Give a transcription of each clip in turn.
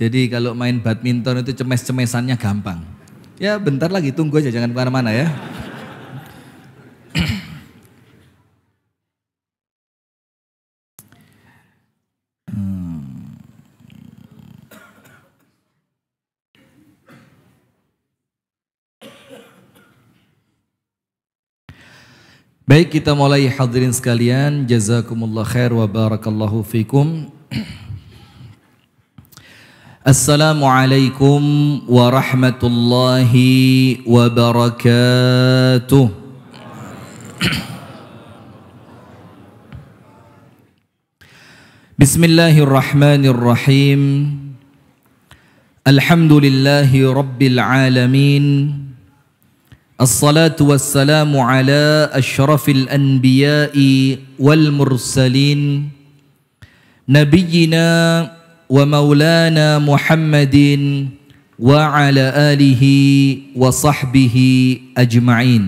Jadi kalau main badminton itu cemes-cemesannya gampang. Ya bentar lagi tunggu aja jangan kemana-mana ya. Hmm. Baik kita mulai hadirin sekalian Jazakumullah khair wa barakallahu fikum السلام عليكم ورحمة الله وبركاته بسم الله الرحمن الرحيم الحمد لله رب العالمين الصلاة والسلام على أشرف الأنبياء والمرسلين نبينا ومولانا محمد وعلى آله وصحبه أجمعين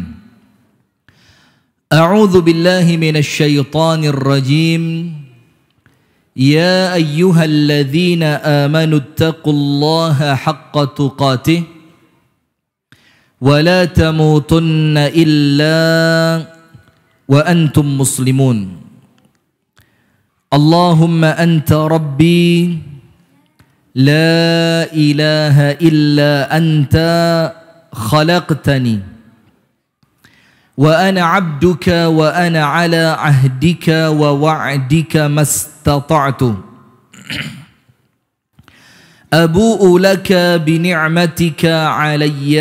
أعوذ بالله من الشيطان الرجيم يا أيها الذين آمنوا اتقوا الله حق تقاته ولا تموتن إلا وأنتم مسلمون اللهم أنت ربي لا اله الا انت خلقتني وانا عبدك وانا على عهدك ووعدك ما استطعت ابوء لك بنعمتك علي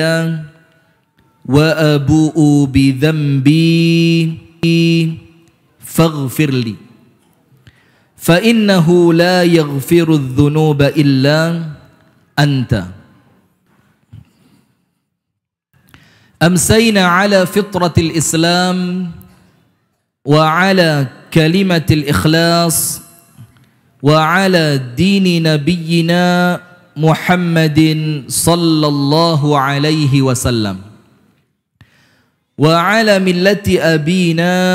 وابوء بذنبي فاغفر لي فإنه لا يغفر الذنوب إلا أنت أمسينا على فطرة الإسلام وعلى كلمة الإخلاص وعلى دين نبينا محمد صلى الله عليه وسلم وعلى ملة أبينا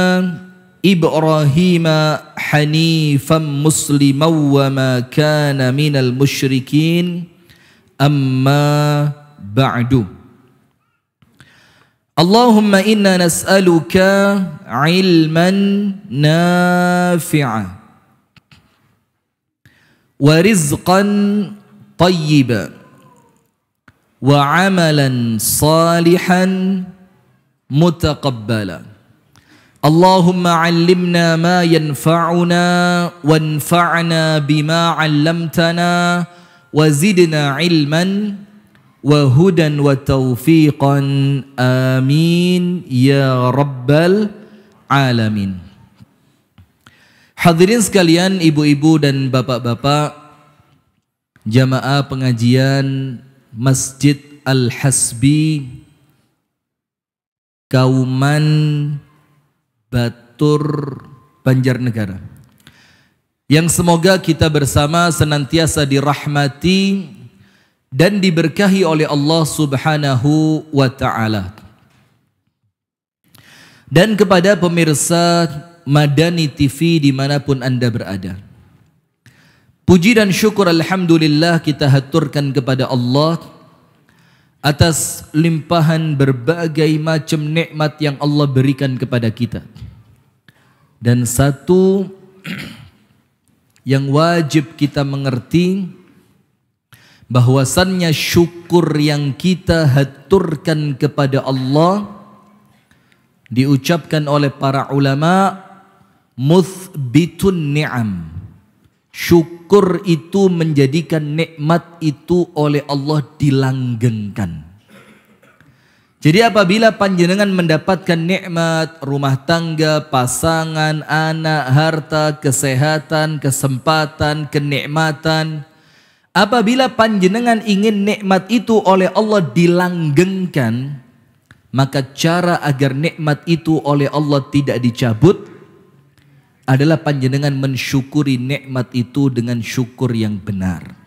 إبراهيم حنيفا مسلما وما كان من المشركين أما بعد اللهم إنا نسألك علما نافعا ورزقا طيبا وعملا صالحا متقبلا اللهم علمنا ما ينفعنا وانفعنا بما علمتنا وزدنا علما وهدى وتوفيقا آمين يا رب العالمين Hadirin sekalian, ibu-ibu dan bapak-bapak, jamaah pengajian Masjid Al-Hasbi, Kauman Batur Banjarnegara. Yang semoga kita bersama senantiasa dirahmati dan diberkahi oleh Allah Subhanahu wa taala. Dan kepada pemirsa Madani TV dimanapun Anda berada. Puji dan syukur Alhamdulillah kita haturkan kepada Allah atas limpahan berbagai macam nikmat yang Allah berikan kepada kita. Dan satu yang wajib kita mengerti bahwasannya syukur yang kita haturkan kepada Allah diucapkan oleh para ulama muthbitun ni'am syukur itu menjadikan nikmat itu oleh Allah dilanggengkan jadi apabila panjenengan mendapatkan nikmat rumah tangga, pasangan, anak, harta, kesehatan, kesempatan, kenikmatan, apabila panjenengan ingin nikmat itu oleh Allah dilanggengkan, maka cara agar nikmat itu oleh Allah tidak dicabut adalah panjenengan mensyukuri nikmat itu dengan syukur yang benar.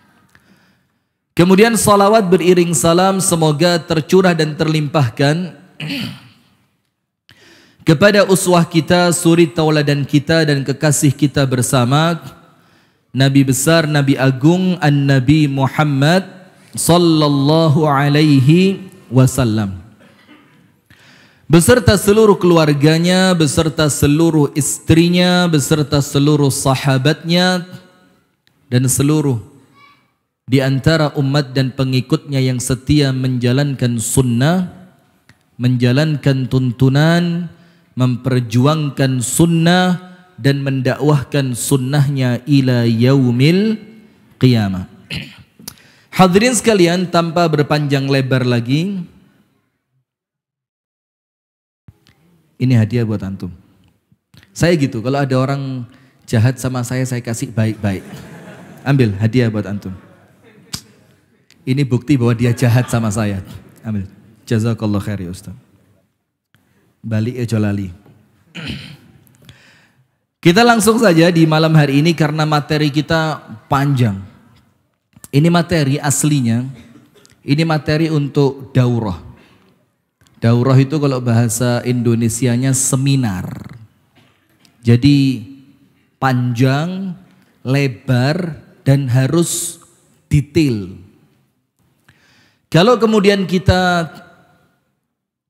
Kemudian salawat beriring salam semoga tercurah dan terlimpahkan kepada uswah kita, suri tauladan kita dan kekasih kita bersama Nabi besar, Nabi agung, An-Nabi Muhammad sallallahu alaihi wasallam. Beserta seluruh keluarganya, beserta seluruh istrinya, beserta seluruh sahabatnya dan seluruh di antara umat dan pengikutnya yang setia menjalankan sunnah, menjalankan tuntunan, memperjuangkan sunnah dan mendakwahkan sunnahnya ila yaumil qiyamah. Hadirin sekalian, tanpa berpanjang lebar lagi, ini hadiah buat antum. Saya gitu, kalau ada orang jahat sama saya, saya kasih baik-baik. Ambil hadiah buat antum. Ini bukti bahwa dia jahat sama saya. Amin. Jazakallah khair ya Ustaz. Balik ya Jolali. Kita langsung saja di malam hari ini karena materi kita panjang. Ini materi aslinya, ini materi untuk daurah. Daurah itu kalau bahasa Indonesianya seminar. Jadi panjang, lebar, dan harus detail. Kalau kemudian kita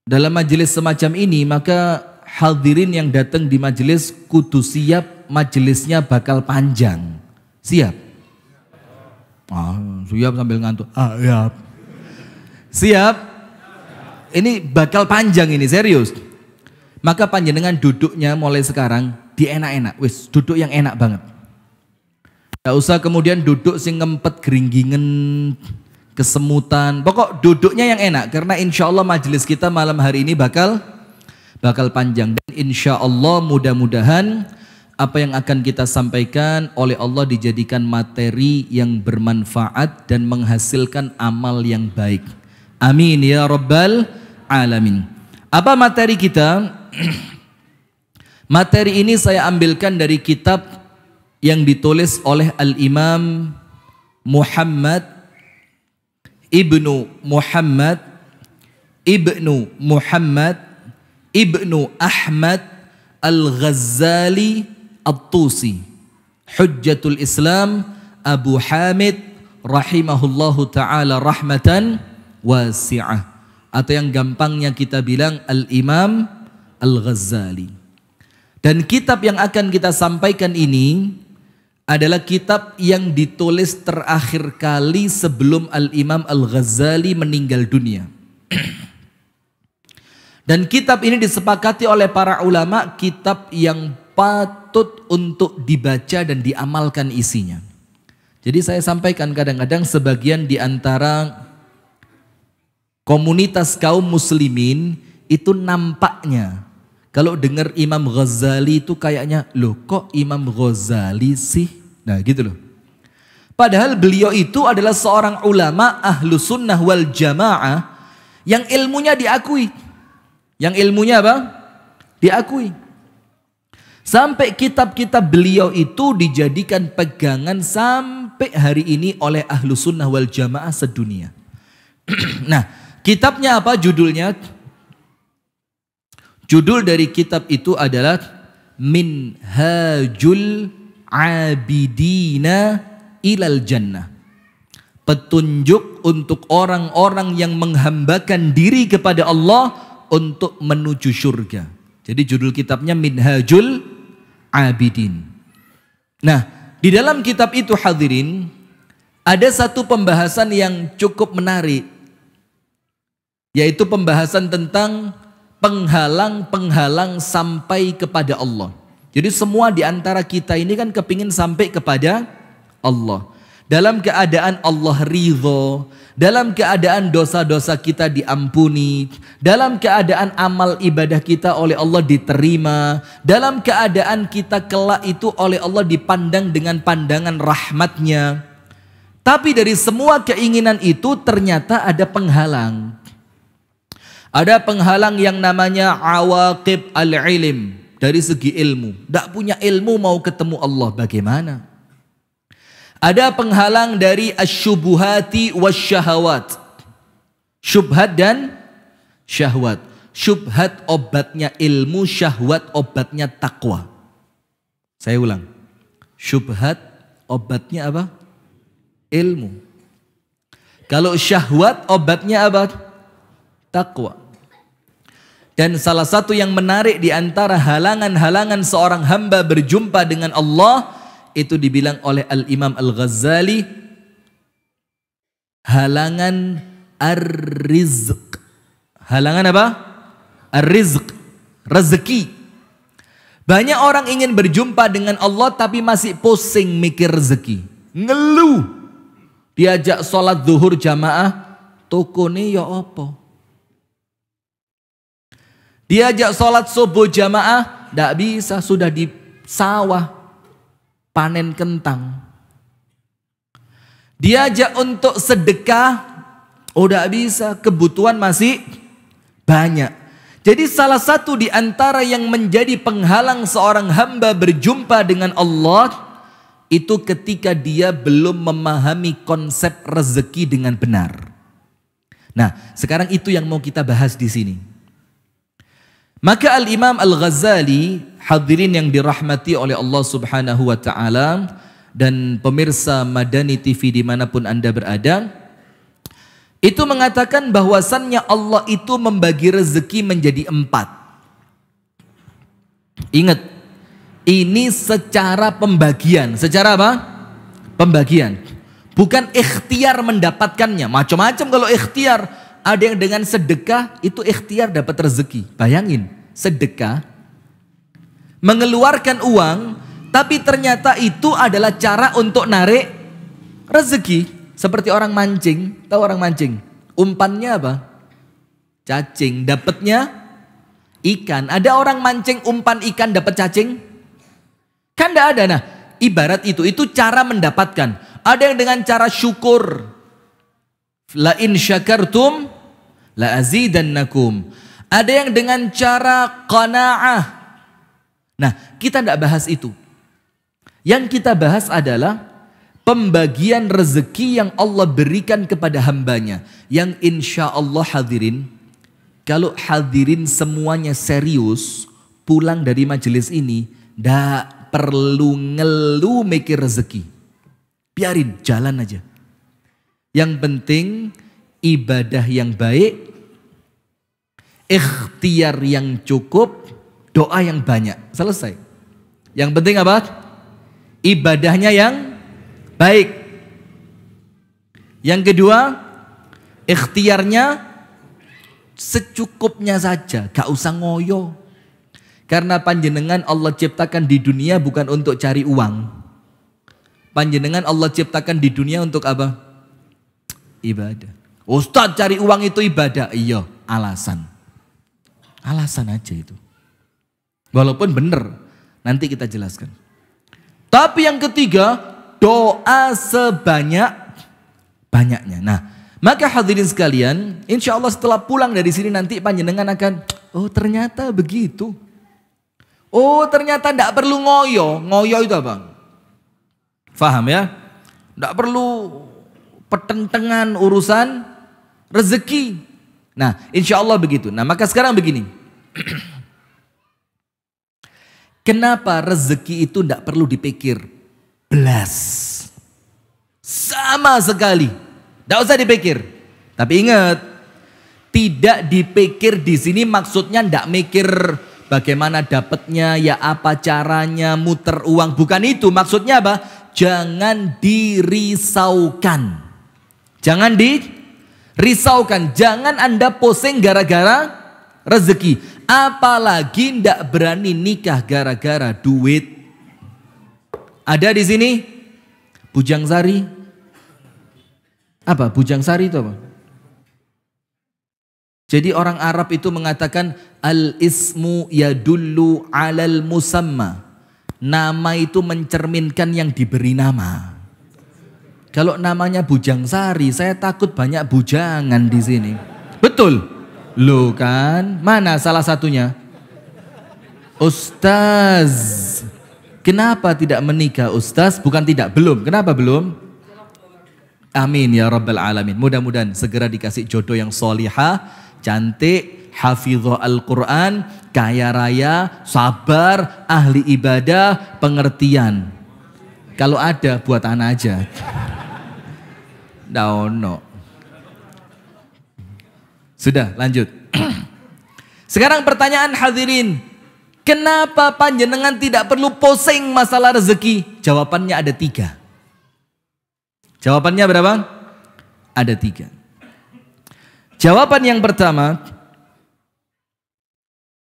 dalam majelis semacam ini, maka hadirin yang datang di majelis kudu siap majelisnya bakal panjang. Siap? Ah, siap sambil ngantuk. Ah, ya. Siap? Ini bakal panjang ini, serius. Maka panjenengan duduknya mulai sekarang di enak-enak. Wis, duduk yang enak banget. Tidak usah kemudian duduk sing ngempet geringgingen, kesemutan. Pokok duduknya yang enak karena insya Allah majelis kita malam hari ini bakal bakal panjang dan insya Allah mudah-mudahan apa yang akan kita sampaikan oleh Allah dijadikan materi yang bermanfaat dan menghasilkan amal yang baik. Amin ya rabbal alamin. Apa materi kita? materi ini saya ambilkan dari kitab yang ditulis oleh Al-Imam Muhammad ibnu Muhammad ibnu Muhammad ibnu Ahmad Al-Ghazali At-Tusi Hujjatul Islam Abu Hamid rahimahullahu taala rahmatan wasi'ah atau yang gampangnya kita bilang Al-Imam Al-Ghazali. Dan kitab yang akan kita sampaikan ini adalah kitab yang ditulis terakhir kali sebelum Al-Imam Al-Ghazali meninggal dunia. Dan kitab ini disepakati oleh para ulama kitab yang patut untuk dibaca dan diamalkan isinya. Jadi saya sampaikan kadang-kadang sebagian di antara komunitas kaum muslimin itu nampaknya kalau dengar Imam Ghazali itu kayaknya loh kok Imam Ghazali sih Nah gitu loh. Padahal beliau itu adalah seorang ulama ahlu sunnah wal jamaah yang ilmunya diakui. Yang ilmunya apa? Diakui. Sampai kitab-kitab beliau itu dijadikan pegangan sampai hari ini oleh ahlu sunnah wal jamaah sedunia. nah, kitabnya apa judulnya? Judul dari kitab itu adalah Minhajul abidina ilal jannah. Petunjuk untuk orang-orang yang menghambakan diri kepada Allah untuk menuju surga. Jadi judul kitabnya Minhajul Abidin. Nah, di dalam kitab itu hadirin ada satu pembahasan yang cukup menarik yaitu pembahasan tentang penghalang-penghalang sampai kepada Allah. Jadi semua di antara kita ini kan kepingin sampai kepada Allah. Dalam keadaan Allah ridho, dalam keadaan dosa-dosa kita diampuni, dalam keadaan amal ibadah kita oleh Allah diterima, dalam keadaan kita kelak itu oleh Allah dipandang dengan pandangan rahmatnya. Tapi dari semua keinginan itu ternyata ada penghalang. Ada penghalang yang namanya awaqib al-ilim dari segi ilmu. Tidak punya ilmu mau ketemu Allah bagaimana? Ada penghalang dari asyubuhati wasyahawat. Syubhat dan syahwat. Syubhat obatnya ilmu, syahwat obatnya takwa. Saya ulang. Syubhat obatnya apa? Ilmu. Kalau syahwat obatnya apa? Takwa. Dan salah satu yang menarik di antara halangan-halangan seorang hamba berjumpa dengan Allah itu dibilang oleh Al-Imam Al-Ghazali halangan ar-rizq. Halangan apa? Ar-rizq, rezeki. Banyak orang ingin berjumpa dengan Allah tapi masih pusing mikir rezeki. Ngeluh. Diajak sholat zuhur jamaah, toko nih ya apa? Diajak sholat subuh jamaah, tidak bisa, sudah di sawah panen kentang. Diajak untuk sedekah, oh bisa, kebutuhan masih banyak. Jadi salah satu di antara yang menjadi penghalang seorang hamba berjumpa dengan Allah, itu ketika dia belum memahami konsep rezeki dengan benar. Nah, sekarang itu yang mau kita bahas di sini. Maka Al-Imam Al-Ghazali, hadirin yang dirahmati oleh Allah Subhanahu wa taala dan pemirsa Madani TV dimanapun Anda berada, itu mengatakan bahwasannya Allah itu membagi rezeki menjadi empat. Ingat, ini secara pembagian. Secara apa? Pembagian. Bukan ikhtiar mendapatkannya. Macam-macam kalau ikhtiar ada yang dengan sedekah itu ikhtiar dapat rezeki. Bayangin, sedekah mengeluarkan uang tapi ternyata itu adalah cara untuk narik rezeki seperti orang mancing. Tahu orang mancing? Umpannya apa? Cacing. Dapatnya ikan. Ada orang mancing umpan ikan dapat cacing? Kan tidak ada. Nah, ibarat itu itu cara mendapatkan. Ada yang dengan cara syukur, La in syakartum la azidannakum. Ada yang dengan cara qanaah. Nah, kita tidak bahas itu. Yang kita bahas adalah pembagian rezeki yang Allah berikan kepada hambanya. Yang insya Allah hadirin, kalau hadirin semuanya serius pulang dari majelis ini, tidak perlu ngeluh mikir rezeki. Biarin, jalan aja. Yang penting ibadah yang baik, ikhtiar yang cukup, doa yang banyak. Selesai. Yang penting apa? Ibadahnya yang baik. Yang kedua, ikhtiarnya secukupnya saja, gak usah ngoyo. Karena panjenengan Allah ciptakan di dunia bukan untuk cari uang. Panjenengan Allah ciptakan di dunia untuk apa? ibadah. Ustadz cari uang itu ibadah. Iya, alasan. Alasan aja itu. Walaupun benar, nanti kita jelaskan. Tapi yang ketiga, doa sebanyak banyaknya. Nah, maka hadirin sekalian, insya Allah setelah pulang dari sini nanti panjenengan akan, oh ternyata begitu. Oh ternyata tidak perlu ngoyo, ngoyo itu apa? Faham ya? Tidak perlu pertentangan urusan rezeki. Nah, insya Allah begitu. Nah, maka sekarang begini. Kenapa rezeki itu tidak perlu dipikir? Belas. Sama sekali. Tidak usah dipikir. Tapi ingat, tidak dipikir di sini maksudnya tidak mikir bagaimana dapatnya, ya apa caranya, muter uang. Bukan itu, maksudnya apa? Jangan dirisaukan. Jangan risaukan, jangan Anda posing gara-gara rezeki. Apalagi ndak berani nikah gara-gara duit. Ada di sini? Bujang Sari. Apa? Bujang Sari itu apa? Jadi orang Arab itu mengatakan al-ismu ya yadullu alal musamma. Nama itu mencerminkan yang diberi nama. Kalau namanya Bujang Sari, saya takut banyak bujangan di sini. Betul. lo kan, mana salah satunya? Ustaz. Kenapa tidak menikah Ustaz? Bukan tidak, belum. Kenapa belum? Amin ya Rabbal Alamin. Mudah-mudahan segera dikasih jodoh yang solihah, cantik, hafizah Al-Quran, kaya raya, sabar, ahli ibadah, pengertian. Kalau ada buat anak aja. Daono. Sudah, lanjut. Sekarang pertanyaan hadirin. Kenapa panjenengan tidak perlu posing masalah rezeki? Jawabannya ada tiga. Jawabannya berapa? Ada tiga. Jawaban yang pertama,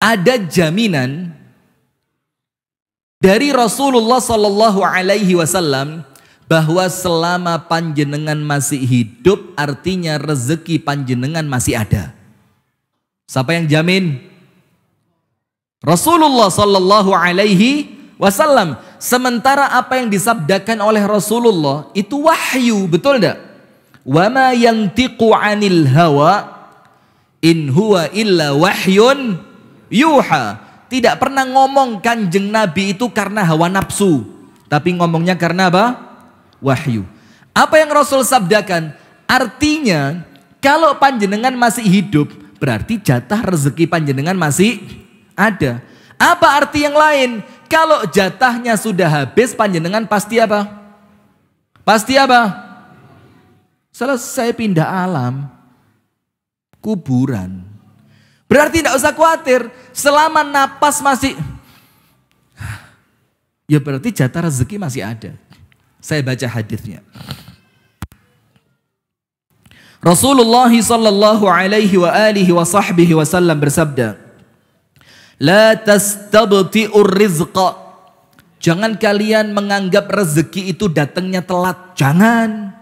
ada jaminan dari Rasulullah Sallallahu Alaihi Wasallam bahwa selama panjenengan masih hidup artinya rezeki panjenengan masih ada. Siapa yang jamin? Rasulullah Shallallahu Alaihi Wasallam. Sementara apa yang disabdakan oleh Rasulullah itu wahyu, betul tidak? Wama yang tiku anil hawa in huwa illa wahyun yuha. Tidak pernah ngomong kanjeng Nabi itu karena hawa nafsu. Tapi ngomongnya karena apa? wahyu. Apa yang Rasul sabdakan? Artinya, kalau panjenengan masih hidup, berarti jatah rezeki panjenengan masih ada. Apa arti yang lain? Kalau jatahnya sudah habis, panjenengan pasti apa? Pasti apa? Selesai pindah alam, kuburan. Berarti tidak usah khawatir, selama napas masih, ya berarti jatah rezeki masih ada. Saya baca hadisnya. Rasulullah sallallahu alaihi wa alihi wa sahbihi wasallam bersabda, "La tastabti'ur rizqa." Jangan kalian menganggap rezeki itu datangnya telat. Jangan.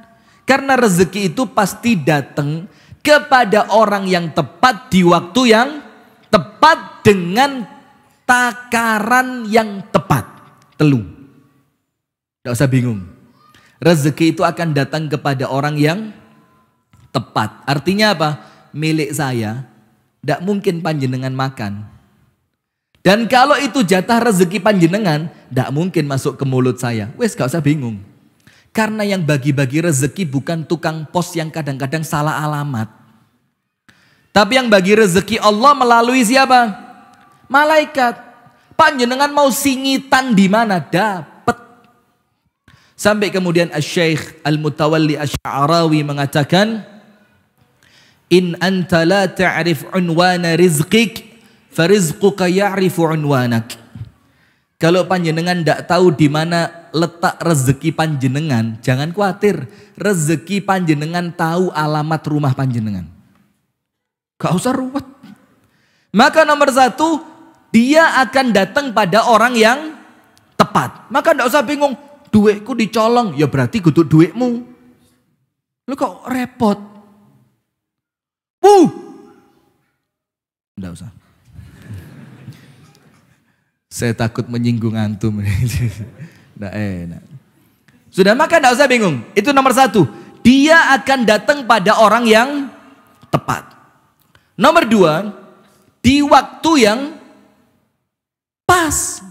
Karena rezeki itu pasti datang kepada orang yang tepat di waktu yang tepat dengan takaran yang tepat. Telung. Tidak usah bingung. Rezeki itu akan datang kepada orang yang tepat. Artinya apa? Milik saya. Tidak mungkin panjenengan makan. Dan kalau itu jatah rezeki panjenengan, tidak mungkin masuk ke mulut saya. Wes gak usah bingung. Karena yang bagi-bagi rezeki bukan tukang pos yang kadang-kadang salah alamat. Tapi yang bagi rezeki Allah melalui siapa? Malaikat. Panjenengan mau singitan di mana? Dapat. Sampai kemudian Al-Syeikh Al-Mutawalli Al-Sha'arawi mengatakan, "In anta la ta'rif unwana rizqik, farizquka ya'rifu unwanak." Kalau panjenengan tidak tahu di mana letak rezeki panjenengan, jangan khawatir. Rezeki panjenengan tahu alamat rumah panjenengan. Gak usah ruwet. Maka nomor satu, dia akan datang pada orang yang tepat. Maka tidak usah bingung, duitku dicolong, ya berarti kudu duitmu. Lu kok repot? Wuh! Nggak usah. Saya takut menyinggung antum. Nggak enak. Sudah maka nggak usah bingung. Itu nomor satu. Dia akan datang pada orang yang tepat. Nomor dua, di waktu yang pas.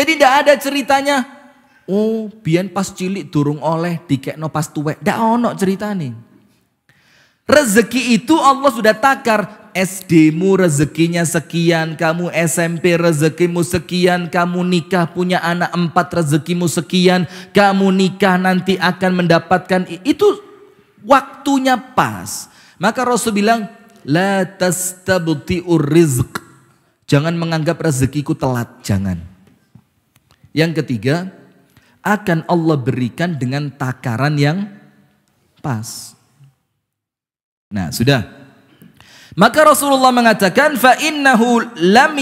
Jadi tidak ada ceritanya, oh bian pas cilik durung oleh dikekno pas tuwek. Tidak ono ceritanya. Rezeki itu Allah sudah takar. SD-mu rezekinya sekian, kamu SMP rezekimu sekian, kamu nikah punya anak empat rezekimu sekian, kamu nikah nanti akan mendapatkan itu waktunya pas. Maka Rasul bilang, la tastabti'ur rizq. Jangan menganggap rezekiku telat, jangan. Yang ketiga, akan Allah berikan dengan takaran yang pas. Nah, sudah. Maka Rasulullah mengatakan, "Fa لَمْ lam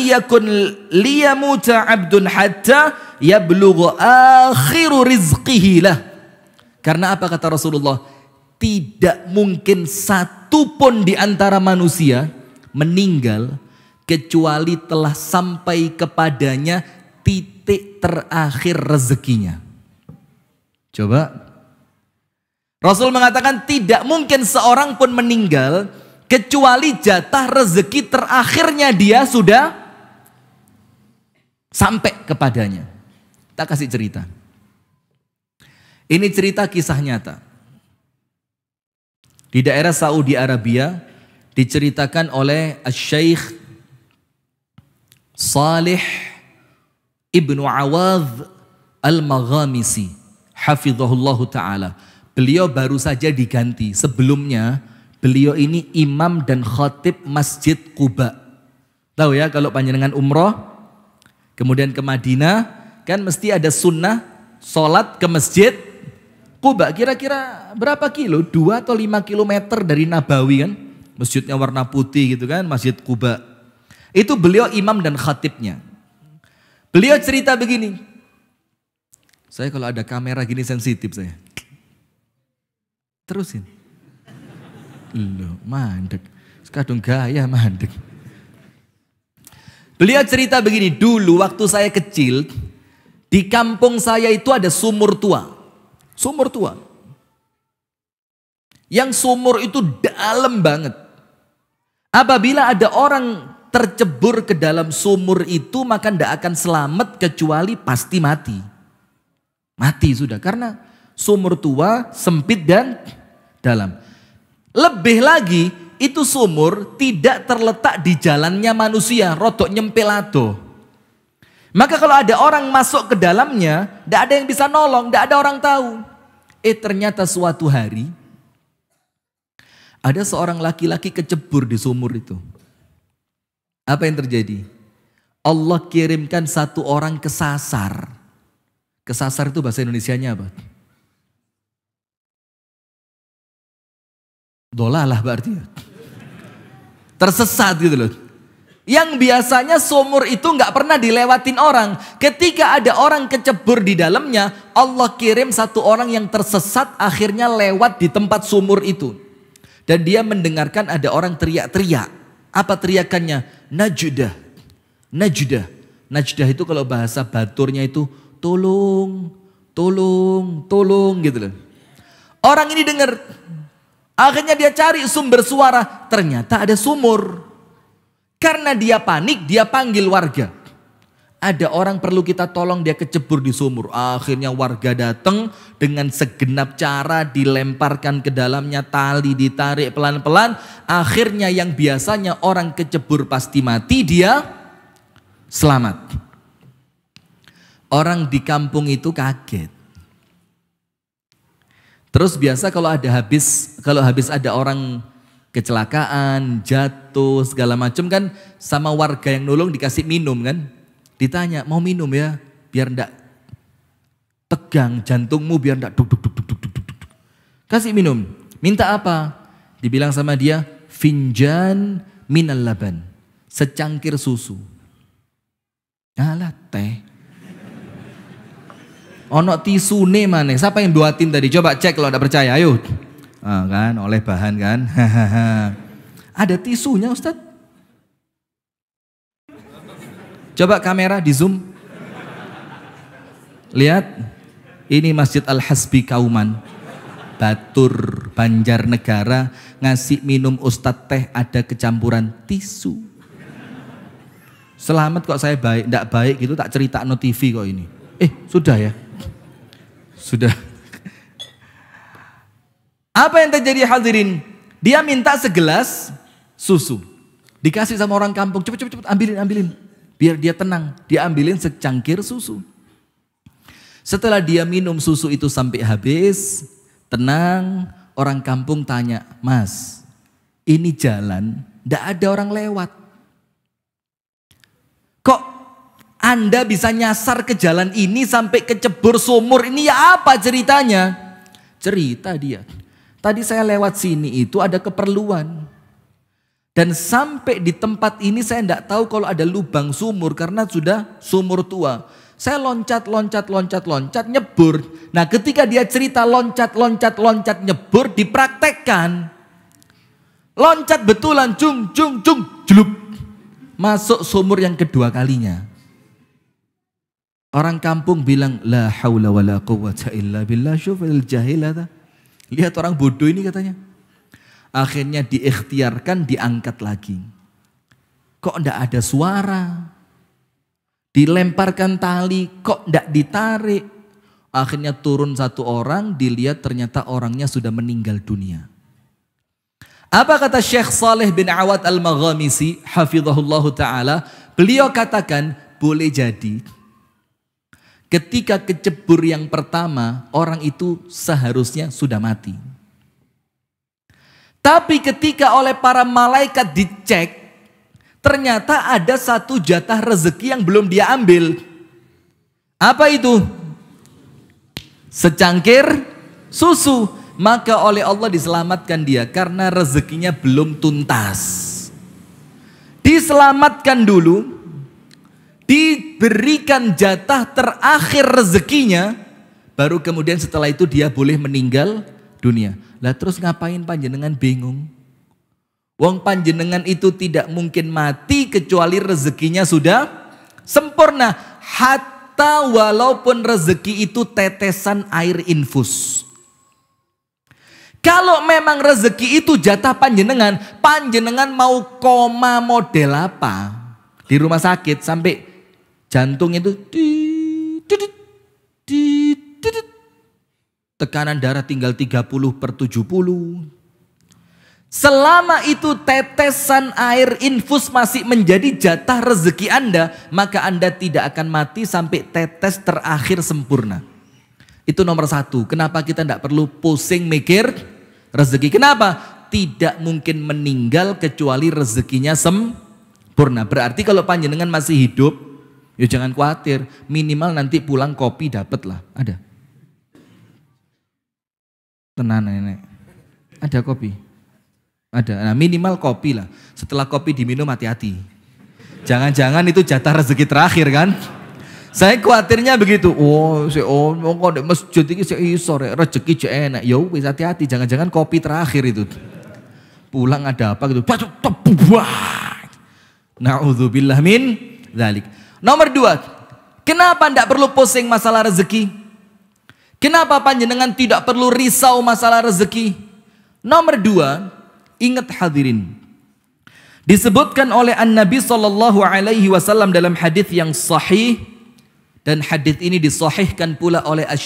لِيَمُوتَ عَبْدٌ 'abdun hatta أَخِرُ akhiru لَهُ lah." Karena apa kata Rasulullah? Tidak mungkin satu pun di antara manusia meninggal kecuali telah sampai kepadanya titik titik terakhir rezekinya. Coba. Rasul mengatakan tidak mungkin seorang pun meninggal kecuali jatah rezeki terakhirnya dia sudah sampai kepadanya. Tak kasih cerita. Ini cerita kisah nyata. Di daerah Saudi Arabia diceritakan oleh Syekh Salih Ibnu Awaz Al-Maghamisi hafizahullahu taala. Beliau baru saja diganti. Sebelumnya beliau ini imam dan khatib Masjid Kuba. Tahu ya kalau panjenengan umroh kemudian ke Madinah kan mesti ada sunnah sholat ke masjid Kuba kira-kira berapa kilo? Dua atau lima kilometer dari Nabawi kan? Masjidnya warna putih gitu kan, Masjid Kuba. Itu beliau imam dan khatibnya. Beliau cerita begini. Saya kalau ada kamera gini sensitif saya. Terusin. Loh, mandek. Sekadung gaya mandek. Beliau cerita begini, dulu waktu saya kecil, di kampung saya itu ada sumur tua. Sumur tua. Yang sumur itu dalam banget. Apabila ada orang tercebur ke dalam sumur itu maka tidak akan selamat kecuali pasti mati. Mati sudah karena sumur tua sempit dan dalam. Lebih lagi itu sumur tidak terletak di jalannya manusia, rotok nyempelato Maka kalau ada orang masuk ke dalamnya, tidak ada yang bisa nolong, tidak ada orang tahu. Eh ternyata suatu hari, ada seorang laki-laki kecebur di sumur itu. Apa yang terjadi? Allah kirimkan satu orang kesasar. Kesasar itu bahasa Indonesianya apa? Dolalah berarti ya. Tersesat gitu loh. Yang biasanya sumur itu nggak pernah dilewatin orang. Ketika ada orang kecebur di dalamnya, Allah kirim satu orang yang tersesat akhirnya lewat di tempat sumur itu. Dan dia mendengarkan ada orang teriak-teriak. Apa teriakannya? Najudah. Najudah. najudah itu kalau bahasa baturnya itu tolong, tolong, tolong gitu loh. Orang ini dengar. Akhirnya dia cari sumber suara. Ternyata ada sumur. Karena dia panik, dia panggil warga. Ada orang perlu kita tolong dia kecebur di sumur. Akhirnya warga datang dengan segenap cara dilemparkan ke dalamnya tali ditarik pelan-pelan. Akhirnya yang biasanya orang kecebur pasti mati dia selamat. Orang di kampung itu kaget. Terus biasa kalau ada habis kalau habis ada orang kecelakaan, jatuh segala macam kan sama warga yang nolong dikasih minum kan? Ditanya, mau minum ya? Biar ndak tegang jantungmu, biar ndak duk duk duk duk duk duk duk. Kasih minum. Minta apa? Dibilang sama dia, finjan minal laban. Secangkir susu. ngalah teh. Ono tisu ne mana? Siapa yang buatin tadi? Coba cek kalau ada percaya, ayo. Ah, kan, oleh bahan kan. Ada tisunya Ustadz? Coba kamera di zoom. Lihat, ini Masjid Al-Hasbi Kauman. Batur, Negara ngasih minum Ustadz teh ada kecampuran tisu. Selamat kok saya baik, tidak baik gitu tak cerita no TV kok ini. Eh, sudah ya. Sudah. Apa yang terjadi hadirin? Dia minta segelas susu. Dikasih sama orang kampung, cepet cepet cepet ambilin ambilin biar dia tenang. Dia ambilin secangkir susu. Setelah dia minum susu itu sampai habis, tenang, orang kampung tanya, Mas, ini jalan, ndak ada orang lewat. Kok Anda bisa nyasar ke jalan ini sampai kecebur sumur, ini ya apa ceritanya? Cerita dia, tadi saya lewat sini itu ada keperluan. Dan sampai di tempat ini saya tidak tahu kalau ada lubang sumur karena sudah sumur tua. Saya loncat, loncat, loncat, loncat, nyebur. Nah ketika dia cerita loncat, loncat, loncat, nyebur dipraktekkan. Loncat betulan, jung, jung, jung, juluk Masuk sumur yang kedua kalinya. Orang kampung bilang, La hawla wa la quwwata illa billah syufil jahilata. Lihat orang bodoh ini katanya. Akhirnya diikhtiarkan, diangkat lagi. Kok ndak ada suara? Dilemparkan tali, kok ndak ditarik? Akhirnya turun satu orang, dilihat ternyata orangnya sudah meninggal dunia. Apa kata Syekh Saleh bin Awad Al-Maghamisi, hafizahullah ta'ala, beliau katakan, boleh jadi ketika kecebur yang pertama, orang itu seharusnya sudah mati. Tapi ketika oleh para malaikat dicek, ternyata ada satu jatah rezeki yang belum dia ambil. Apa itu? Secangkir susu. Maka oleh Allah diselamatkan dia karena rezekinya belum tuntas. Diselamatkan dulu, diberikan jatah terakhir rezekinya, baru kemudian setelah itu dia boleh meninggal dunia. Lah terus ngapain panjenengan bingung? Wong panjenengan itu tidak mungkin mati kecuali rezekinya sudah sempurna. Hatta walaupun rezeki itu tetesan air infus. Kalau memang rezeki itu jatah panjenengan, panjenengan mau koma model apa? Di rumah sakit sampai jantung itu di Tekanan darah tinggal 30 per 70. Selama itu tetesan air infus masih menjadi jatah rezeki Anda, maka Anda tidak akan mati sampai tetes terakhir sempurna. Itu nomor satu. Kenapa kita tidak perlu pusing mikir rezeki? Kenapa? Tidak mungkin meninggal kecuali rezekinya sempurna. Berarti kalau panjenengan masih hidup, ya jangan khawatir. Minimal nanti pulang kopi dapatlah. Ada. Tenan nenek. Ada kopi? Ada. Nah, minimal kopi lah. Setelah kopi diminum hati-hati. Jangan-jangan itu jatah rezeki terakhir kan? Saya khawatirnya begitu. Oh, si oh, kok di masjid ini si sore rezeki je enak. Yo, ya wis hati-hati jangan-jangan kopi terakhir itu. Pulang ada apa gitu. Nauzubillah min dalik Nomor dua, kenapa ndak perlu pusing masalah rezeki? Kenapa panjenengan tidak perlu risau masalah rezeki? Nomor dua, ingat hadirin. Disebutkan oleh An Nabi Shallallahu Alaihi Wasallam dalam hadis yang sahih dan hadis ini disahihkan pula oleh Al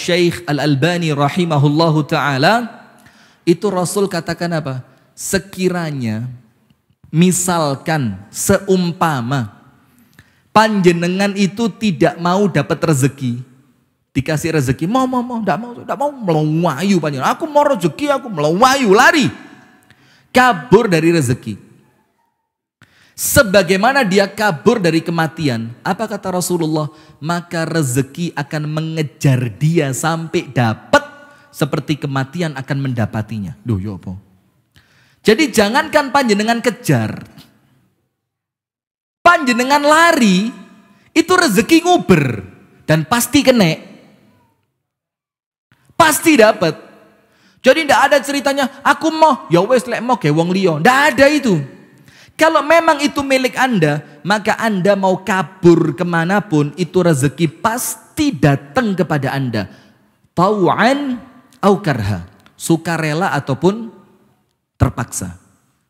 Al Albani rahimahullahu taala. Itu Rasul katakan apa? Sekiranya misalkan seumpama panjenengan itu tidak mau dapat rezeki, Dikasih rezeki, mau, mau, mau, tidak mau, tidak mau, melawayu panjang Aku mau rezeki, aku melawayu, lari. Kabur dari rezeki. Sebagaimana dia kabur dari kematian, apa kata Rasulullah? Maka rezeki akan mengejar dia sampai dapat seperti kematian akan mendapatinya. Duh, yo ya apa? Jadi jangankan panjenengan kejar, panjenengan lari itu rezeki nguber dan pasti kenek pasti dapat. Jadi tidak ada ceritanya, aku mau, ya wes lek mau kayak wong Lio Tidak ada itu. Kalau memang itu milik Anda, maka Anda mau kabur kemanapun, itu rezeki pasti datang kepada Anda. Tau'an au karha. Sukarela ataupun terpaksa.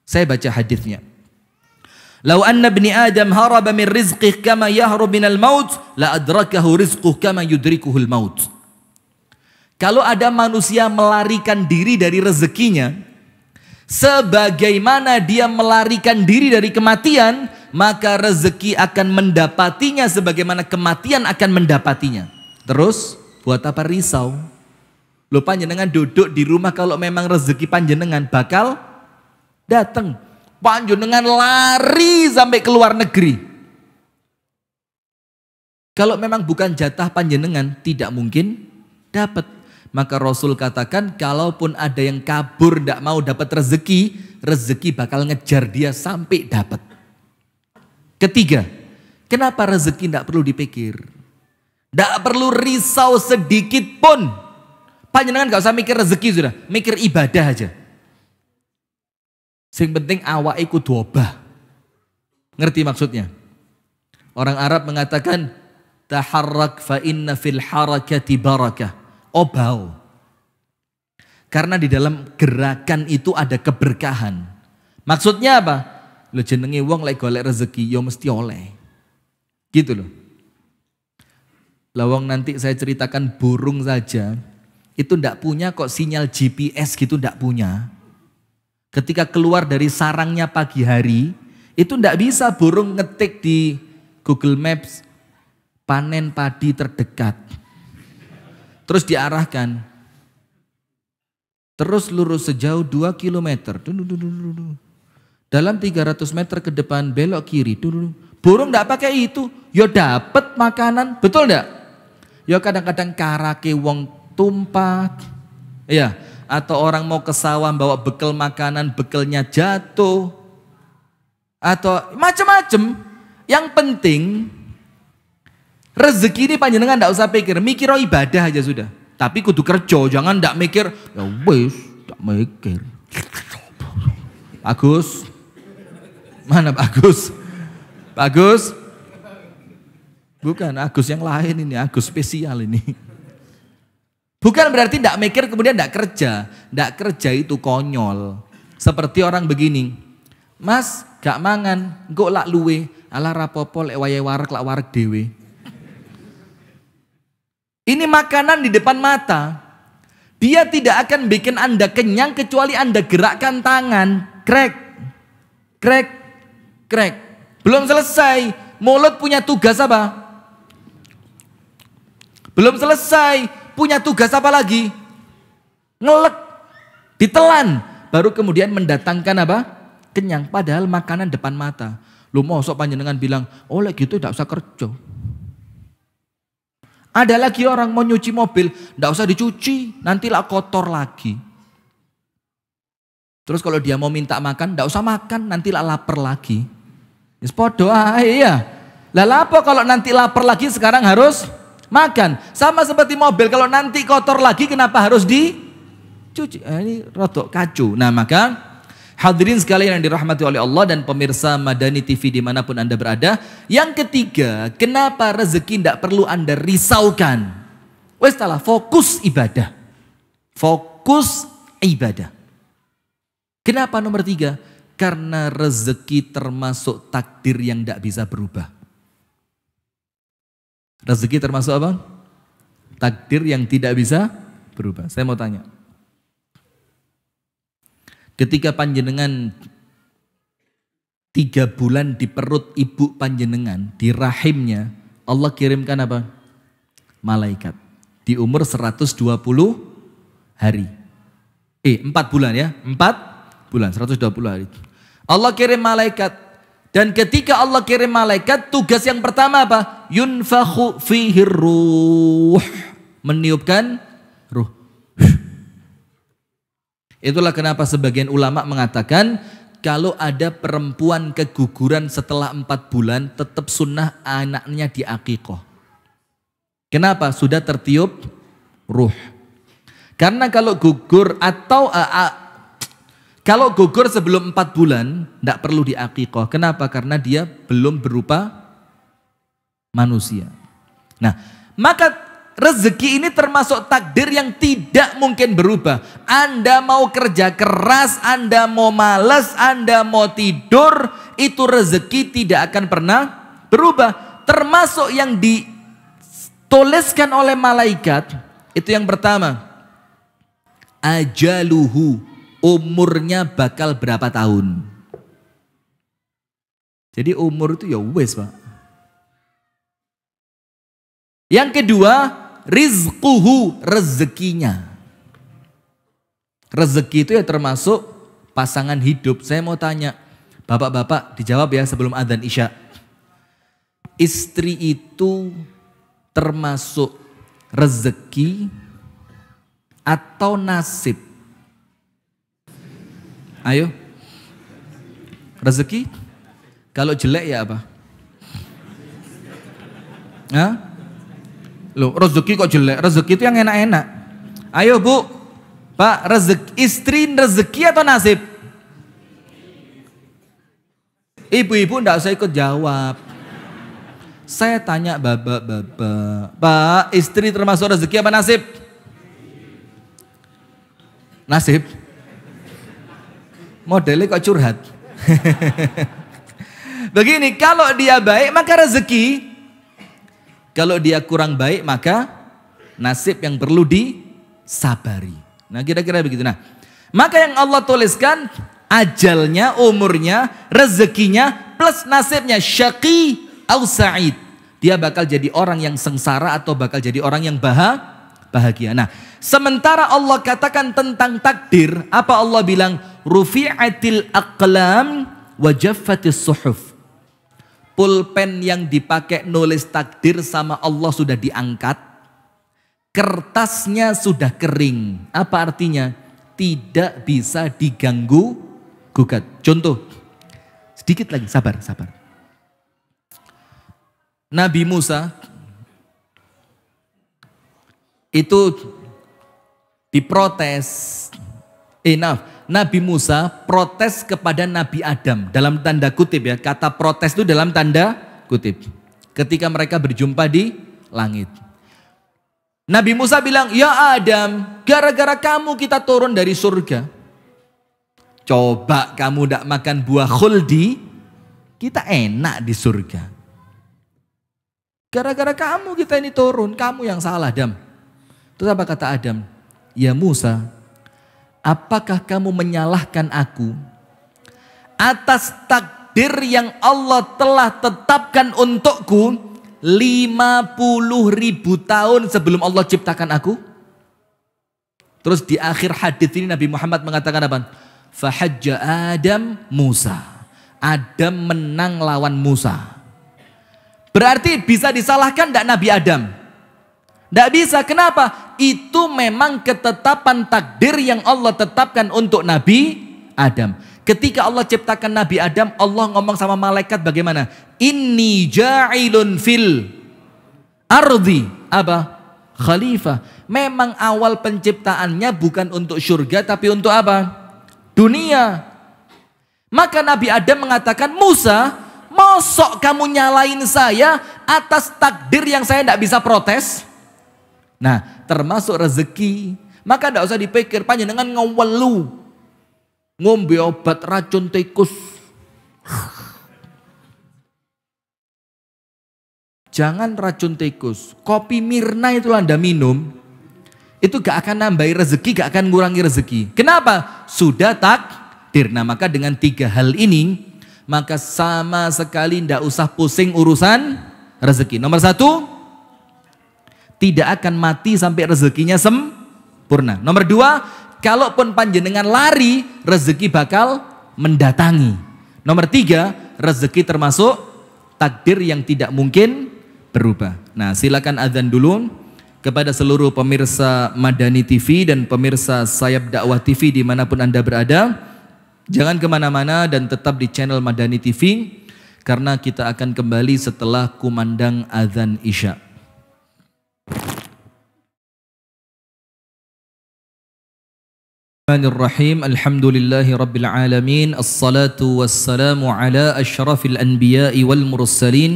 Saya baca hadisnya. Lau anna bni Adam haraba min rizqih kama yahru minal maut, la adrakahu rizquh kama yudrikuhul maut. Kalau ada manusia melarikan diri dari rezekinya, sebagaimana dia melarikan diri dari kematian, maka rezeki akan mendapatinya sebagaimana kematian akan mendapatinya. Terus, buat apa risau? Lo panjenengan duduk di rumah kalau memang rezeki panjenengan bakal datang. Panjenengan lari sampai ke luar negeri. Kalau memang bukan jatah panjenengan, tidak mungkin dapat. Maka Rasul katakan, kalaupun ada yang kabur tidak mau dapat rezeki, rezeki bakal ngejar dia sampai dapat. Ketiga, kenapa rezeki tidak perlu dipikir? Tidak perlu risau sedikit pun. Panjenengan gak usah mikir rezeki sudah, mikir ibadah aja. Sing penting awak ikut doa. Ngerti maksudnya? Orang Arab mengatakan, taharrak fa inna fil harakati barakah obau. Karena di dalam gerakan itu ada keberkahan. Maksudnya apa? Lo jenengi wong lek golek rezeki yo mesti oleh. Gitu loh. Lawang nanti saya ceritakan burung saja itu ndak punya kok sinyal GPS gitu ndak punya. Ketika keluar dari sarangnya pagi hari, itu ndak bisa burung ngetik di Google Maps panen padi terdekat terus diarahkan. Terus lurus sejauh 2 km. Dalam 300 meter ke depan belok kiri. Burung tidak pakai itu. Ya dapat makanan. Betul tidak? Ya kadang-kadang karake wong tumpah. Iya. Atau orang mau ke sawah bawa bekal makanan, bekalnya jatuh. Atau macam-macam. Yang penting Rezeki ini panjenengan tidak usah pikir, mikir oh ibadah aja sudah. Tapi kudu kerja, jangan tidak mikir, ya wis, tidak mikir. Bagus, mana bagus? Bagus? Bukan, Agus yang lain ini, Agus spesial ini. Bukan berarti tidak mikir kemudian tidak kerja. Tidak kerja itu konyol. Seperti orang begini, Mas, gak mangan, kok lak luwe, ala rapopo lek wayahe warek lak warek dhewe. Ini makanan di depan mata. Dia tidak akan bikin Anda kenyang kecuali Anda gerakkan tangan. Krek, krek, krek. Belum selesai. Mulut punya tugas apa? Belum selesai. Punya tugas apa lagi? Ngelek. Ditelan. Baru kemudian mendatangkan apa? Kenyang. Padahal makanan depan mata. Lu mau sok panjenengan bilang, oleh oh, gitu tidak usah kerja. Ada lagi orang mau nyuci mobil, ndak usah dicuci, nantilah kotor lagi. Terus kalau dia mau minta makan, ndak usah makan, nantilah lapar lagi. Yes, doa, iya. Lah apa kalau nanti lapar lagi sekarang harus makan. Sama seperti mobil, kalau nanti kotor lagi kenapa harus dicuci? Eh, ini rotok kacu. Nah maka Hadirin sekalian yang dirahmati oleh Allah dan pemirsa Madani TV dimanapun Anda berada. Yang ketiga, kenapa rezeki tidak perlu Anda risaukan? Westalah, fokus ibadah. Fokus ibadah. Kenapa nomor tiga? Karena rezeki termasuk takdir yang tidak bisa berubah. Rezeki termasuk apa? Takdir yang tidak bisa berubah. Saya mau tanya, Ketika panjenengan tiga bulan di perut ibu panjenengan, di rahimnya, Allah kirimkan apa? Malaikat. Di umur 120 hari. Eh, empat bulan ya. empat bulan, 120 hari. Allah kirim malaikat. Dan ketika Allah kirim malaikat, tugas yang pertama apa? Yunfakhu fihir ruh. Meniupkan Itulah kenapa sebagian ulama mengatakan kalau ada perempuan keguguran setelah empat bulan tetap sunnah anaknya diakikoh. Kenapa? Sudah tertiup ruh. Karena kalau gugur atau uh, uh, kalau gugur sebelum empat bulan tidak perlu diakikoh. Kenapa? Karena dia belum berupa manusia. Nah, maka rezeki ini termasuk takdir yang tidak mungkin berubah. Anda mau kerja keras, Anda mau males, Anda mau tidur, itu rezeki tidak akan pernah berubah. Termasuk yang dituliskan oleh malaikat, itu yang pertama. Ajaluhu, umurnya bakal berapa tahun. Jadi umur itu ya wes pak. Yang kedua, Rizquhu, rezekinya. Rezeki itu ya termasuk pasangan hidup. Saya mau tanya, bapak-bapak dijawab ya sebelum adzan isya. Istri itu termasuk rezeki atau nasib? Ayo. Rezeki? Kalau jelek ya apa? Hah? Loh, rezeki kok jelek? Rezeki itu yang enak-enak. Ayo bu, pak, rezeki, istri rezeki atau nasib? Ibu-ibu enggak usah ikut jawab. Saya tanya bapak-bapak, pak, istri termasuk rezeki apa nasib? Nasib? Modelnya kok curhat? Begini, kalau dia baik maka rezeki kalau dia kurang baik maka nasib yang perlu disabari. Nah kira-kira begitu. Nah maka yang Allah tuliskan ajalnya, umurnya, rezekinya plus nasibnya syaki atau sa'id. Dia bakal jadi orang yang sengsara atau bakal jadi orang yang bahagia bahagia. Nah, sementara Allah katakan tentang takdir, apa Allah bilang? Rufi'atil aqlam wa jaffatis suhuf pulpen yang dipakai nulis takdir sama Allah sudah diangkat, kertasnya sudah kering. Apa artinya? Tidak bisa diganggu gugat. Contoh, sedikit lagi, sabar, sabar. Nabi Musa itu diprotes, enough, Nabi Musa protes kepada Nabi Adam dalam tanda kutip ya. Kata protes itu dalam tanda kutip. Ketika mereka berjumpa di langit. Nabi Musa bilang, "Ya Adam, gara-gara kamu kita turun dari surga. Coba kamu tidak makan buah khuldi, kita enak di surga. Gara-gara kamu kita ini turun, kamu yang salah, Adam." Terus apa kata Adam? "Ya Musa, apakah kamu menyalahkan aku atas takdir yang Allah telah tetapkan untukku 50 ribu tahun sebelum Allah ciptakan aku? Terus di akhir hadis ini Nabi Muhammad mengatakan apa? Fahajja Adam Musa. Adam menang lawan Musa. Berarti bisa disalahkan tidak Nabi Adam? Tidak bisa, kenapa? Itu memang ketetapan takdir yang Allah tetapkan untuk Nabi Adam. Ketika Allah ciptakan Nabi Adam, Allah ngomong sama malaikat bagaimana? Ini ja'ilun fil ardi. Apa? Khalifah. Memang awal penciptaannya bukan untuk surga, tapi untuk apa? Dunia. Maka Nabi Adam mengatakan, Musa, mosok kamu nyalain saya atas takdir yang saya tidak bisa protes? Nah, termasuk rezeki, maka tidak usah dipikir panjang dengan ngewelu, ngombe obat racun tikus. Jangan racun tikus, kopi mirna itu Anda minum, itu gak akan nambah rezeki, gak akan ngurangi rezeki. Kenapa? Sudah tak dirna maka dengan tiga hal ini, maka sama sekali ndak usah pusing urusan rezeki. Nomor satu, tidak akan mati sampai rezekinya sempurna. Nomor dua, kalaupun panjenengan lari, rezeki bakal mendatangi. Nomor tiga, rezeki termasuk takdir yang tidak mungkin berubah. Nah, silakan azan dulu kepada seluruh pemirsa Madani TV dan pemirsa Sayap Dakwah TV dimanapun Anda berada. Jangan kemana-mana dan tetap di channel Madani TV karena kita akan kembali setelah kumandang azan Isya. الرحمن الرحيم الحمد لله رب العالمين الصلاة والسلام على أشرف الأنبياء والمرسلين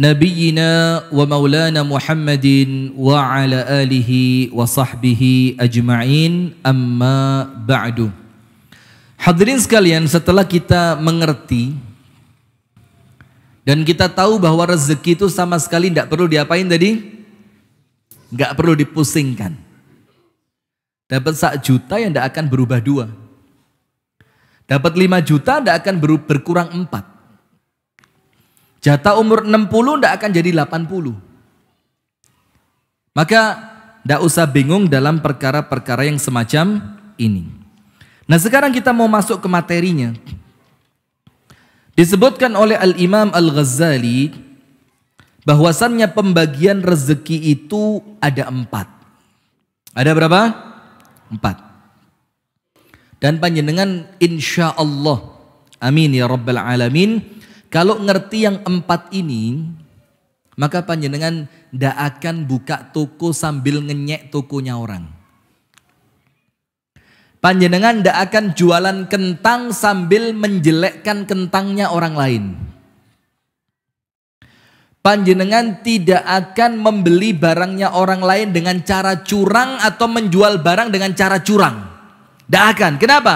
نبينا ومولانا محمد وعلى آله وصحبه أجمعين أما بعد Hadirin sekalian setelah kita mengerti dan kita tahu bahwa rezeki itu sama sekali tidak perlu diapain tadi? Nggak perlu dipusingkan. Dapat sak juta yang tidak akan berubah dua. Dapat lima juta tidak akan ber berkurang empat. Jatah umur 60 tidak akan jadi 80. Maka tidak usah bingung dalam perkara-perkara yang semacam ini. Nah sekarang kita mau masuk ke materinya. Disebutkan oleh Al-Imam Al-Ghazali bahwasannya pembagian rezeki itu ada empat. Ada berapa? Empat. Dan panjenengan insya Allah. Amin ya Rabbal Alamin. Kalau ngerti yang empat ini, maka panjenengan tidak akan buka toko sambil ngenyek tokonya orang. Panjenengan tidak akan jualan kentang sambil menjelekkan kentangnya orang lain panjenengan tidak akan membeli barangnya orang lain dengan cara curang atau menjual barang dengan cara curang. Tidak akan. Kenapa?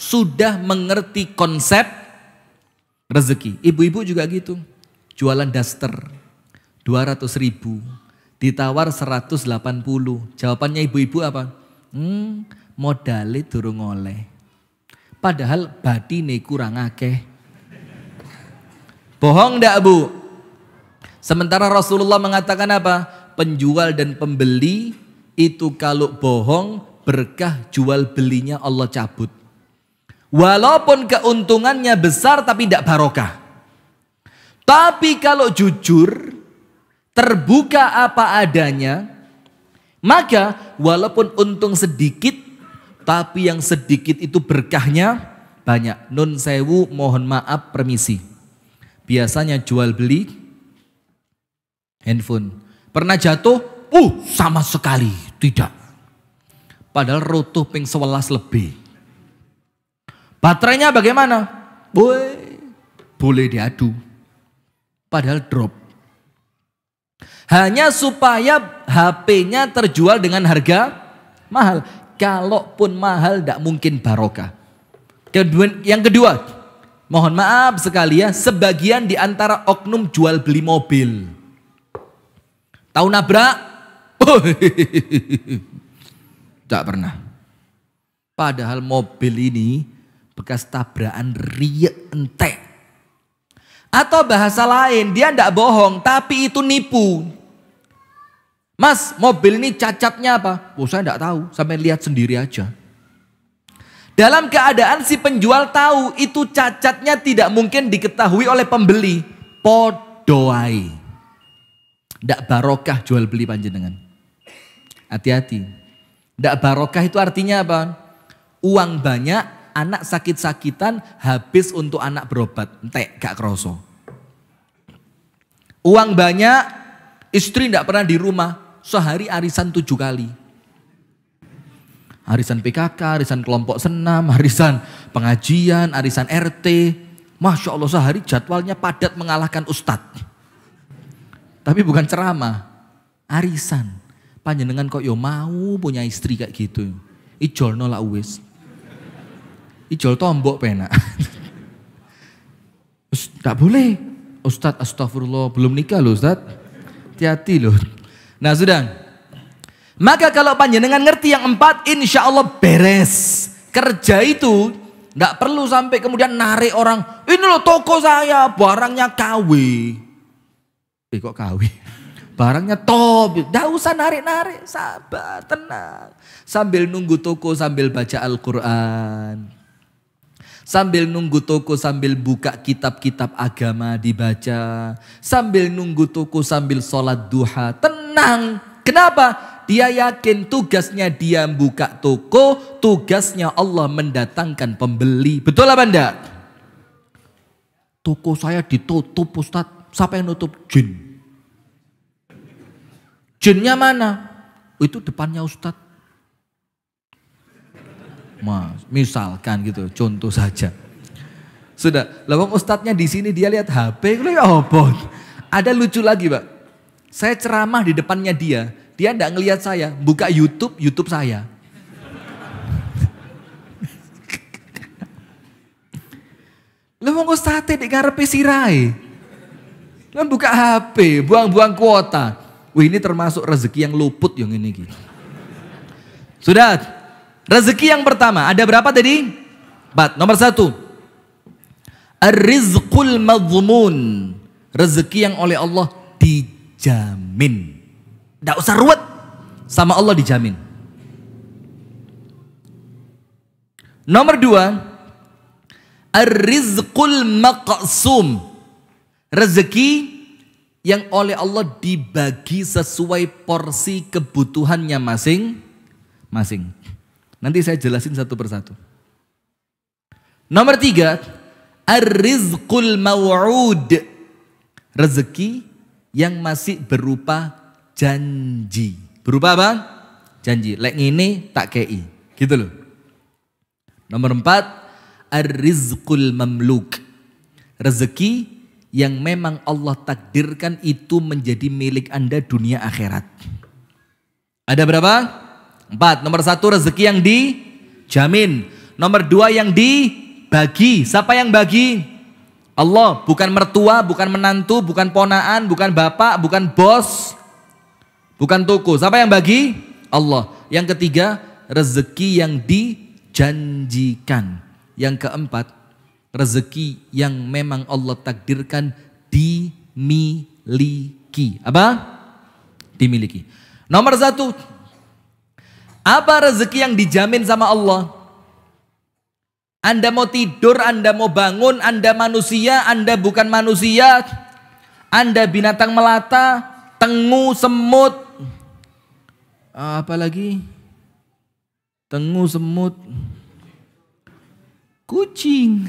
Sudah mengerti konsep rezeki. Ibu-ibu juga gitu. Jualan daster 200 ribu. Ditawar 180. Jawabannya ibu-ibu apa? Hmm, modalnya durung oleh. Padahal badine kurang akeh. Bohong ndak bu? Sementara Rasulullah mengatakan apa? Penjual dan pembeli itu kalau bohong berkah jual belinya Allah cabut. Walaupun keuntungannya besar tapi tidak barokah. Tapi kalau jujur, terbuka apa adanya, maka walaupun untung sedikit, tapi yang sedikit itu berkahnya banyak. Nun sewu mohon maaf permisi. Biasanya jual beli handphone. Pernah jatuh? Uh, sama sekali tidak. Padahal rotuh ping 11 lebih. Baterainya bagaimana? Boy, boleh diadu. Padahal drop. Hanya supaya HP-nya terjual dengan harga mahal. Kalaupun mahal tidak mungkin barokah. Yang kedua, mohon maaf sekali ya, sebagian di antara oknum jual beli mobil Tahu nabrak? Tidak pernah. Padahal mobil ini bekas tabrakan riak entek. Atau bahasa lain, dia tidak bohong, tapi itu nipu. Mas, mobil ini cacatnya apa? Oh, saya tidak tahu, sampai lihat sendiri aja. Dalam keadaan si penjual tahu itu cacatnya tidak mungkin diketahui oleh pembeli. Podoai. Tidak barokah jual beli panjenengan. Hati-hati. Tidak barokah itu artinya apa? Uang banyak, anak sakit-sakitan, habis untuk anak berobat. Entek, gak kroso. Uang banyak, istri tidak pernah di rumah. Sehari arisan tujuh kali. Arisan PKK, arisan kelompok senam, arisan pengajian, arisan RT. Masya Allah sehari jadwalnya padat mengalahkan ustadz. Tapi bukan ceramah, arisan. Panjenengan kok yo mau punya istri kayak gitu. Ijol nolak uwis. Ijol tombok penak. Tidak boleh. Ustadz astagfirullah belum nikah loh Ustadz. Hati-hati loh. Nah sudah. Maka kalau panjenengan ngerti yang empat, insya Allah beres. Kerja itu tidak perlu sampai kemudian narik orang. Ini loh toko saya, barangnya kawin. Eh kok kawi? Barangnya top, tidak usah narik-narik, sabar, tenang. Sambil nunggu toko sambil baca Al-Quran. Sambil nunggu toko sambil buka kitab-kitab agama dibaca. Sambil nunggu toko sambil sholat duha. Tenang, kenapa? Dia yakin tugasnya dia buka toko, tugasnya Allah mendatangkan pembeli. Betul apa enggak? Toko saya ditutup Ustadz Siapa yang nutup? Jin. Jinnya mana? Itu depannya Ustadz. Mas, misalkan gitu, contoh saja. Sudah, lawang ustadnya di sini dia lihat HP, ya Ada lucu lagi, Pak. Saya ceramah di depannya dia, dia tidak ngelihat saya, buka YouTube, YouTube saya. Lawang ustadz di ngarepe sirai nggak buka HP, buang-buang kuota. Wih ini termasuk rezeki yang luput yang ini gitu. Sudah, rezeki yang pertama ada berapa tadi? Empat. Nomor satu, Rizqul mazmun. Rezeki yang oleh Allah dijamin. Tidak usah ruwet. Sama Allah dijamin. Nomor dua, Rizqul maqsum Rezeki yang oleh Allah dibagi sesuai porsi kebutuhannya masing-masing. Nanti saya jelasin satu persatu. Nomor tiga, ar-rizqul maw'ud. Rezeki yang masih berupa janji. Berupa apa? Janji. Lek ini tak kei. Gitu loh. Nomor empat, ar-rizqul mamluk. Rezeki yang memang Allah takdirkan itu menjadi milik Anda dunia akhirat. Ada berapa? Empat. Nomor satu rezeki yang dijamin. Nomor dua yang dibagi. Siapa yang bagi? Allah. Bukan mertua, bukan menantu, bukan ponaan, bukan bapak, bukan bos, bukan toko. Siapa yang bagi? Allah. Yang ketiga, rezeki yang dijanjikan. Yang keempat, rezeki yang memang Allah takdirkan dimiliki. Apa? Dimiliki. Nomor satu, apa rezeki yang dijamin sama Allah? Anda mau tidur, Anda mau bangun, Anda manusia, Anda bukan manusia, Anda binatang melata, tengu, semut, ah, apalagi tengu, semut, kucing.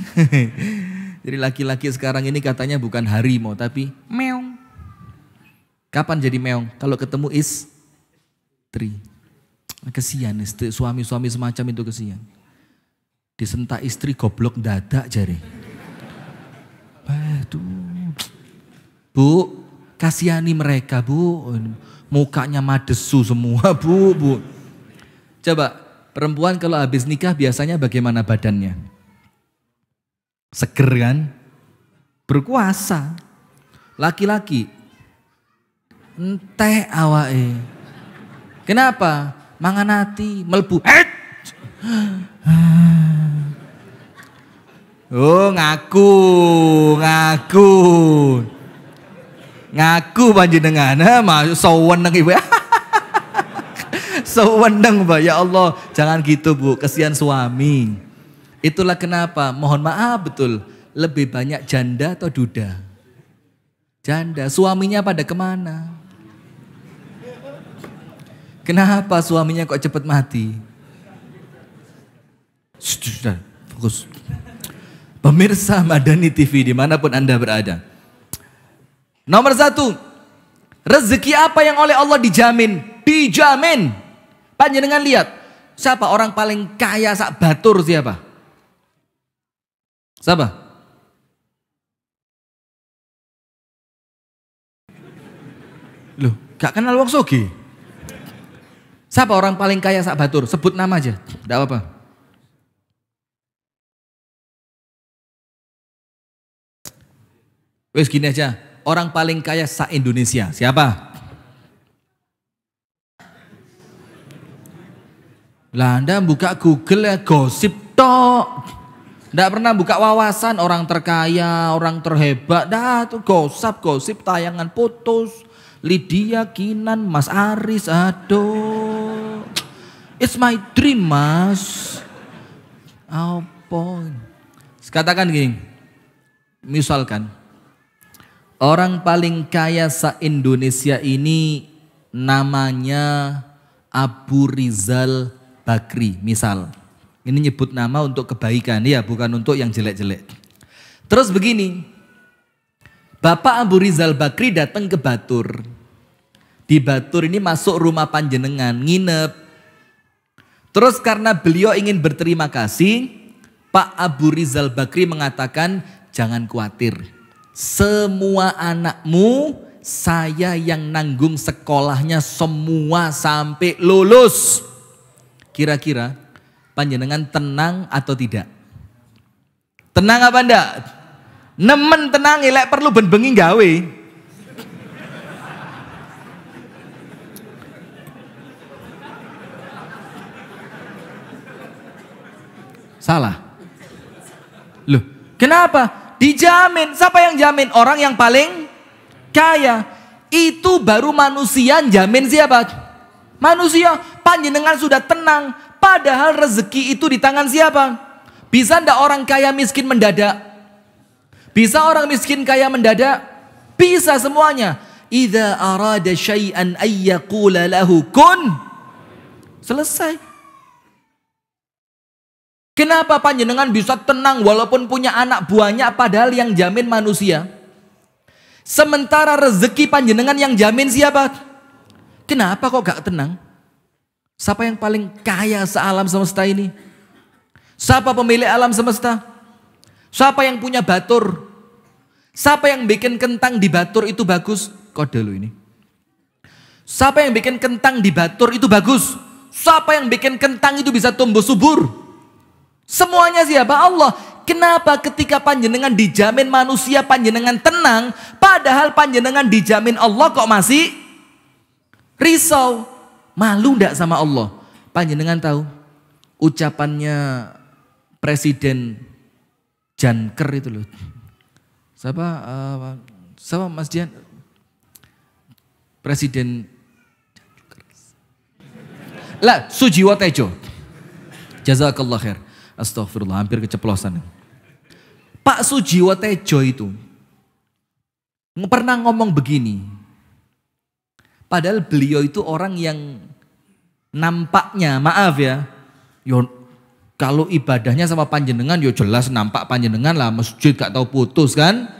Jadi laki-laki sekarang ini katanya bukan harimau tapi meong. Kapan jadi meong? Kalau ketemu istri. Kesian istri, suami-suami semacam itu kesian. Disentak istri goblok dadak jari. Aduh. Bu, kasihani mereka bu. Mukanya madesu semua bu, bu. Coba perempuan kalau habis nikah biasanya bagaimana badannya? Seger kan? Berkuasa. Laki-laki. ente awae. Kenapa? Mangan hati, melbu. Oh ngaku, ngaku. Ngaku dengan panjenengan, masuk soweneng ibu. soweneng Mbak, ya Allah. Jangan gitu Bu, kesian suami. Itulah kenapa, mohon maaf betul, lebih banyak janda atau duda? Janda, suaminya pada kemana? Kenapa suaminya kok cepat mati? Fokus. Pemirsa Madani TV dimanapun Anda berada. Nomor satu, rezeki apa yang oleh Allah dijamin? Dijamin. Panjenengan lihat, siapa orang paling kaya saat batur siapa? Siapa? Loh, gak kenal wong sogi. Siapa orang paling kaya saat batur? Sebut nama aja, tidak apa-apa. Wes gini aja, orang paling kaya sak Indonesia, siapa? Lah anda buka Google ya gosip tok. Tidak pernah buka wawasan orang terkaya, orang terhebat. Dah itu gosip, gosip tayangan putus. Lydia, Kinan, Mas Aris, aduh. It's my dream, Mas. Apa? Katakan gini, misalkan orang paling kaya se-Indonesia ini namanya Abu Rizal Bakri, misal. Ini nyebut nama untuk kebaikan, ya bukan untuk yang jelek-jelek. Terus begini, Bapak Abu Rizal Bakri datang ke Batur. Di Batur ini masuk rumah panjenengan, nginep. Terus karena beliau ingin berterima kasih, Pak Abu Rizal Bakri mengatakan, jangan khawatir. Semua anakmu saya yang nanggung sekolahnya semua sampai lulus. Kira-kira panjenengan tenang atau tidak? Tenang apa ndak? Nemen tenang elek perlu ben bengi gawe. Salah. Loh, kenapa? Dijamin. Siapa yang jamin? Orang yang paling kaya. Itu baru manusia jamin siapa? Manusia panjenengan sudah tenang, Padahal rezeki itu di tangan siapa? Bisa ndak orang kaya miskin mendadak? Bisa orang miskin kaya mendadak? Bisa semuanya. Idza arada syai'an ayyaqula lahu kun. Selesai. Kenapa panjenengan bisa tenang walaupun punya anak buahnya padahal yang jamin manusia? Sementara rezeki panjenengan yang jamin siapa? Kenapa kok gak tenang? Siapa yang paling kaya sealam semesta ini? Siapa pemilik alam semesta? Siapa yang punya batur? Siapa yang bikin kentang di batur itu bagus? Kode lu ini. Siapa yang bikin kentang di batur itu bagus? Siapa yang bikin kentang itu bisa tumbuh subur? Semuanya siapa? Allah. Kenapa ketika panjenengan dijamin manusia panjenengan tenang, padahal panjenengan dijamin Allah kok masih risau? Malu ndak sama Allah? Panjenengan tahu ucapannya Presiden Janker itu loh. Siapa? Uh, siapa Mas Jan? Presiden lah Sujiwo Tejo. Jazakallah khair. Astagfirullah, hampir keceplosan. Pak Sujiwo Tejo itu pernah ngomong begini, Padahal beliau itu orang yang nampaknya, maaf ya, yo, kalau ibadahnya sama panjenengan, yo jelas nampak panjenengan lah, masjid gak tahu putus kan.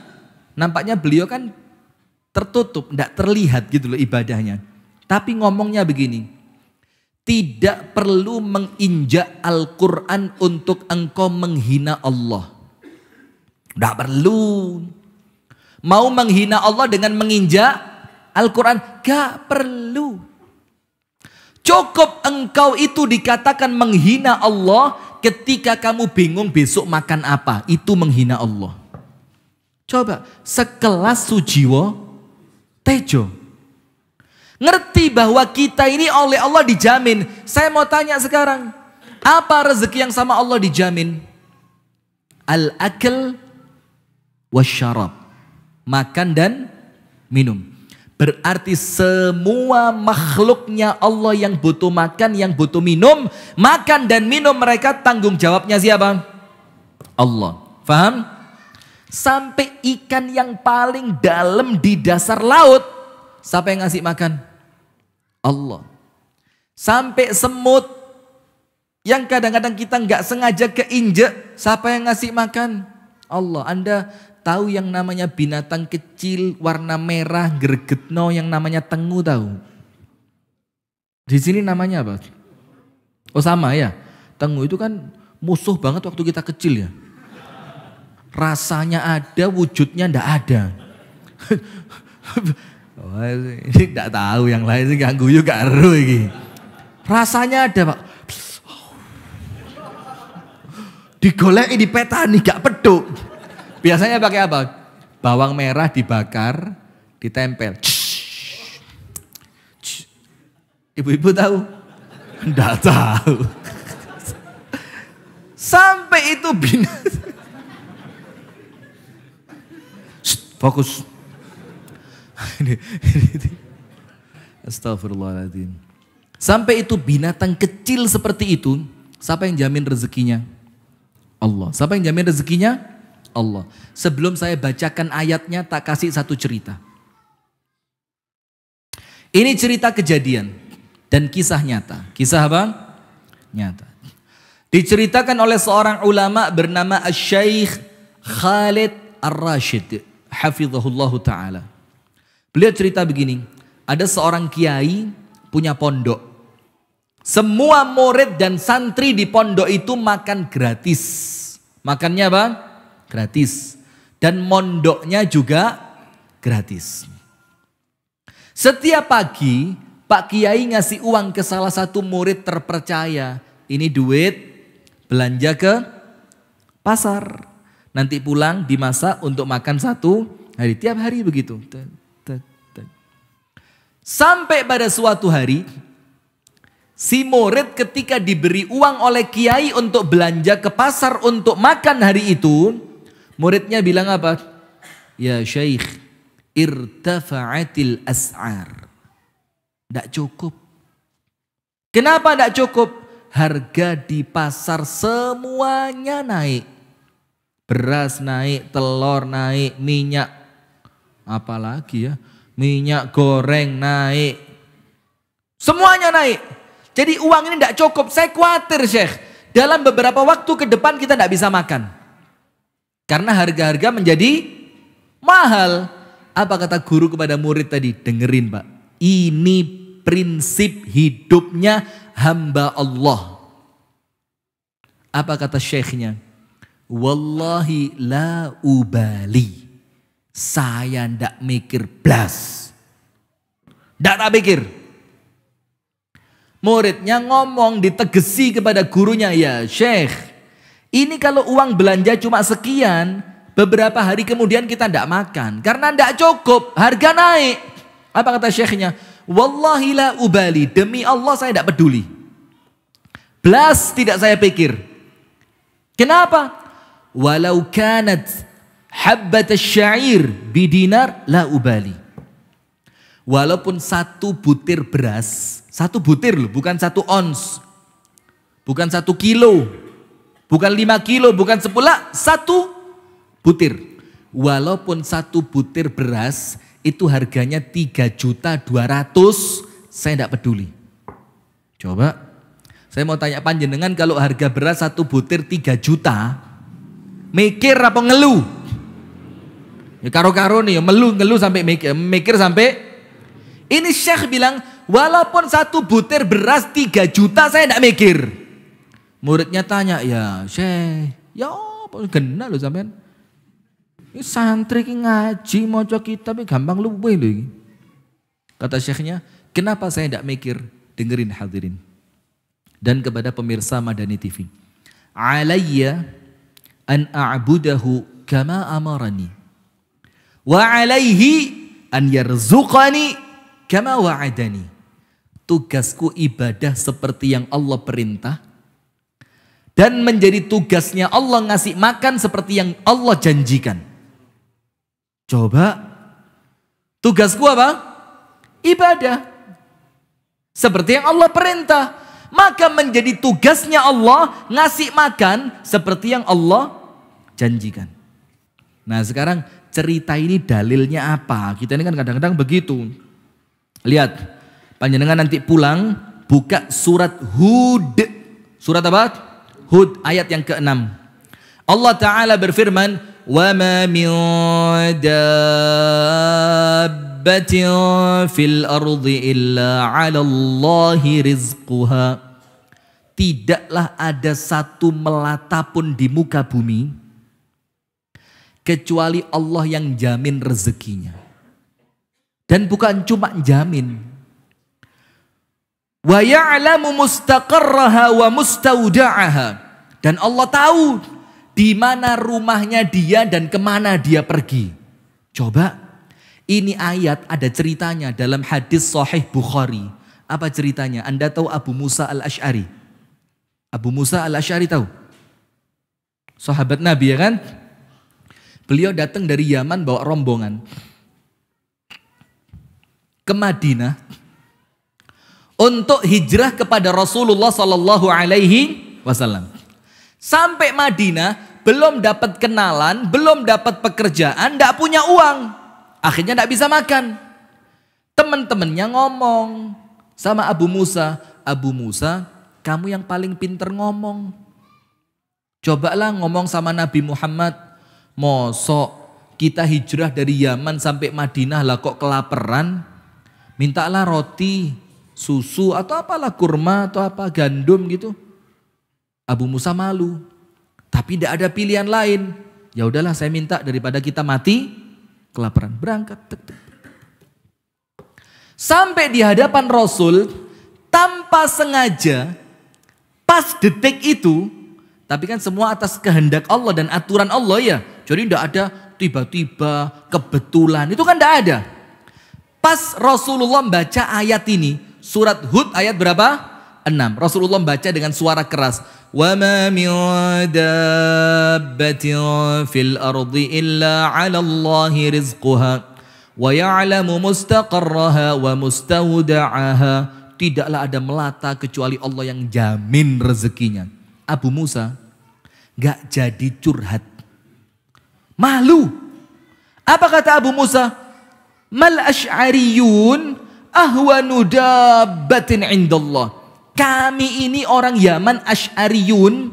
Nampaknya beliau kan tertutup, gak terlihat gitu loh ibadahnya. Tapi ngomongnya begini, tidak perlu menginjak Al-Quran untuk engkau menghina Allah. Tidak perlu. Mau menghina Allah dengan menginjak Al-Quran? Gak perlu. Cukup engkau itu dikatakan menghina Allah ketika kamu bingung besok makan apa. Itu menghina Allah. Coba, sekelas sujiwo, tejo. Ngerti bahwa kita ini oleh Allah dijamin. Saya mau tanya sekarang. Apa rezeki yang sama Allah dijamin? Al-akil wasyarab. Makan dan minum. Berarti semua makhluknya Allah yang butuh makan, yang butuh minum, makan dan minum mereka tanggung jawabnya siapa? Allah. Faham? Sampai ikan yang paling dalam di dasar laut, siapa yang ngasih makan? Allah. Sampai semut yang kadang-kadang kita nggak sengaja keinjek, siapa yang ngasih makan? Allah. Anda tahu yang namanya binatang kecil warna merah gregetno yang namanya tengu tahu. Di sini namanya apa? Oh sama ya. Tengu itu kan musuh banget waktu kita kecil ya. Rasanya ada, wujudnya ndak ada. tidak oh, tahu yang lain sih ganggu yuk gak ini Rasanya ada, Pak. Digoleki di nih gak peduk. Biasanya pakai apa? Bawang merah dibakar, ditempel. Ibu-ibu tahu? Enggak tahu. Sampai itu binasa. Fokus. Astagfirullahaladzim. Sampai itu binatang kecil seperti itu, siapa yang jamin rezekinya? Allah. Siapa yang jamin rezekinya? Allah. Sebelum saya bacakan ayatnya, tak kasih satu cerita. Ini cerita kejadian dan kisah nyata. Kisah apa? Nyata. Diceritakan oleh seorang ulama bernama Asy-Syaikh Khalid Ar-Rashid, Hafizahullah taala. Beliau cerita begini, ada seorang kiai punya pondok. Semua murid dan santri di pondok itu makan gratis. Makannya apa? gratis. Dan mondoknya juga gratis. Setiap pagi Pak Kiai ngasih uang ke salah satu murid terpercaya. Ini duit belanja ke pasar. Nanti pulang dimasak untuk makan satu hari. Tiap hari begitu. Sampai pada suatu hari Si murid ketika diberi uang oleh kiai untuk belanja ke pasar untuk makan hari itu, Muridnya bilang apa? Ya Syekh, irtafa'atil as'ar. Tidak cukup. Kenapa tidak cukup? Harga di pasar semuanya naik. Beras naik, telur naik, minyak. Apalagi ya, minyak goreng naik. Semuanya naik. Jadi uang ini tidak cukup. Saya khawatir Syekh. Dalam beberapa waktu ke depan kita tidak bisa makan. Karena harga-harga menjadi mahal. Apa kata guru kepada murid tadi? Dengerin Pak. Ini prinsip hidupnya hamba Allah. Apa kata syekhnya? Wallahi la ubali. Saya ndak mikir blas. Ndak tak pikir. Muridnya ngomong ditegesi kepada gurunya, ya Syekh, ini kalau uang belanja cuma sekian, beberapa hari kemudian kita tidak makan. Karena tidak cukup, harga naik. Apa kata syekhnya? Wallahi la ubali, demi Allah saya tidak peduli. Plus tidak saya pikir. Kenapa? Walau kanat habbat syair bidinar la ubali. Walaupun satu butir beras, satu butir loh, bukan satu ons, bukan satu kilo, Bukan lima kilo, bukan sepuluh, satu butir. Walaupun satu butir beras itu harganya tiga juta dua ratus, saya tidak peduli. Coba saya mau tanya panjenengan kalau harga beras satu butir tiga juta, mikir apa ngeluh? Ya karo-karo nih, ya, meluh ngeluh sampai mikir, eh, mikir sampai ini Syekh bilang walaupun satu butir beras tiga juta saya tidak mikir. Muridnya tanya, ya Syekh, ya apa kena lho sampean. Ini santri ki ngaji maca kitab gampang luwe lho iki. Kata Syekhnya, kenapa saya tidak mikir? Dengerin hadirin. Dan kepada pemirsa Madani TV. Alayya an a'budahu kama amarani. Wa alaihi an yarzuqani kama wa'adani. Tugasku ibadah seperti yang Allah perintah dan menjadi tugasnya Allah ngasih makan seperti yang Allah janjikan. Coba, tugasku apa? Ibadah. Seperti yang Allah perintah. Maka menjadi tugasnya Allah ngasih makan seperti yang Allah janjikan. Nah sekarang cerita ini dalilnya apa? Kita ini kan kadang-kadang begitu. Lihat, panjenengan nanti pulang buka surat Hud. Surat apa? Hud ayat yang ke-6. Allah taala berfirman, وَمَا ma min dabbatin fil ardi illa 'ala Allahi Tidaklah ada satu melata pun di muka bumi kecuali Allah yang jamin rezekinya. Dan bukan cuma jamin, Wa ya'lamu mustaqarraha wa mustauda'aha. Dan Allah tahu di mana rumahnya dia dan kemana dia pergi. Coba ini ayat ada ceritanya dalam hadis sahih Bukhari. Apa ceritanya? Anda tahu Abu Musa al-Ash'ari? Abu Musa al-Ash'ari tahu? Sahabat Nabi ya kan? Beliau datang dari Yaman bawa rombongan. Ke Madinah, untuk hijrah kepada Rasulullah Sallallahu Alaihi Wasallam. Sampai Madinah belum dapat kenalan, belum dapat pekerjaan, tidak punya uang. Akhirnya tidak bisa makan. Teman-temannya ngomong sama Abu Musa, Abu Musa, kamu yang paling pinter ngomong. Cobalah ngomong sama Nabi Muhammad. Mosok kita hijrah dari Yaman sampai Madinah lah kok kelaperan. Mintalah roti susu atau apalah kurma atau apa gandum gitu. Abu Musa malu. Tapi tidak ada pilihan lain. Ya udahlah saya minta daripada kita mati kelaparan. Berangkat. Sampai di hadapan Rasul tanpa sengaja pas detik itu tapi kan semua atas kehendak Allah dan aturan Allah ya. Jadi tidak ada tiba-tiba kebetulan. Itu kan tidak ada. Pas Rasulullah baca ayat ini, Surat Hud ayat berapa? 6. Rasulullah baca dengan suara keras. وَمَا مِنْ فِي الْأَرْضِ إِلَّا عَلَى اللَّهِ رِزْقُهَا وَيَعْلَمُ مُسْتَقَرَّهَا وَمُسْتَوْدَعَهَا Tidaklah ada melata kecuali Allah yang jamin rezekinya. Abu Musa gak jadi curhat. Malu. Apa kata Abu Musa? Mal ash'ariyun ahwanu dabbatin indallah. Kami ini orang Yaman Ash'ariyun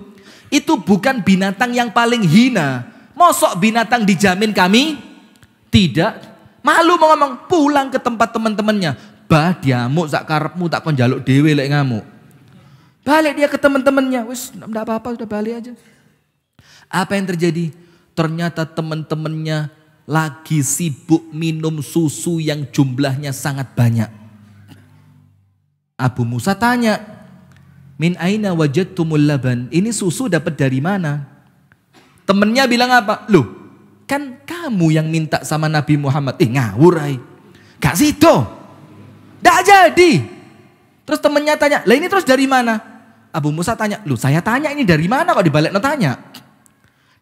itu bukan binatang yang paling hina. Mosok binatang dijamin kami? Tidak. Malu mau ngomong pulang ke tempat teman-temannya. Bah diamuk sak karepmu tak kon jaluk dhewe lek ngamuk. Balik dia ke teman-temannya. Wis tidak apa-apa sudah balik aja. Apa yang terjadi? Ternyata teman-temannya lagi sibuk minum susu yang jumlahnya sangat banyak. Abu Musa tanya, Min aina wajadtumul laban? Ini susu dapat dari mana? Temennya bilang apa? Loh, kan kamu yang minta sama Nabi Muhammad. Eh ngawur Gak situ. Gak jadi. Terus temennya tanya, lah ini terus dari mana? Abu Musa tanya, lu saya tanya ini dari mana kok dibalik no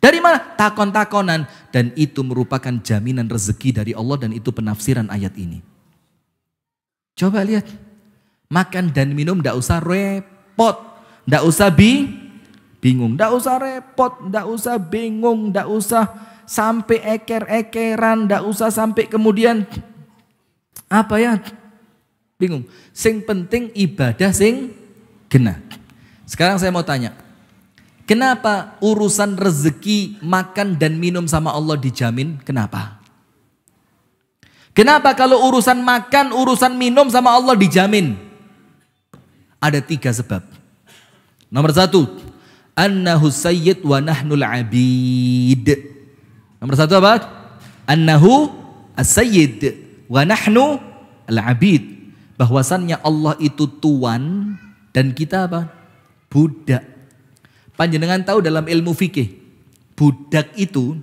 dari mana? Takon-takonan. Dan itu merupakan jaminan rezeki dari Allah dan itu penafsiran ayat ini. Coba lihat. Makan dan minum tidak usah repot. Tidak usah bi, bingung. Tidak usah repot, tidak usah bingung, tidak usah sampai eker-ekeran, tidak usah sampai kemudian apa ya bingung. Sing penting ibadah sing genah. Sekarang saya mau tanya, Kenapa urusan rezeki, makan dan minum sama Allah dijamin? Kenapa? Kenapa kalau urusan makan, urusan minum sama Allah dijamin? Ada tiga sebab. Nomor satu, annahu sayyid wa nahnul abid. Nomor satu apa? Annahu sayyid wa nahnu al-abid. Bahwasannya Allah itu tuan dan kita apa? Budak. Panjenengan tahu dalam ilmu fikih, budak itu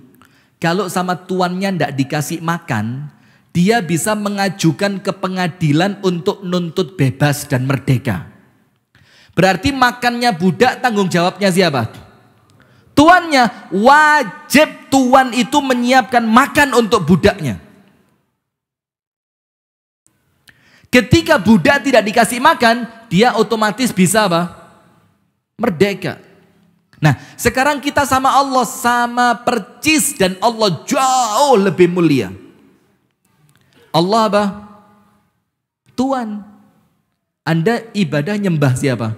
kalau sama tuannya tidak dikasih makan, dia bisa mengajukan ke pengadilan untuk nuntut bebas dan merdeka. Berarti makannya budak tanggung jawabnya siapa? Tuannya wajib tuan itu menyiapkan makan untuk budaknya. Ketika budak tidak dikasih makan, dia otomatis bisa apa? Merdeka. Nah, sekarang kita sama Allah sama percis dan Allah jauh lebih mulia. Allah apa? Tuhan. Anda ibadah nyembah siapa?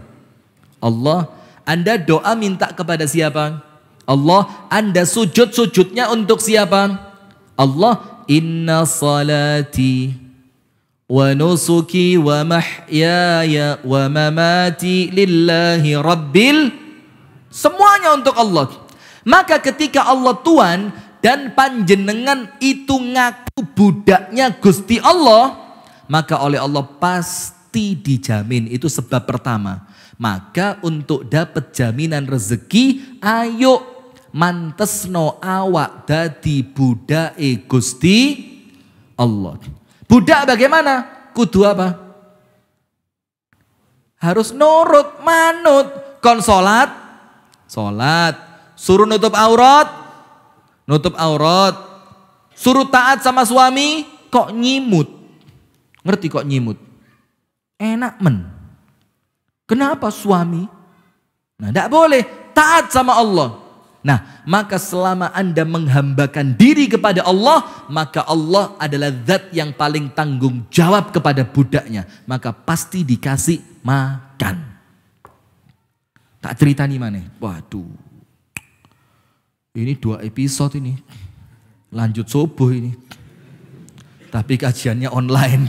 Allah. Anda doa minta kepada siapa? Allah. Anda sujud-sujudnya untuk siapa? Allah. Inna salati wa nusuki wa mahyaya wa mamati lillahi rabbil Semuanya untuk Allah. Maka ketika Allah Tuhan dan panjenengan itu ngaku budaknya Gusti Allah, maka oleh Allah pasti dijamin. Itu sebab pertama. Maka untuk dapat jaminan rezeki, ayo mantesno awak dadi budake Gusti Allah. Budak bagaimana? Kudu apa? Harus nurut, manut, konsolat, Sholat. Suruh nutup aurat. Nutup aurat. Suruh taat sama suami. Kok nyimut? Ngerti kok nyimut? Enak men. Kenapa suami? Nah tidak boleh. Taat sama Allah. Nah, maka selama Anda menghambakan diri kepada Allah, maka Allah adalah zat yang paling tanggung jawab kepada budaknya. Maka pasti dikasih makan. Tak cerita nih mana? Waduh. Ini dua episode ini. Lanjut subuh ini. Tapi kajiannya online.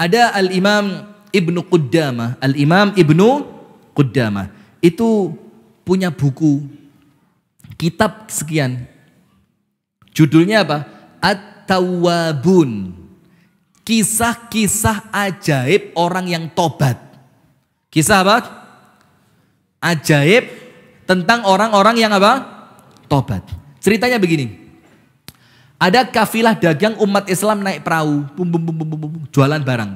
Ada Al-Imam Ibnu Qudamah. Al-Imam Ibnu Qudamah. Itu punya buku. Kitab sekian. Judulnya apa? At-Tawabun. Kisah-kisah ajaib orang yang tobat. Kisah apa? Ajaib tentang orang-orang yang apa? Tobat. Ceritanya begini. Ada kafilah dagang umat Islam naik perahu, bum, bum, bum, bum, bum, bum, jualan barang.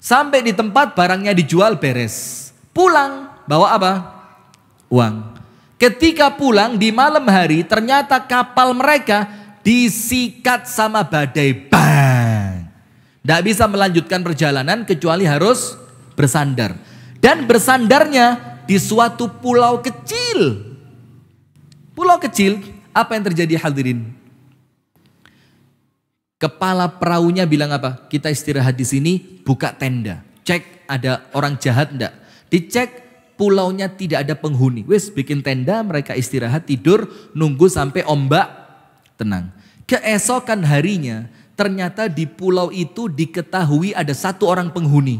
Sampai di tempat barangnya dijual beres. Pulang bawa apa? Uang. Ketika pulang di malam hari ternyata kapal mereka disikat sama badai. Bang. Tidak bisa melanjutkan perjalanan kecuali harus bersandar dan bersandarnya di suatu pulau kecil. Pulau kecil, apa yang terjadi hadirin? Kepala perahunya bilang apa? Kita istirahat di sini, buka tenda. Cek ada orang jahat enggak? Dicek pulaunya tidak ada penghuni. Wes bikin tenda, mereka istirahat, tidur, nunggu sampai ombak tenang. Keesokan harinya, ternyata di pulau itu diketahui ada satu orang penghuni.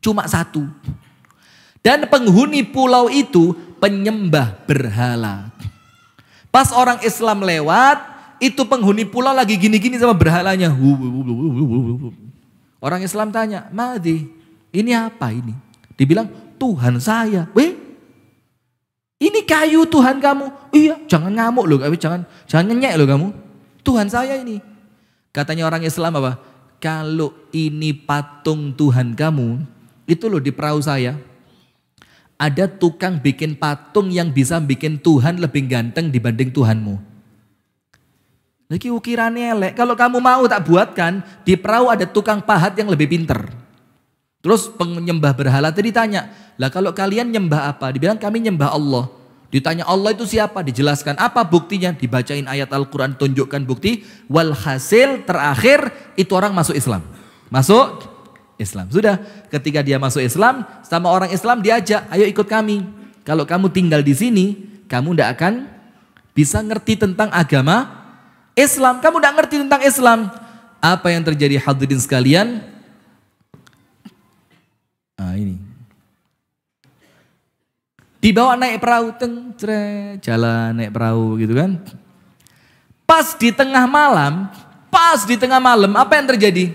Cuma satu. Dan penghuni pulau itu penyembah berhala. Pas orang Islam lewat, itu penghuni pulau lagi gini-gini sama berhalanya. Orang Islam tanya, Madi, ini apa ini? Dibilang, Tuhan saya. Weh, ini kayu Tuhan kamu. Iya, jangan ngamuk loh, jangan jangan nyenyak loh kamu. Tuhan saya ini. Katanya orang Islam apa? Kalau ini patung Tuhan kamu, itu loh di perahu saya ada tukang bikin patung yang bisa bikin Tuhan lebih ganteng dibanding Tuhanmu. Lagi ukirannya elek. Kalau kamu mau tak buatkan, di perahu ada tukang pahat yang lebih pinter. Terus penyembah berhala tadi tanya, lah kalau kalian nyembah apa? Dibilang kami nyembah Allah. Ditanya Allah itu siapa? Dijelaskan apa buktinya? Dibacain ayat Al-Quran, tunjukkan bukti. Walhasil terakhir itu orang masuk Islam. Masuk Islam. Sudah, ketika dia masuk Islam, sama orang Islam diajak, ayo ikut kami. Kalau kamu tinggal di sini, kamu tidak akan bisa ngerti tentang agama Islam. Kamu tidak ngerti tentang Islam. Apa yang terjadi hadirin sekalian? Nah, ini. bawah naik perahu, teng, cere, jalan naik perahu gitu kan. Pas di tengah malam, pas di tengah malam, apa yang terjadi?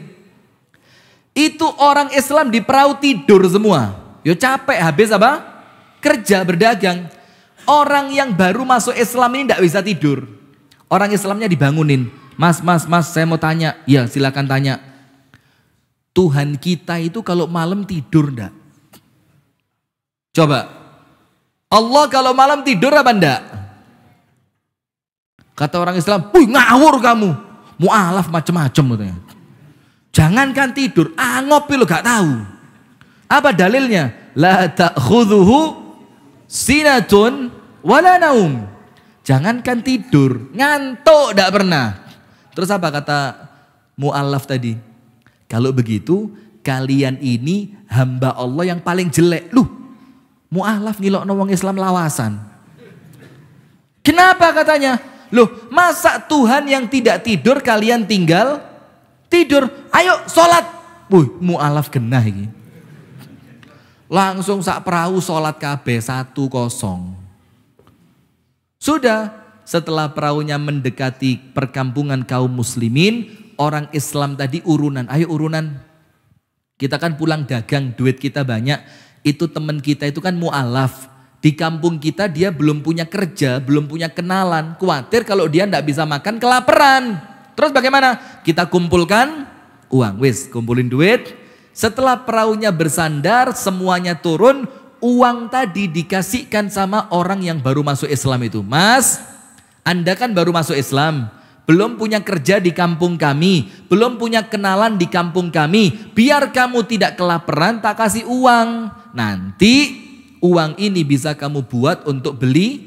Itu orang Islam di perahu tidur semua. Yo capek habis apa? Kerja berdagang. Orang yang baru masuk Islam ini tidak bisa tidur. Orang Islamnya dibangunin. Mas, mas, mas, saya mau tanya. Ya, silakan tanya. Tuhan kita itu kalau malam tidur ndak? Coba. Allah kalau malam tidur apa ndak? Kata orang Islam, "Wih, ngawur kamu. Mualaf macam-macam katanya." Jangankan tidur, ah, ngopi lo gak tahu. Apa dalilnya? La ta'khudhuhu sinatun wala naum. Jangankan tidur, ngantuk gak pernah. Terus apa kata mu'alaf tadi? Kalau begitu, kalian ini hamba Allah yang paling jelek. Loh, mu'alaf ngilok nawang Islam lawasan. Kenapa katanya? Loh, masa Tuhan yang tidak tidur kalian tinggal tidur, ayo sholat. Wih, mu'alaf genah ini. Langsung sak perahu sholat KB satu kosong. Sudah, setelah perahunya mendekati perkampungan kaum muslimin, orang Islam tadi urunan, ayo urunan. Kita kan pulang dagang, duit kita banyak. Itu teman kita itu kan mu'alaf. Di kampung kita dia belum punya kerja, belum punya kenalan. Khawatir kalau dia tidak bisa makan kelaparan. Terus bagaimana? Kita kumpulkan uang. Wis, kumpulin duit. Setelah perahunya bersandar, semuanya turun. Uang tadi dikasihkan sama orang yang baru masuk Islam itu. Mas, Anda kan baru masuk Islam. Belum punya kerja di kampung kami. Belum punya kenalan di kampung kami. Biar kamu tidak kelaparan, tak kasih uang. Nanti uang ini bisa kamu buat untuk beli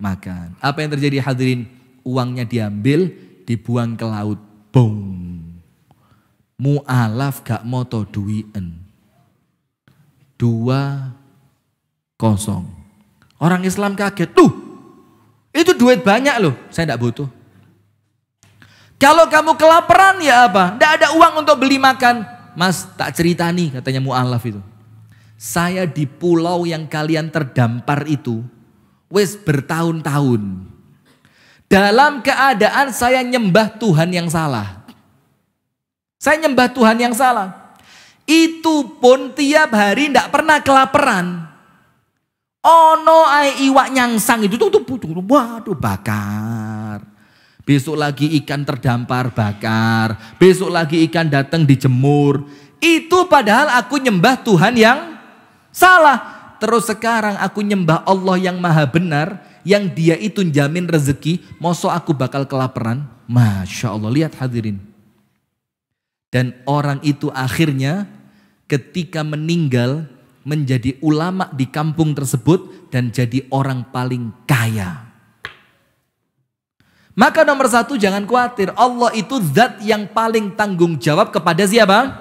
makan. Apa yang terjadi hadirin? Uangnya diambil, dibuang ke laut. Bong. Mu'alaf gak moto duwien. Dua kosong. Orang Islam kaget. Tuh, itu duit banyak loh. Saya tidak butuh. Kalau kamu kelaparan ya apa? Tidak ada uang untuk beli makan. Mas, tak cerita nih katanya mu'alaf itu. Saya di pulau yang kalian terdampar itu, wes bertahun-tahun. Dalam keadaan saya nyembah Tuhan yang salah. Saya nyembah Tuhan yang salah. Itu pun tiap hari tidak pernah kelaparan. Ono ai iwak nyangsang itu tuh, tuh, tuh waduh bakar. Besok lagi ikan terdampar bakar. Besok lagi ikan datang dijemur. Itu padahal aku nyembah Tuhan yang salah. Terus sekarang aku nyembah Allah yang maha benar yang dia itu jamin rezeki, moso aku bakal kelaparan. Masya Allah, lihat hadirin. Dan orang itu akhirnya ketika meninggal menjadi ulama di kampung tersebut dan jadi orang paling kaya. Maka nomor satu jangan khawatir, Allah itu zat yang paling tanggung jawab kepada siapa?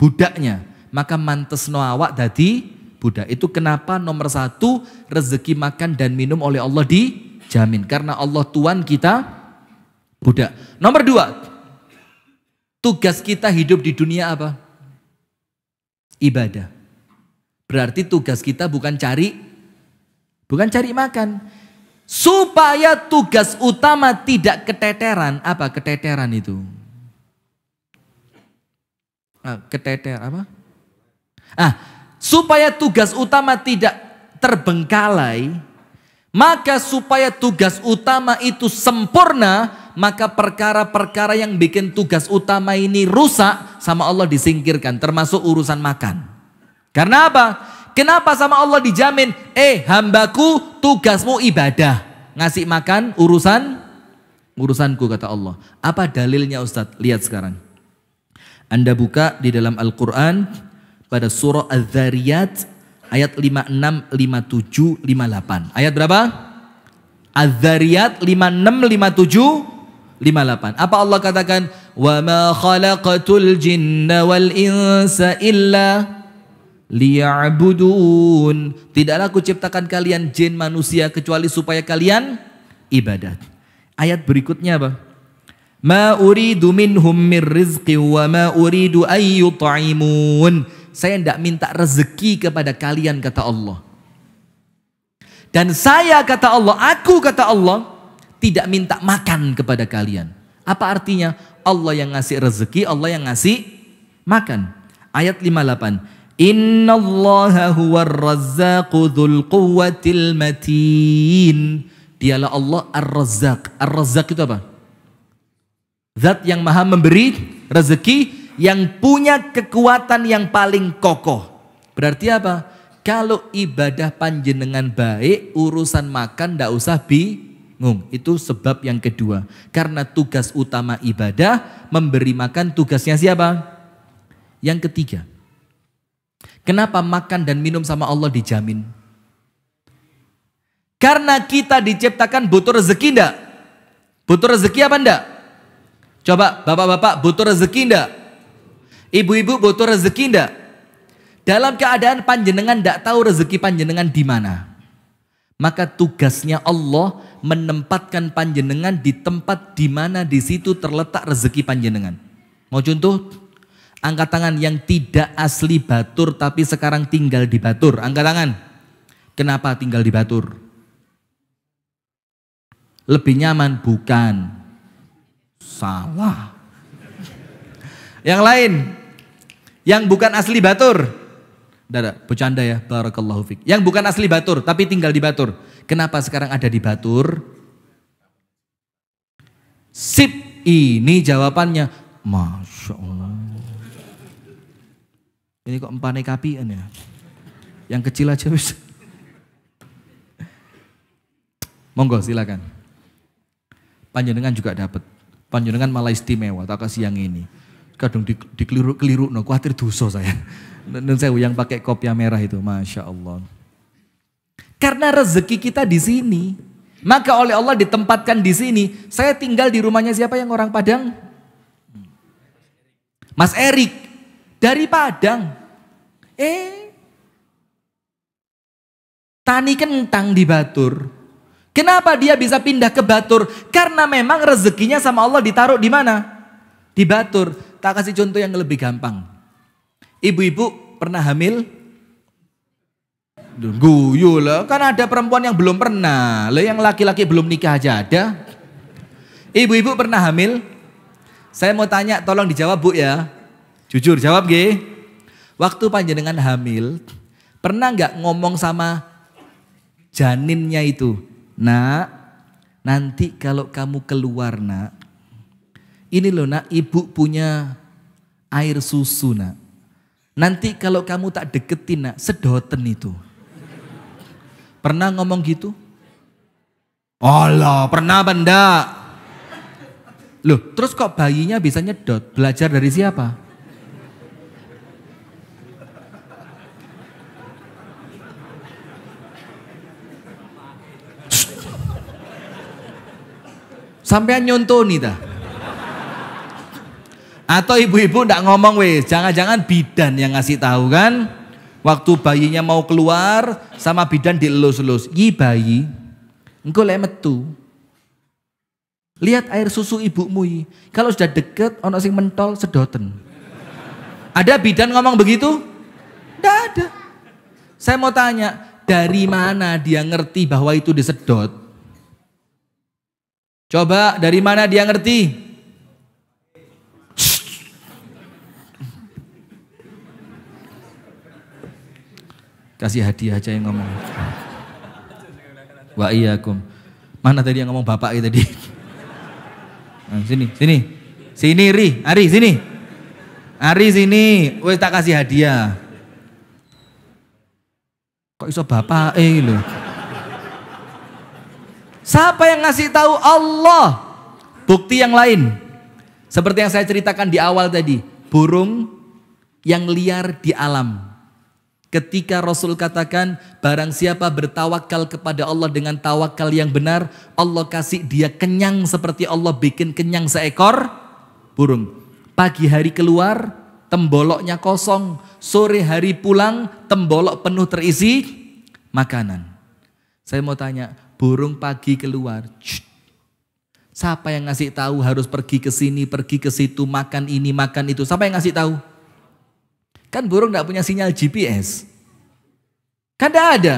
Budaknya. Maka mantes noawak tadi Buddha. Itu kenapa nomor satu rezeki makan dan minum oleh Allah dijamin. Karena Allah Tuhan kita Buddha. Nomor dua, tugas kita hidup di dunia apa? Ibadah. Berarti tugas kita bukan cari, bukan cari makan. Supaya tugas utama tidak keteteran. Apa keteteran itu? Ah, keteter apa? Ah, Supaya tugas utama tidak terbengkalai, maka supaya tugas utama itu sempurna, maka perkara-perkara yang bikin tugas utama ini rusak sama Allah disingkirkan, termasuk urusan makan. Karena apa? Kenapa sama Allah dijamin, eh hambaku tugasmu ibadah. Ngasih makan urusan urusanku kata Allah. Apa dalilnya Ustadz? Lihat sekarang. Anda buka di dalam Al-Quran pada surah Az-Zariyat ayat 56, 57, 58. Ayat berapa? Az-Zariyat 56, 57, 58. Apa Allah katakan? Wa ma khalaqatul jinna wal insa illa liya'budun. Tidaklah aku ciptakan kalian jin manusia kecuali supaya kalian ibadat. Ayat berikutnya apa? Ma uridu minhum min rizqi wa ma uridu an saya tidak minta rezeki kepada kalian kata Allah. Dan saya kata Allah, aku kata Allah tidak minta makan kepada kalian. Apa artinya? Allah yang ngasih rezeki, Allah yang ngasih makan. Ayat 58. Inna allaha huwar razzaqu dhul quwwatil matin. Dialah Allah ar-razzaq. Ar-razzaq itu apa? Zat yang maha memberi rezeki yang punya kekuatan yang paling kokoh. Berarti apa? Kalau ibadah panjenengan baik, urusan makan tidak usah bingung. Itu sebab yang kedua. Karena tugas utama ibadah memberi makan tugasnya siapa? Yang ketiga. Kenapa makan dan minum sama Allah dijamin? Karena kita diciptakan butuh rezeki enggak? Butuh rezeki apa enggak? Coba bapak-bapak butuh rezeki enggak? Ibu-ibu butuh rezeki ndak? Dalam keadaan panjenengan ndak tahu rezeki panjenengan di mana. Maka tugasnya Allah menempatkan panjenengan di tempat di mana di situ terletak rezeki panjenengan. Mau contoh? Angkat tangan yang tidak asli Batur tapi sekarang tinggal di Batur. Angkat tangan. Kenapa tinggal di Batur? Lebih nyaman bukan? Salah. Yang lain, yang bukan asli Batur. Dada, bercanda ya, barakallahu fiq. Yang bukan asli Batur, tapi tinggal di Batur. Kenapa sekarang ada di Batur? Sip, ini jawabannya. Masya Allah. Ini kok empane ini ya? Yang kecil aja bisa. Monggo silakan. Panjenengan juga dapat. Panjenengan malah istimewa, tak kasih yang ini kadang dikeliru keliru no khawatir dosa saya dan saya yang pakai kopiah merah itu masya Allah karena rezeki kita di sini maka oleh Allah ditempatkan di sini saya tinggal di rumahnya siapa yang orang Padang Mas Erik dari Padang eh tani kentang di Batur Kenapa dia bisa pindah ke Batur? Karena memang rezekinya sama Allah ditaruh di mana? Di Batur, tak kasih contoh yang lebih gampang. Ibu-ibu pernah hamil? Guyu loh, kan ada perempuan yang belum pernah. Loh yang laki-laki belum nikah aja ada. Ibu-ibu pernah hamil? Saya mau tanya, tolong dijawab bu ya. Jujur jawab g. Waktu panjenengan hamil, pernah nggak ngomong sama janinnya itu? Nak, nanti kalau kamu keluar nak, ini loh nak, ibu punya air susu nak. Nanti kalau kamu tak deketin nak, sedoten itu. Pernah ngomong gitu? Allah, pernah apa enggak? Loh, terus kok bayinya bisa nyedot? Belajar dari siapa? Sampai nyontoni dah. Atau ibu-ibu ndak ngomong wes, jangan-jangan bidan yang ngasih tahu kan? Waktu bayinya mau keluar sama bidan dielus-elus. i bayi, engkau lek metu. Lihat air susu ibumu Kalau sudah deket ono sing mentol sedoten. Ada bidan ngomong begitu? Tidak ada. Saya mau tanya, dari mana dia ngerti bahwa itu disedot? Coba dari mana dia ngerti? Kasih hadiah aja yang ngomong. Wa iyyakum. Mana tadi yang ngomong bapak itu tadi? Nah, sini, sini. Sini Ri, Ari sini. Ari sini, wes tak kasih hadiah. Kok iso bapak eh lho. Siapa yang ngasih tahu Allah? Bukti yang lain. Seperti yang saya ceritakan di awal tadi, burung yang liar di alam. Ketika Rasul katakan, barang siapa bertawakal kepada Allah dengan tawakal yang benar, Allah kasih dia kenyang seperti Allah bikin kenyang seekor burung. Pagi hari keluar, temboloknya kosong. Sore hari pulang, tembolok penuh terisi makanan. Saya mau tanya, burung pagi keluar. Siapa yang ngasih tahu harus pergi ke sini, pergi ke situ, makan ini, makan itu? Siapa yang ngasih tahu? Kan burung tidak punya sinyal GPS. Kan tidak ada.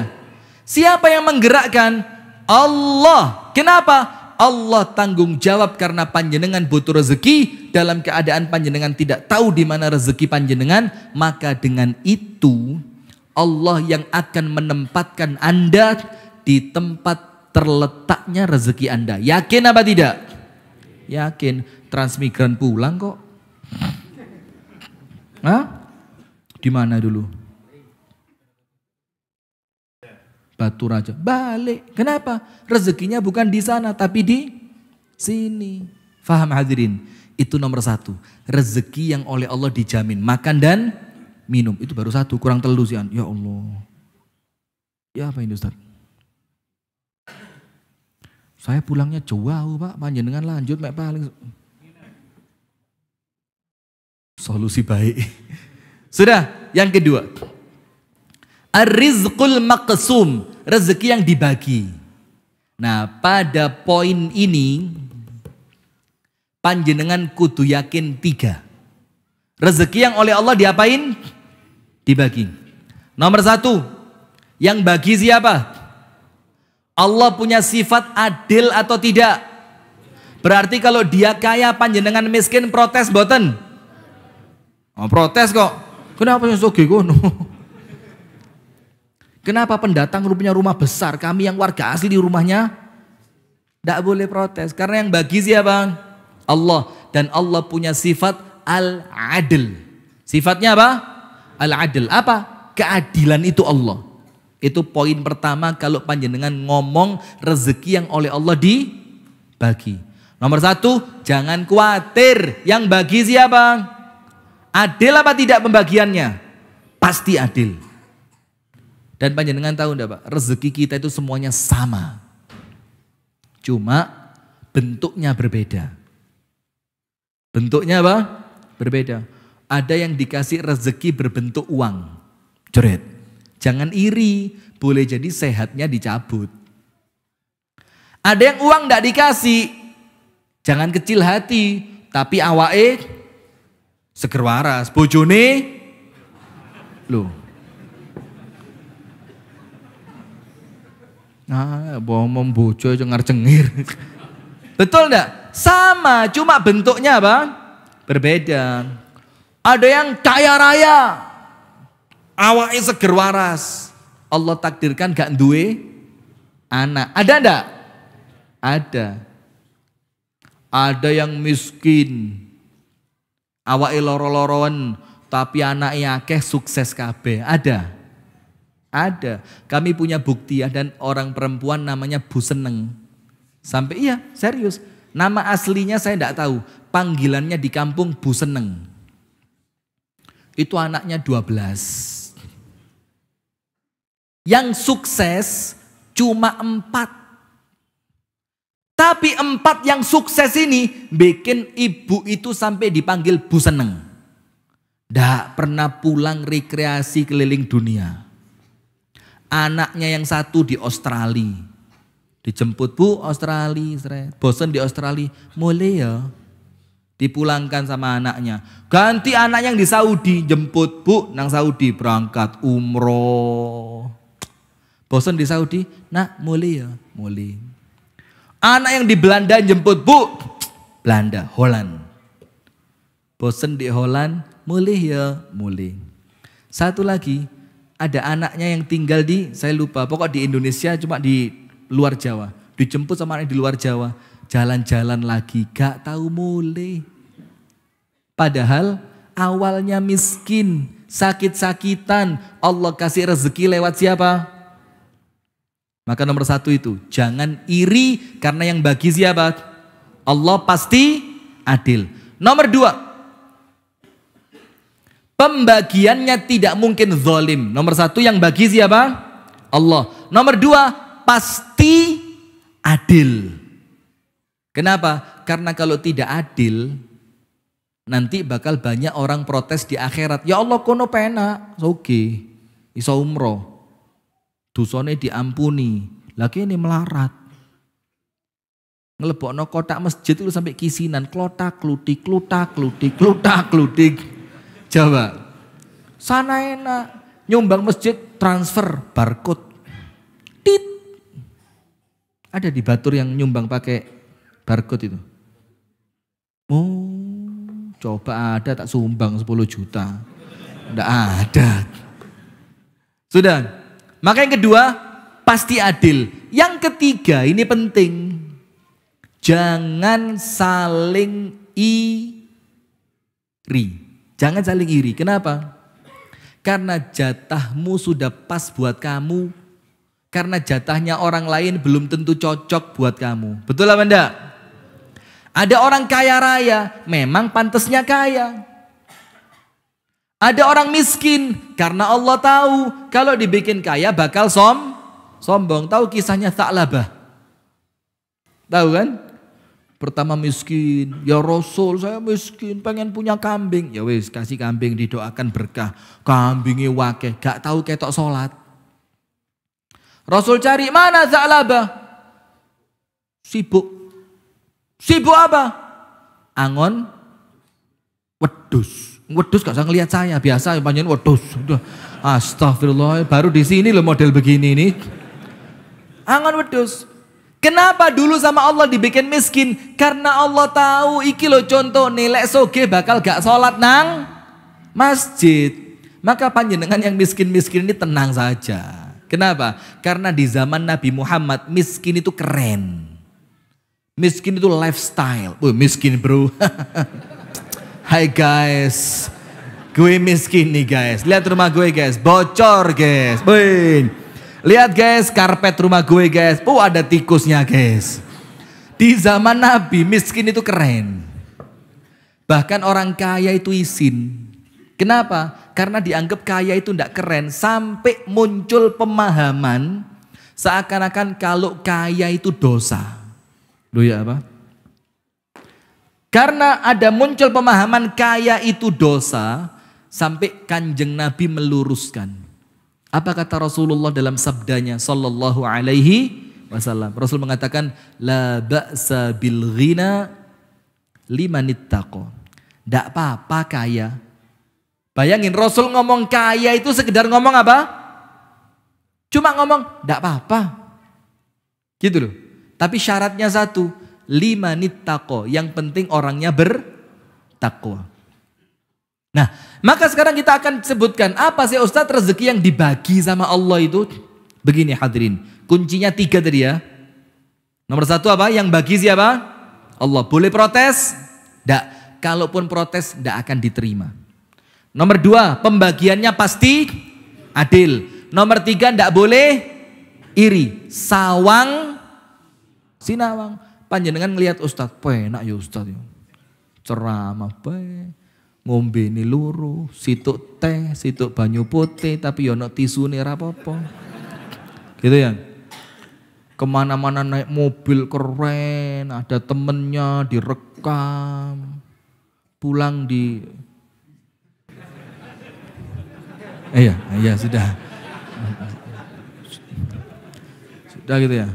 Siapa yang menggerakkan? Allah. Kenapa? Allah tanggung jawab karena panjenengan butuh rezeki. Dalam keadaan panjenengan tidak tahu di mana rezeki panjenengan. Maka dengan itu Allah yang akan menempatkan Anda di tempat terletaknya rezeki Anda. Yakin apa tidak? Yakin. Transmigran pulang kok. Hah? Di mana dulu? Batu Raja. Balik. Kenapa? Rezekinya bukan di sana tapi di sini. Faham hadirin? Itu nomor satu. Rezeki yang oleh Allah dijamin. Makan dan minum. Itu baru satu. Kurang telu sih. Ya Allah. Ya apa ini Ustaz? Saya pulangnya jauh pak. Panjenengan lanjut. Mek paling. Solusi baik. Sudah, yang kedua. Ar-rizqul maqsum, rezeki yang dibagi. Nah, pada poin ini panjenengan kudu yakin tiga. Rezeki yang oleh Allah diapain? Dibagi. Nomor satu, yang bagi siapa? Allah punya sifat adil atau tidak? Berarti kalau dia kaya panjenengan miskin protes boten? Oh, protes kok. Kenapa yang soge gitu? kono? Kenapa pendatang rupanya rumah besar, kami yang warga asli di rumahnya tidak boleh protes. Karena yang bagi siapa? Allah. Dan Allah punya sifat al-adil. Sifatnya apa? Al-adil. Apa? Keadilan itu Allah. Itu poin pertama kalau panjenengan ngomong rezeki yang oleh Allah dibagi. Nomor satu, jangan khawatir. Yang bagi siapa? Adil apa tidak pembagiannya? Pasti adil. Dan panjenengan tahu enggak Pak, rezeki kita itu semuanya sama. Cuma bentuknya berbeda. Bentuknya apa? Berbeda. Ada yang dikasih rezeki berbentuk uang. Jerit. Jangan iri, boleh jadi sehatnya dicabut. Ada yang uang tidak dikasih, jangan kecil hati, tapi awae Seger waras. Bojone lu Nah, bawa bojo cengar cengir. Betul ndak? Sama, cuma bentuknya apa? Berbeda. Ada yang kaya raya. Awaknya seger waras. Allah takdirkan gak duwe anak. Ada ndak? Ada. Ada yang miskin, awake loro-loroan tapi anaknya akeh sukses kabeh. Ada. Ada. Kami punya bukti ya dan orang perempuan namanya Bu Seneng. Sampai iya, serius. Nama aslinya saya tidak tahu. Panggilannya di kampung Bu Seneng. Itu anaknya 12. Yang sukses cuma empat tapi empat yang sukses ini bikin ibu itu sampai dipanggil bu seneng. Tidak pernah pulang rekreasi keliling dunia. Anaknya yang satu di Australia. Dijemput bu Australia, bosen di Australia. Mulai ya, dipulangkan sama anaknya. Ganti anak yang di Saudi, jemput bu, nang Saudi berangkat umroh. Bosan di Saudi, nak mulai ya, mulai. Anak yang di Belanda jemput, Bu, Belanda, Holland. Bosen di Holland, mulih ya, mulih. Satu lagi, ada anaknya yang tinggal di, saya lupa, pokok di Indonesia cuma di luar Jawa. Dijemput sama anak di luar Jawa, jalan-jalan lagi, gak tahu mulih. Padahal awalnya miskin, sakit-sakitan, Allah kasih rezeki lewat siapa? Maka nomor satu itu, jangan iri karena yang bagi siapa? Allah pasti adil. Nomor dua, pembagiannya tidak mungkin zolim. Nomor satu yang bagi siapa? Allah. Nomor dua, pasti adil. Kenapa? Karena kalau tidak adil, nanti bakal banyak orang protes di akhirat. Ya Allah kono pena, oke, okay. iso umroh. Dusone diampuni. Lagi ini melarat. ngelebok no kotak masjid itu sampai kisinan, klotak klutik, klutak klutik, klutak klutik. Jawa. Sana enak nyumbang masjid transfer barcode. Tit. Ada di Batur yang nyumbang pakai barcode itu. Oh, coba ada tak sumbang 10 juta. tidak ada. Sudah, maka yang kedua, pasti adil. Yang ketiga, ini penting. Jangan saling iri. Jangan saling iri. Kenapa? Karena jatahmu sudah pas buat kamu. Karena jatahnya orang lain belum tentu cocok buat kamu. Betul apa enggak? Ada orang kaya raya, memang pantasnya kaya. Ada orang miskin karena Allah tahu kalau dibikin kaya bakal som sombong. Tahu kisahnya tak labah Tahu kan? Pertama miskin, ya Rasul saya miskin, pengen punya kambing. Ya wis, kasih kambing didoakan berkah. Kambingnya wake, gak tahu ketok sholat. Rasul cari mana Za'labah? Sibuk. Sibuk apa? Angon wedus. Wedus gak usah ngelihat saya, biasa panjen wedus. Astagfirullah, baru di sini lo model begini nih. Angon wedus. Kenapa dulu sama Allah dibikin miskin? Karena Allah tahu iki lo contoh nilai soge bakal gak sholat nang masjid. Maka panjenengan yang miskin-miskin ini tenang saja. Kenapa? Karena di zaman Nabi Muhammad miskin itu keren. Miskin itu lifestyle. Wih, miskin bro. Hai guys, gue miskin nih guys. Lihat rumah gue guys, bocor guys. Wih. Lihat guys, karpet rumah gue guys. Oh ada tikusnya guys. Di zaman Nabi, miskin itu keren. Bahkan orang kaya itu isin. Kenapa? Karena dianggap kaya itu tidak keren. Sampai muncul pemahaman seakan-akan kalau kaya itu dosa. Lu ya apa? Karena ada muncul pemahaman kaya itu dosa, sampai kanjeng Nabi meluruskan. Apa kata Rasulullah dalam sabdanya sallallahu alaihi wasallam? Rasul mengatakan la ba'sa bil ghina liman apa-apa kaya. Bayangin Rasul ngomong kaya itu sekedar ngomong apa? Cuma ngomong enggak apa-apa. Gitu loh. Tapi syaratnya satu, lima tako Yang penting orangnya bertakwa. Nah, maka sekarang kita akan sebutkan apa sih Ustaz rezeki yang dibagi sama Allah itu? Begini hadirin, kuncinya tiga tadi ya. Nomor satu apa? Yang bagi siapa? Allah. Boleh protes? Tidak. Kalaupun protes, tidak akan diterima. Nomor dua, pembagiannya pasti adil. Nomor tiga, tidak boleh iri. Sawang, sinawang. Panjenengan ngelihat Ustadz, nak ya Ustadz. Ya. Ceramah, Pe, Ngombe ini luru, situ teh, situ banyu putih, tapi yono ya tisu nih rapopo. Gitu ya. Kemana-mana naik mobil keren, ada temennya direkam. Pulang di... Eh ya, iya sudah. Sudah gitu ya.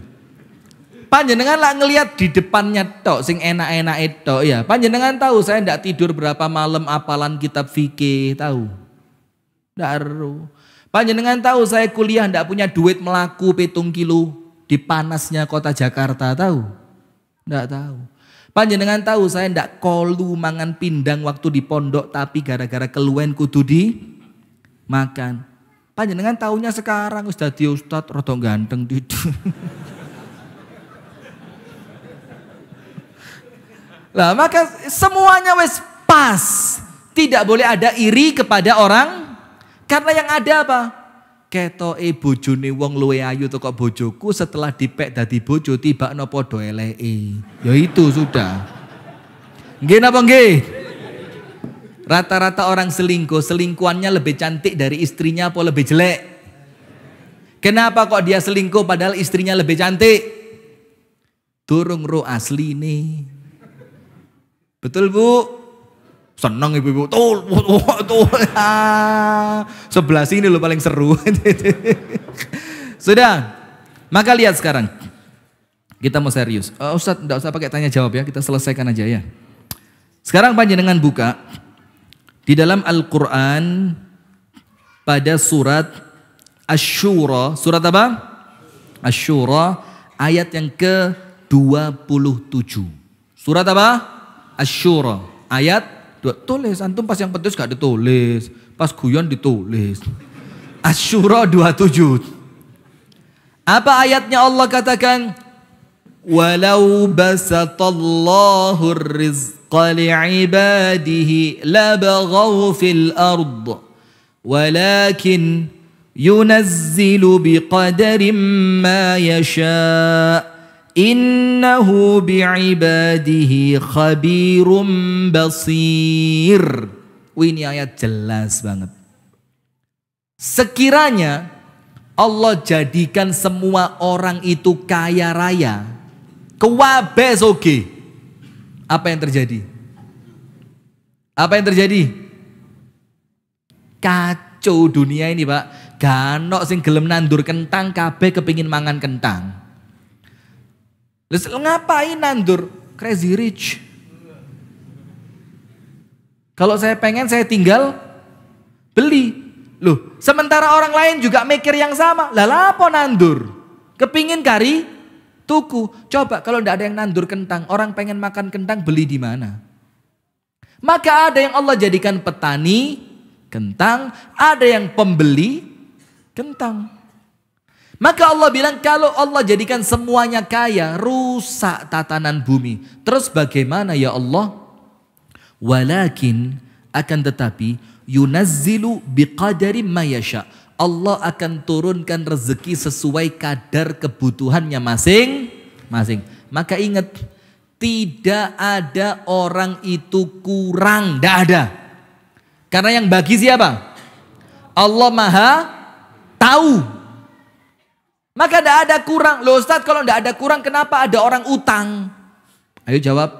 Panjenengan lah ngelihat di depannya tok sing enak-enak itu ya. Panjenengan tahu saya ndak tidur berapa malam apalan kitab fikih tahu. Daru. Panjenengan tahu saya kuliah ndak punya duit melaku petung kilo di panasnya kota Jakarta tahu. Ndak tahu. Panjenengan tahu saya ndak kolu mangan pindang waktu di pondok tapi gara-gara keluwen kudu di makan. Panjenengan tahunya sekarang sudah di ustad rotok ganteng di Lah maka semuanya wes pas. Tidak boleh ada iri kepada orang karena yang ada apa? e bojone wong luwe ayu toko bojoku setelah dipek dadi bojo tiba no podo elei. Ya itu sudah. Nggih napa nggih? Rata-rata orang selingkuh, selingkuhannya lebih cantik dari istrinya apa lebih jelek? Kenapa kok dia selingkuh padahal istrinya lebih cantik? Turung ro asli nih. Betul bu? Seneng ibu-ibu. Tuh, tuh, tuh. Ah, sebelah sini lo paling seru. Sudah. Maka lihat sekarang. Kita mau serius. Uh, eh, Ustaz, enggak usah pakai tanya jawab ya. Kita selesaikan aja ya. Sekarang panjenengan buka. Di dalam Al-Quran. Pada surat Ashura. Surat apa? Ashura. Ayat yang ke-27. Surat apa? Asyura ayat dua. Tulis antum pas yang penting gak ditulis. Pas guyon ditulis. Asyura 27. Apa ayatnya Allah katakan? Walau basatallahu rizqa li'ibadihi labagaw fil ard. Walakin yunazzilu biqadarin ma yasha' Innahu bi'ibadihi khabirum basir. Wih, ini ayat jelas banget. Sekiranya Allah jadikan semua orang itu kaya raya, kewabes oge. Apa yang terjadi? Apa yang terjadi? Kacau dunia ini, Pak. Ganok sing gelem nandur kentang, kabeh kepingin mangan kentang. Lalu ngapain nandur crazy rich? Kalau saya pengen saya tinggal beli. Loh, sementara orang lain juga mikir yang sama. Lah apa nandur? Kepingin kari tuku. Coba kalau tidak ada yang nandur kentang, orang pengen makan kentang beli di mana? Maka ada yang Allah jadikan petani kentang, ada yang pembeli kentang. Maka Allah bilang kalau Allah jadikan semuanya kaya, rusak tatanan bumi. Terus bagaimana ya Allah? Walakin akan tetapi yunazzilu biqadari mayasha. Allah akan turunkan rezeki sesuai kadar kebutuhannya masing-masing. Maka ingat, tidak ada orang itu kurang, tidak ada. Karena yang bagi siapa? Allah Maha tahu maka tidak ada kurang. Loh Ustaz kalau tidak ada kurang kenapa ada orang utang? Ayo jawab.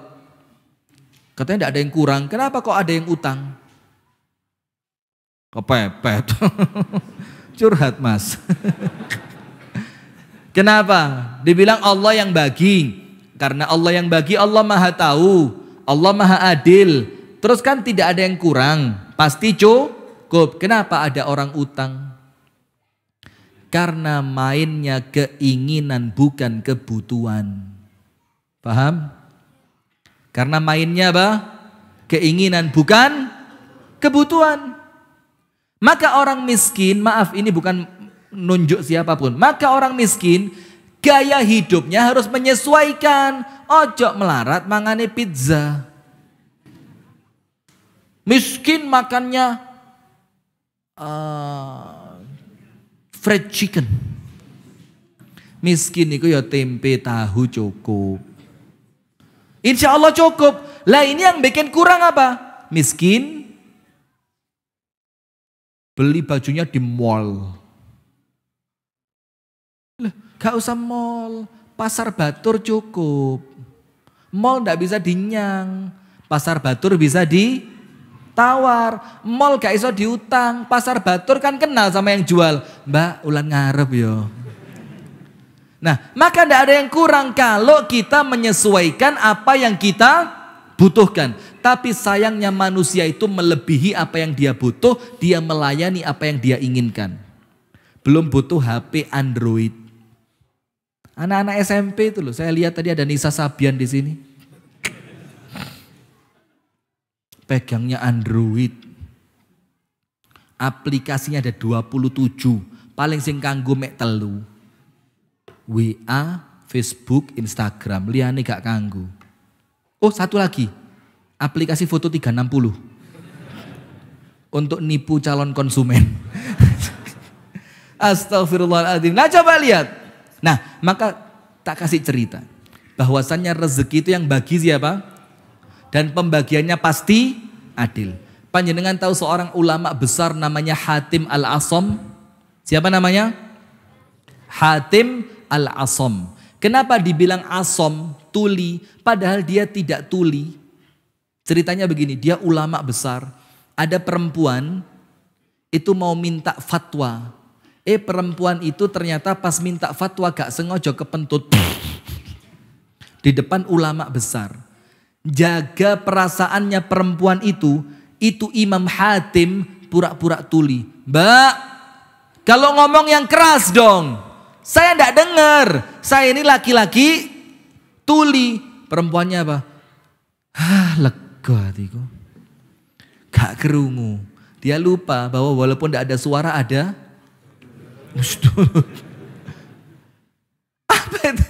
Katanya tidak ada yang kurang. Kenapa kok ada yang utang? Kepepet. Curhat mas. kenapa? Dibilang Allah yang bagi. Karena Allah yang bagi Allah maha tahu. Allah maha adil. Terus kan tidak ada yang kurang. Pasti cukup. Kenapa ada orang utang? karena mainnya keinginan bukan kebutuhan. Paham? Karena mainnya apa? Keinginan bukan kebutuhan. Maka orang miskin, maaf ini bukan nunjuk siapapun. Maka orang miskin gaya hidupnya harus menyesuaikan. Ojo melarat mangane pizza. Miskin makannya uh, fried chicken. Miskin itu ya tempe, tahu cukup. Insya Allah cukup. Lah ini yang bikin kurang apa? Miskin. Beli bajunya di mall. Lah, gak usah mall. Pasar Batur cukup. Mall gak bisa dinyang. Pasar Batur bisa di tawar, mall gak iso diutang, pasar batur kan kenal sama yang jual. Mbak, ulan ngarep yo. Nah, maka tidak ada yang kurang kalau kita menyesuaikan apa yang kita butuhkan. Tapi sayangnya manusia itu melebihi apa yang dia butuh, dia melayani apa yang dia inginkan. Belum butuh HP Android. Anak-anak SMP itu loh, saya lihat tadi ada Nisa Sabian di sini. pegangnya Android. Aplikasinya ada 27, paling sing kanggo mek telu. WA, Facebook, Instagram, liane gak kanggo. Oh, satu lagi. Aplikasi foto 360. Untuk nipu calon konsumen. Astagfirullahaladzim. Nah coba lihat. Nah maka tak kasih cerita. Bahwasannya rezeki itu yang bagi siapa? dan pembagiannya pasti adil. Panjenengan tahu seorang ulama besar namanya Hatim Al-Asom? Siapa namanya? Hatim Al-Asom. Kenapa dibilang asom, tuli, padahal dia tidak tuli? Ceritanya begini, dia ulama besar. Ada perempuan itu mau minta fatwa. Eh perempuan itu ternyata pas minta fatwa gak sengaja kepentut. Di depan ulama besar jaga perasaannya perempuan itu, itu Imam Hatim pura-pura tuli. Mbak, kalau ngomong yang keras dong. Saya tidak dengar. Saya ini laki-laki tuli. Perempuannya apa? Hah, lega hatiku. Gak kerungu. Dia lupa bahwa walaupun tidak ada suara ada. Apa itu?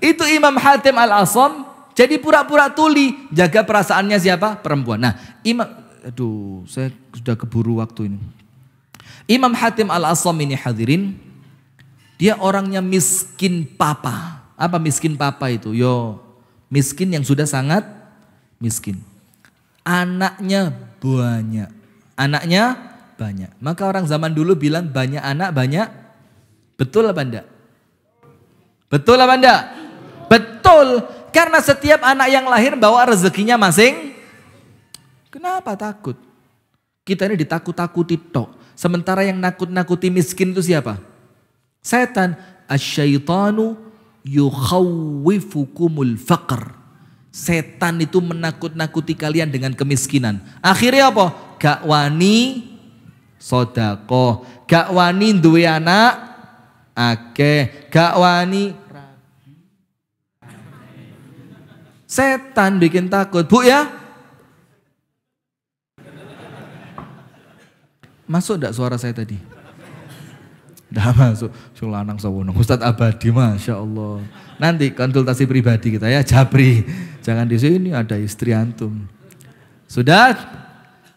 Itu Imam Hatim Al-Asam jadi pura-pura tuli, jaga perasaannya siapa? Perempuan. Nah, Imam aduh, saya sudah keburu waktu ini. Imam Hatim Al-Asam ini hadirin, dia orangnya miskin papa. Apa miskin papa itu? Yo, miskin yang sudah sangat miskin. Anaknya banyak. Anaknya banyak. Maka orang zaman dulu bilang banyak anak banyak. Betul apa enggak? Betul apa enggak? Betul. Karena setiap anak yang lahir bawa rezekinya masing. Kenapa takut? Kita ini ditakut-takuti tok. Sementara yang nakut-nakuti miskin itu siapa? Setan. Asyaitanu yukhawifukumul faqr. Setan itu menakut-nakuti kalian dengan kemiskinan. Akhirnya apa? Gak wani sodako. Gak wani duwe anak. Ake. Gak wani Setan bikin takut. Bu ya? Masuk tidak suara saya tadi? Enggak masuk. Sulanang sawono. Ustadz Abadi, Masya Allah. Nanti konsultasi pribadi kita ya, Jabri. Jangan di sini ada istri antum. Sudah?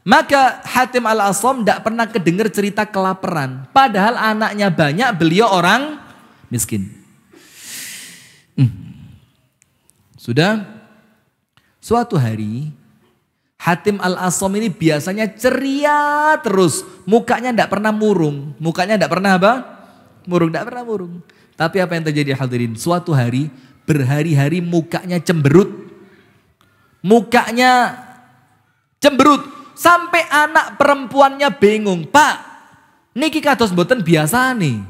Maka Hatim al asom tidak pernah kedengar cerita kelaparan. Padahal anaknya banyak, beliau orang miskin. Hmm. Sudah? Suatu hari, Hatim Al-Asom ini biasanya ceria terus. Mukanya tidak pernah murung. Mukanya tidak pernah apa? Murung, tidak pernah murung. Tapi apa yang terjadi hadirin? Suatu hari, berhari-hari mukanya cemberut. Mukanya cemberut. Sampai anak perempuannya bingung. Pak, niki kados boten biasa nih.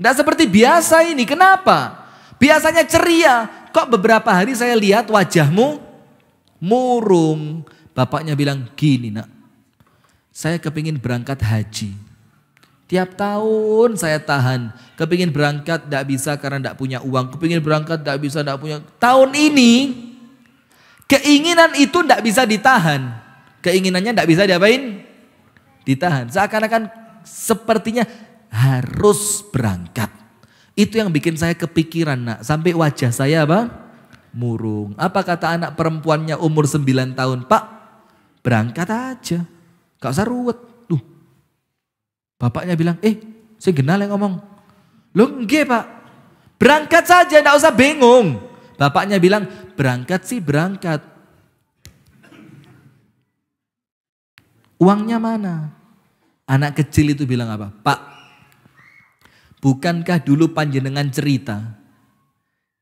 Tidak seperti biasa ini, kenapa? Biasanya ceria. Kok beberapa hari saya lihat wajahmu murung. Bapaknya bilang, gini nak, saya kepingin berangkat haji. Tiap tahun saya tahan, kepingin berangkat tidak bisa karena tidak punya uang, kepingin berangkat tidak bisa tidak punya. Tahun ini keinginan itu tidak bisa ditahan, keinginannya tidak bisa diapain? Ditahan. Seakan-akan sepertinya harus berangkat. Itu yang bikin saya kepikiran nak, sampai wajah saya apa? murung. Apa kata anak perempuannya umur 9 tahun? Pak, berangkat aja. Gak usah ruwet. Duh. Bapaknya bilang, eh saya kenal yang ngomong. Loh enggak pak, berangkat saja gak usah bingung. Bapaknya bilang, berangkat sih berangkat. Uangnya mana? Anak kecil itu bilang apa? Pak, bukankah dulu panjenengan cerita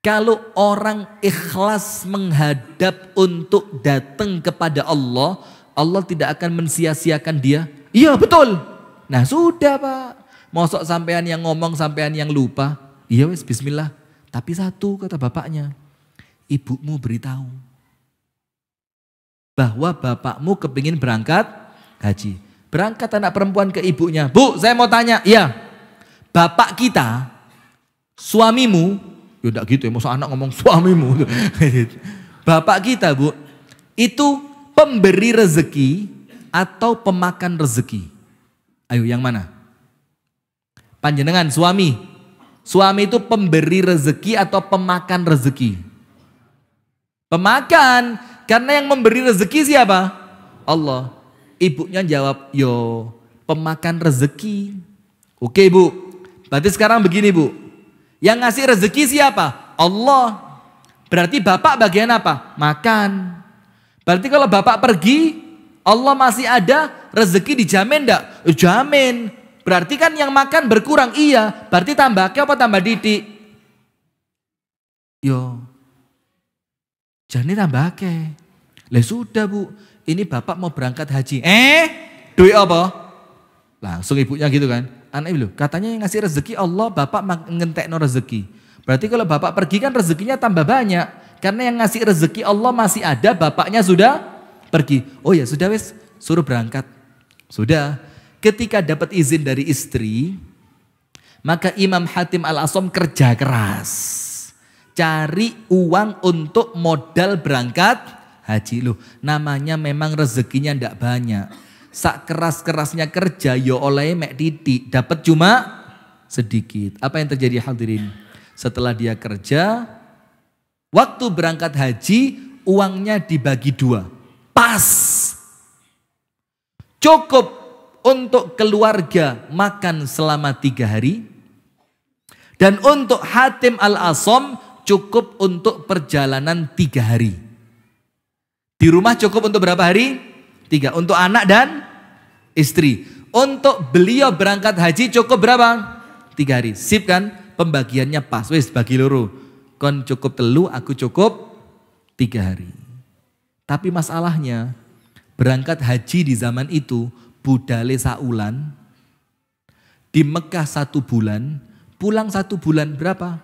kalau orang ikhlas menghadap untuk datang kepada Allah, Allah tidak akan mensia-siakan dia. Iya betul. Nah sudah pak. Mosok sampean yang ngomong, sampean yang lupa. Iya wis, bismillah. Tapi satu kata bapaknya. Ibumu beritahu. Bahwa bapakmu kepingin berangkat haji. Berangkat anak perempuan ke ibunya. Bu saya mau tanya. Iya. Bapak kita, suamimu Ya enggak gitu ya, masa anak ngomong suamimu. Bapak kita bu, itu pemberi rezeki atau pemakan rezeki? Ayo yang mana? Panjenengan suami. Suami itu pemberi rezeki atau pemakan rezeki? Pemakan, karena yang memberi rezeki siapa? Allah. Ibunya jawab, yo pemakan rezeki. Oke bu, berarti sekarang begini bu, yang ngasih rezeki siapa? Allah. Berarti Bapak bagian apa? Makan. Berarti kalau Bapak pergi, Allah masih ada, rezeki dijamin enggak? Jamin. Berarti kan yang makan berkurang, iya. Berarti tambah ke apa tambah didik? Yo, jadi tambah ke. Lah sudah bu, ini bapak mau berangkat haji. Eh, duit apa? Langsung ibunya gitu kan anak ibu katanya yang ngasih rezeki Allah, Bapak no rezeki. Berarti kalau Bapak pergi kan rezekinya tambah banyak. Karena yang ngasih rezeki Allah masih ada, Bapaknya sudah pergi. Oh ya sudah wes, suruh berangkat. Sudah. Ketika dapat izin dari istri, maka Imam Hatim Al-Asom kerja keras. Cari uang untuk modal berangkat haji. lo namanya memang rezekinya ndak banyak sak keras-kerasnya kerja yo ya oleh mek titik, dapat cuma sedikit. Apa yang terjadi hadirin? Setelah dia kerja, waktu berangkat haji, uangnya dibagi dua. Pas. Cukup untuk keluarga makan selama tiga hari. Dan untuk Hatim Al-Asom cukup untuk perjalanan tiga hari. Di rumah cukup untuk berapa hari? Tiga, untuk anak dan istri. Untuk beliau berangkat haji cukup berapa? Tiga hari. Sip kan? Pembagiannya pas. Wis bagi luruh Kon cukup telu, aku cukup tiga hari. Tapi masalahnya, berangkat haji di zaman itu, budale saulan, di Mekah satu bulan, pulang satu bulan berapa?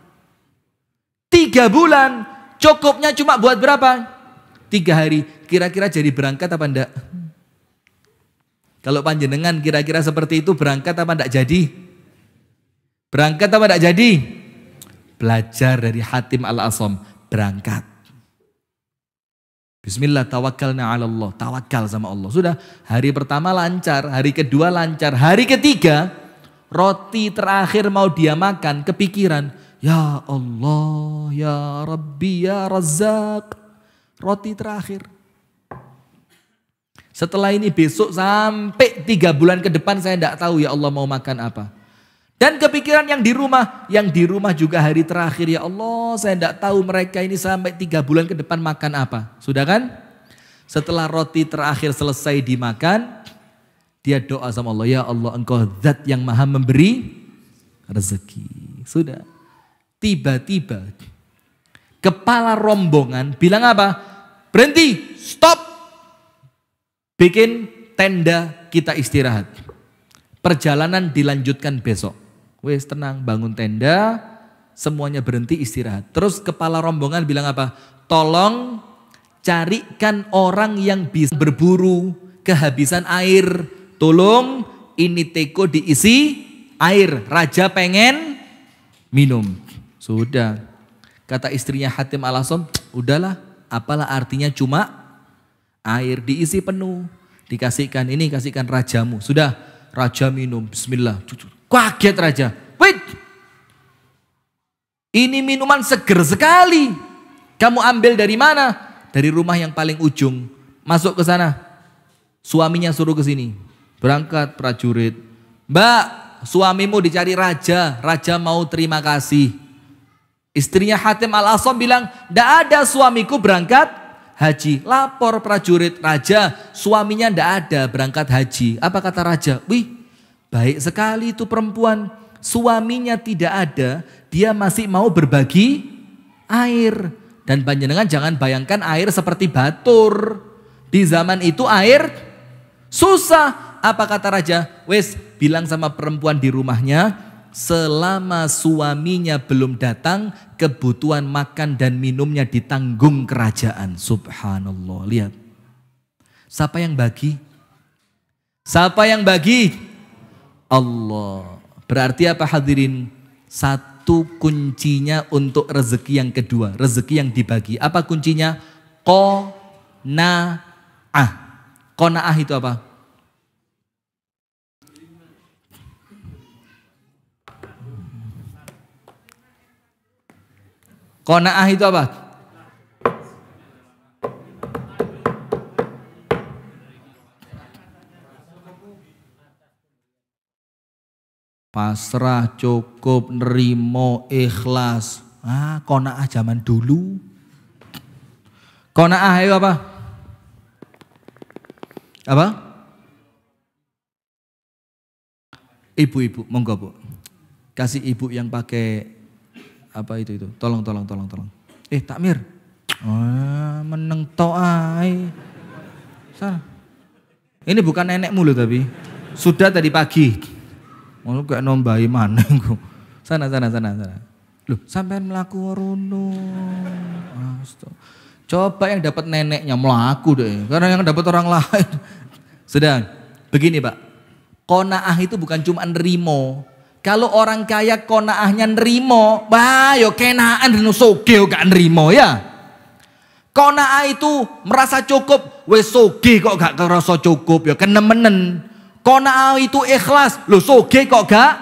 Tiga bulan, cukupnya cuma buat berapa? Tiga hari, kira-kira jadi berangkat apa enggak? Kalau panjenengan kira-kira seperti itu berangkat apa tidak jadi? Berangkat apa tidak jadi? Belajar dari Hatim Al-Asam, berangkat. Bismillah tawakalna ala Allah, tawakal sama Allah. Sudah, hari pertama lancar, hari kedua lancar, hari ketiga roti terakhir mau dia makan kepikiran, ya Allah, ya Rabbi, ya Razak. Roti terakhir setelah ini besok sampai tiga bulan ke depan saya tidak tahu ya Allah mau makan apa. Dan kepikiran yang di rumah, yang di rumah juga hari terakhir ya Allah saya tidak tahu mereka ini sampai tiga bulan ke depan makan apa. Sudah kan? Setelah roti terakhir selesai dimakan, dia doa sama Allah, ya Allah engkau zat yang maha memberi rezeki. Sudah. Tiba-tiba kepala rombongan bilang apa? Berhenti, stop. Bikin tenda kita istirahat. Perjalanan dilanjutkan besok. Wes tenang, bangun tenda, semuanya berhenti istirahat. Terus kepala rombongan bilang apa? Tolong carikan orang yang bisa berburu kehabisan air. Tolong ini teko diisi air. Raja pengen minum. Sudah. Kata istrinya Hatim Alasom, udahlah apalah artinya cuma air diisi penuh, dikasihkan ini, kasihkan rajamu. Sudah, raja minum, bismillah. Kaget raja, wait, ini minuman seger sekali. Kamu ambil dari mana? Dari rumah yang paling ujung. Masuk ke sana. Suaminya suruh ke sini. Berangkat prajurit. Mbak, suamimu dicari raja. Raja mau terima kasih. Istrinya Hatim al-Asom bilang, tidak ada suamiku berangkat haji. Lapor prajurit raja, suaminya ndak ada berangkat haji. Apa kata raja? Wih, baik sekali itu perempuan. Suaminya tidak ada, dia masih mau berbagi air. Dan panjenengan jangan bayangkan air seperti batur. Di zaman itu air susah. Apa kata raja? Wes, bilang sama perempuan di rumahnya, selama suaminya belum datang, kebutuhan makan dan minumnya ditanggung kerajaan. Subhanallah, lihat. Siapa yang bagi? Siapa yang bagi? Allah. Berarti apa hadirin? Satu kuncinya untuk rezeki yang kedua, rezeki yang dibagi. Apa kuncinya? Kona'ah. Kona'ah itu apa? Kona'ah itu apa? pasrah, cukup, nerimo, ikhlas. Ah, kona'ah zaman dulu. Kona'ah itu apa? Apa? Ibu-ibu, monggo bu. Kasih ibu yang pakai apa itu itu tolong tolong tolong tolong eh takmir oh, meneng toai Salah. ini bukan nenek mulu tapi sudah tadi pagi mau kayak nombai mana sana sana sana sana loh sampai melaku rono coba yang dapat neneknya melaku deh karena yang dapat orang lain sedang begini pak konaah itu bukan cuma nerimo kalau orang kaya konaahnya nerimo, bah yo kenaan dan soge gak nerimo ya. Konaah itu merasa cukup, wes soge kok gak kerasa cukup ya kenemenen. Konaah itu ikhlas, lo soge kok gak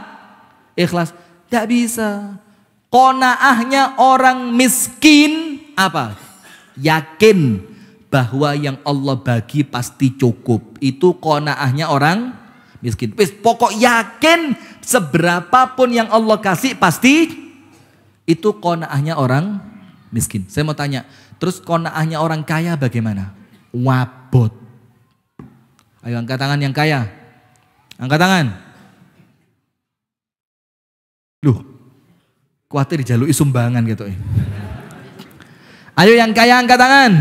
ikhlas, gak bisa. Konaahnya orang miskin apa? Yakin bahwa yang Allah bagi pasti cukup. Itu konaahnya orang miskin. pokok yakin Seberapapun yang Allah kasih pasti itu konaahnya orang miskin. Saya mau tanya, terus konaahnya orang kaya bagaimana? Wabot. Ayo angkat tangan yang kaya. Angkat tangan. Duh, khawatir jalur sumbangan gitu. Ayo yang kaya angkat tangan.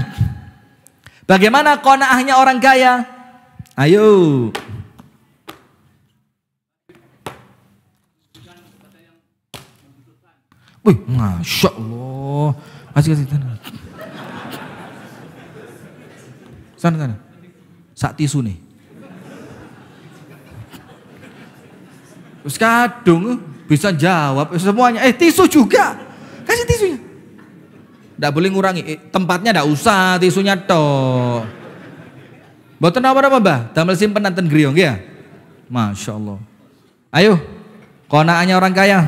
Bagaimana konaahnya orang kaya? Ayo. Wih, masya Allah. Masih kasih sana. Sana sana. Sak tisu nih. Terus kadung bisa jawab semuanya. Eh tisu juga. Kasih tisunya. Tidak boleh ngurangi. Eh, tempatnya tidak usah tisunya toh. Boten apa-apa mbah. Damel simpen nanten griong ya. Masya Allah. Ayo. kau Konaannya orang kaya.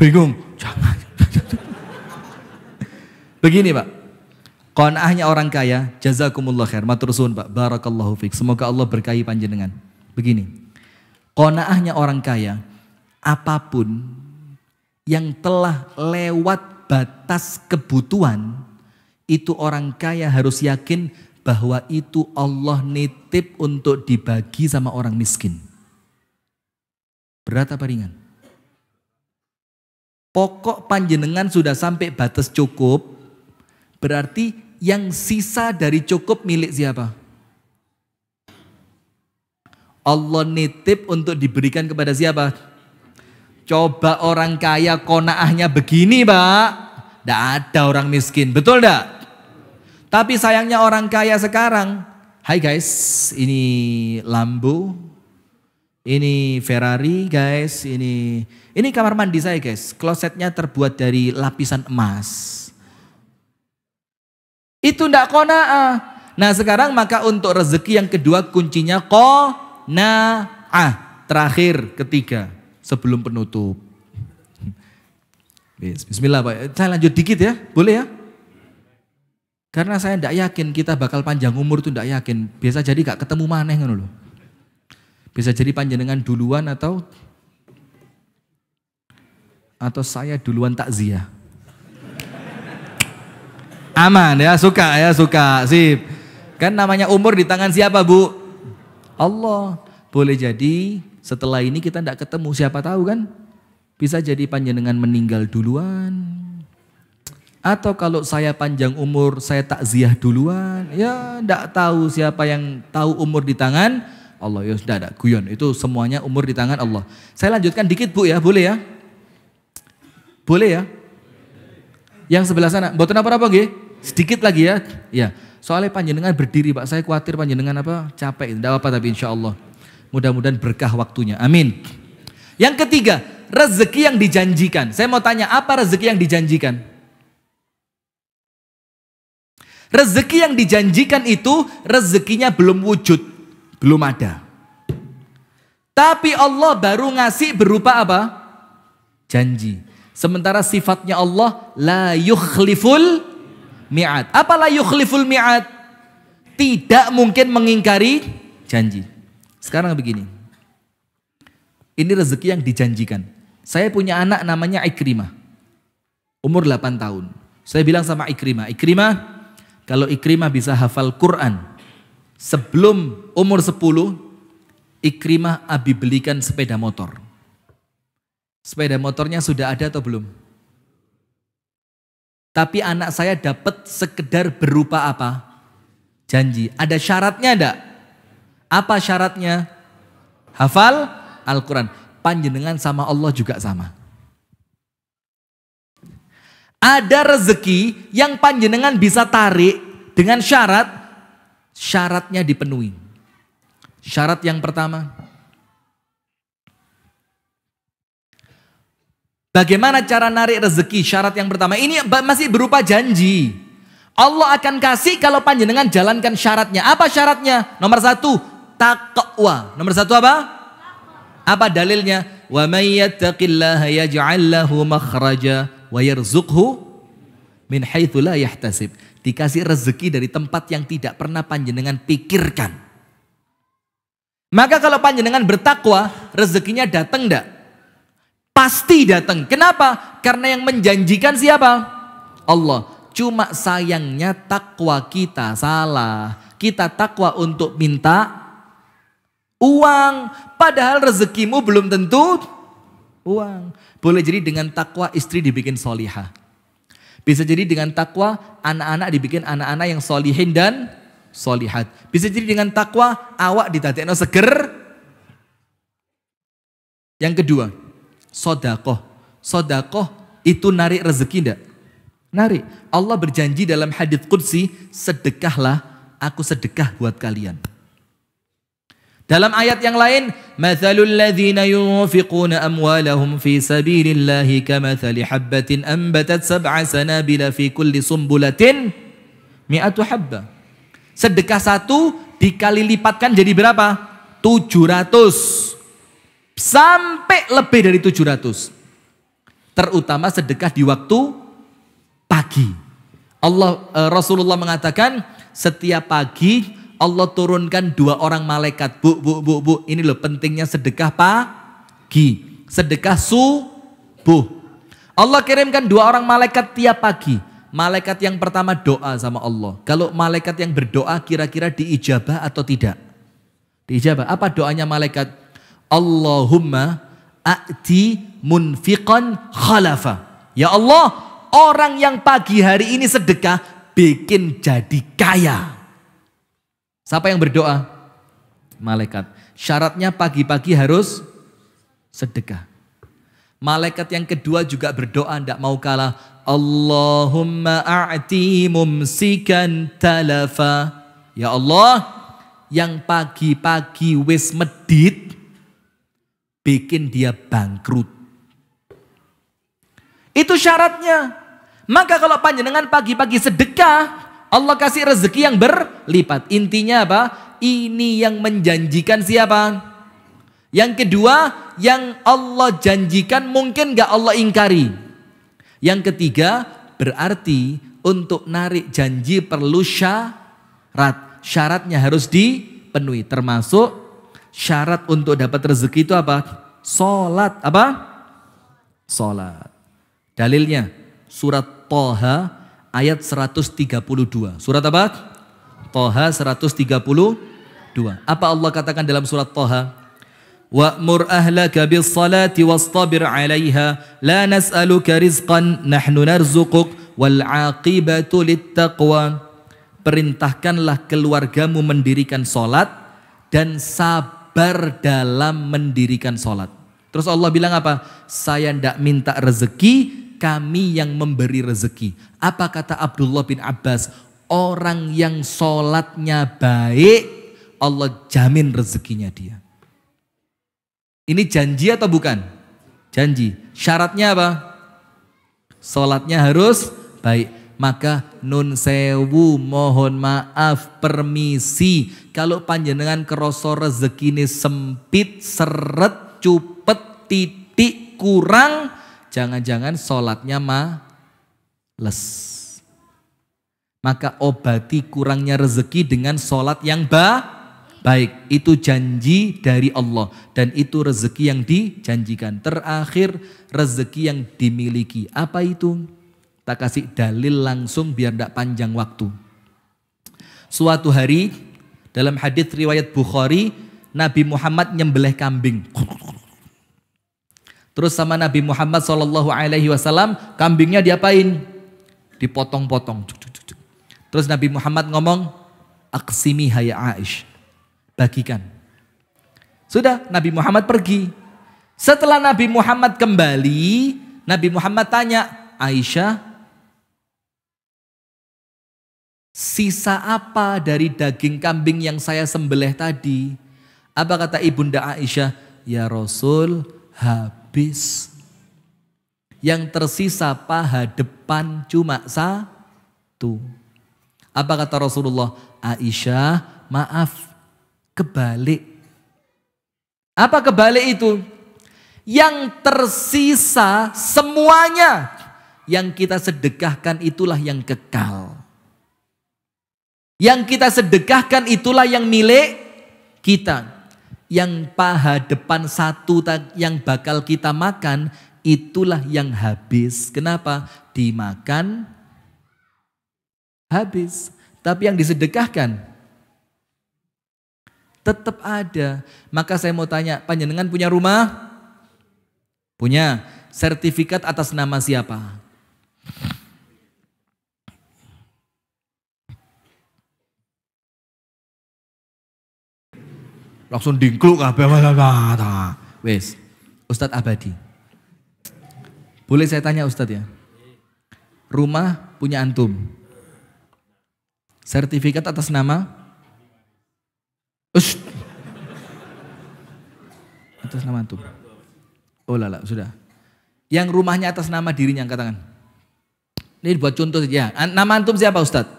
bingung. Jangan. Begini Pak, Qanaahnya orang kaya, jazakumullah khair. Matur Pak. Barakallahu fiqh. Semoga Allah berkahi panjenengan. Begini. Qanaahnya orang kaya, apapun yang telah lewat batas kebutuhan, itu orang kaya harus yakin bahwa itu Allah nitip untuk dibagi sama orang miskin. Berat apa ringan? pokok panjenengan sudah sampai batas cukup, berarti yang sisa dari cukup milik siapa? Allah nitip untuk diberikan kepada siapa? Coba orang kaya konaahnya begini pak. Tidak ada orang miskin, betul tidak? Tapi sayangnya orang kaya sekarang, hai guys, ini lambu. Ini Ferrari guys, ini ini kamar mandi saya guys. Klosetnya terbuat dari lapisan emas. Itu ndak kona'ah. Nah sekarang maka untuk rezeki yang kedua kuncinya kona'ah. Terakhir, ketiga. Sebelum penutup. Bismillah Pak. Saya lanjut dikit ya, boleh ya? Karena saya ndak yakin kita bakal panjang umur tuh ndak yakin. Biasa jadi gak ketemu maneh kan loh. Bisa jadi panjenengan duluan atau atau saya duluan takziah. Aman ya, suka ya, suka. Sip. Kan namanya umur di tangan siapa, Bu? Allah. Boleh jadi setelah ini kita tidak ketemu, siapa tahu kan? Bisa jadi panjenengan meninggal duluan. Atau kalau saya panjang umur, saya takziah duluan. Ya, tidak tahu siapa yang tahu umur di tangan Allah. Ya sudah, ada guyon. Itu semuanya umur di tangan Allah. Saya lanjutkan dikit Bu ya, boleh ya? Boleh ya? Yang sebelah sana, Buat apa-apa gih? Sedikit lagi ya. Ya. Soalnya panjenengan berdiri, Pak. Saya khawatir panjenengan apa? Capek. Tidak apa tapi insya Allah. Mudah-mudahan berkah waktunya. Amin. Yang ketiga, rezeki yang dijanjikan. Saya mau tanya, apa rezeki yang dijanjikan? Rezeki yang dijanjikan itu rezekinya belum wujud. Belum ada. Tapi Allah baru ngasih berupa apa? Janji. Sementara sifatnya Allah la yukhliful mi'ad. Apa la yukhliful mi'ad? Tidak mungkin mengingkari janji. Sekarang begini. Ini rezeki yang dijanjikan. Saya punya anak namanya Ikrimah. Umur 8 tahun. Saya bilang sama Ikrimah, Ikrimah, kalau Ikrimah bisa hafal Quran sebelum Umur 10, Ikrimah Abi belikan sepeda motor. Sepeda motornya sudah ada atau belum? Tapi anak saya dapat sekedar berupa apa? Janji. Ada syaratnya enggak? Apa syaratnya? Hafal Al-Quran. Panjenengan sama Allah juga sama. Ada rezeki yang panjenengan bisa tarik dengan syarat syaratnya dipenuhi. Syarat yang pertama. Bagaimana cara narik rezeki? Syarat yang pertama. Ini masih berupa janji. Allah akan kasih kalau panjenengan jalankan syaratnya. Apa syaratnya? Nomor satu, takwa. Nomor satu apa? Apa dalilnya? Wa may yattaqillaha yaj'al lahu makhraja wa yarzuqhu min haitsu yahtasib. Dikasih rezeki dari tempat yang tidak pernah panjenengan pikirkan. Maka kalau panjenengan bertakwa, rezekinya datang enggak? Pasti datang. Kenapa? Karena yang menjanjikan siapa? Allah. Cuma sayangnya takwa kita salah. Kita takwa untuk minta uang. Padahal rezekimu belum tentu uang. Boleh jadi dengan takwa istri dibikin solihah. Bisa jadi dengan takwa anak-anak dibikin anak-anak yang solihin dan solihat. Bisa jadi dengan takwa, awak ditatikno seger. Yang kedua, sodakoh. Sodakoh itu narik rezeki ndak? Narik. Allah berjanji dalam hadits Qudsi, sedekahlah, aku sedekah buat kalian. Dalam ayat yang lain, مَثَلُ الَّذِينَ ladzina yunfiquna amwalahum fi sabilillahi كَمَثَلِ habbatin anbatat سَبْعَ سَنَابِلَ fi kulli sumbulatin مِئَةُ habbah." Sedekah satu dikali lipatkan jadi berapa? 700. Sampai lebih dari 700. Terutama sedekah di waktu pagi. Allah eh, Rasulullah mengatakan setiap pagi Allah turunkan dua orang malaikat. Bu, bu, bu, bu. Ini loh pentingnya sedekah pagi. Sedekah subuh. Allah kirimkan dua orang malaikat tiap pagi malaikat yang pertama doa sama Allah. Kalau malaikat yang berdoa kira-kira diijabah atau tidak? Diijabah. Apa doanya malaikat? Allahumma a'ti munfiqan khalafa. Ya Allah, orang yang pagi hari ini sedekah bikin jadi kaya. Siapa yang berdoa? Malaikat. Syaratnya pagi-pagi harus sedekah. Malaikat yang kedua juga berdoa tidak mau kalah. Allahumma a'ti mumsikan talafa. Ya Allah, yang pagi-pagi wis medit, bikin dia bangkrut. Itu syaratnya. Maka kalau panjenengan pagi-pagi sedekah, Allah kasih rezeki yang berlipat. Intinya apa? Ini yang menjanjikan siapa? Yang kedua, yang Allah janjikan mungkin gak Allah ingkari. Yang ketiga, berarti untuk narik janji perlu syarat. Syaratnya harus dipenuhi. Termasuk syarat untuk dapat rezeki itu apa? Salat apa? Salat. Dalilnya surat Toha ayat 132. Surat apa? Toha 132. Apa Allah katakan dalam surat Toha? وأمر أهلك بالصلاة واصطبر عليها لا la رزقا نحن نرزقك narzuquk للتقوى perintahkanlah keluargamu mendirikan salat dan sabar dalam mendirikan salat terus Allah bilang apa saya ndak minta rezeki kami yang memberi rezeki apa kata Abdullah bin Abbas orang yang sholatnya baik Allah jamin rezekinya dia ini janji atau bukan? Janji. Syaratnya apa? Sholatnya harus baik. Maka nun sewu mohon maaf permisi. Kalau panjenengan kerosor rezeki ini sempit, seret, cupet, titik, kurang. Jangan-jangan sholatnya males. Maka obati kurangnya rezeki dengan sholat yang baik baik. Itu janji dari Allah dan itu rezeki yang dijanjikan. Terakhir rezeki yang dimiliki. Apa itu? Tak kasih dalil langsung biar tidak panjang waktu. Suatu hari dalam hadis riwayat Bukhari, Nabi Muhammad nyembelih kambing. Terus sama Nabi Muhammad Shallallahu Alaihi Wasallam kambingnya diapain? Dipotong-potong. Terus Nabi Muhammad ngomong, aksimi hayya Aish bagikan. Sudah Nabi Muhammad pergi. Setelah Nabi Muhammad kembali, Nabi Muhammad tanya, Aisyah, sisa apa dari daging kambing yang saya sembelih tadi? Apa kata Ibunda Aisyah? Ya Rasul, habis. Yang tersisa paha depan cuma satu. Apa kata Rasulullah? Aisyah, maaf kebalik. Apa kebalik itu? Yang tersisa semuanya yang kita sedekahkan itulah yang kekal. Yang kita sedekahkan itulah yang milik kita. Yang paha depan satu yang bakal kita makan itulah yang habis. Kenapa? Dimakan habis. Tapi yang disedekahkan Tetap ada. Maka saya mau tanya, panjenengan punya rumah? Punya sertifikat atas nama siapa? Langsung dingkluk kabeh. Wes, Ustadz Abadi. Boleh saya tanya Ustadz ya? Rumah punya antum. Sertifikat atas nama Ush. Atas nama antum. Oh lala, sudah. Yang rumahnya atas nama dirinya angkat tangan. Ini buat contoh saja. Nama antum siapa Ustadz?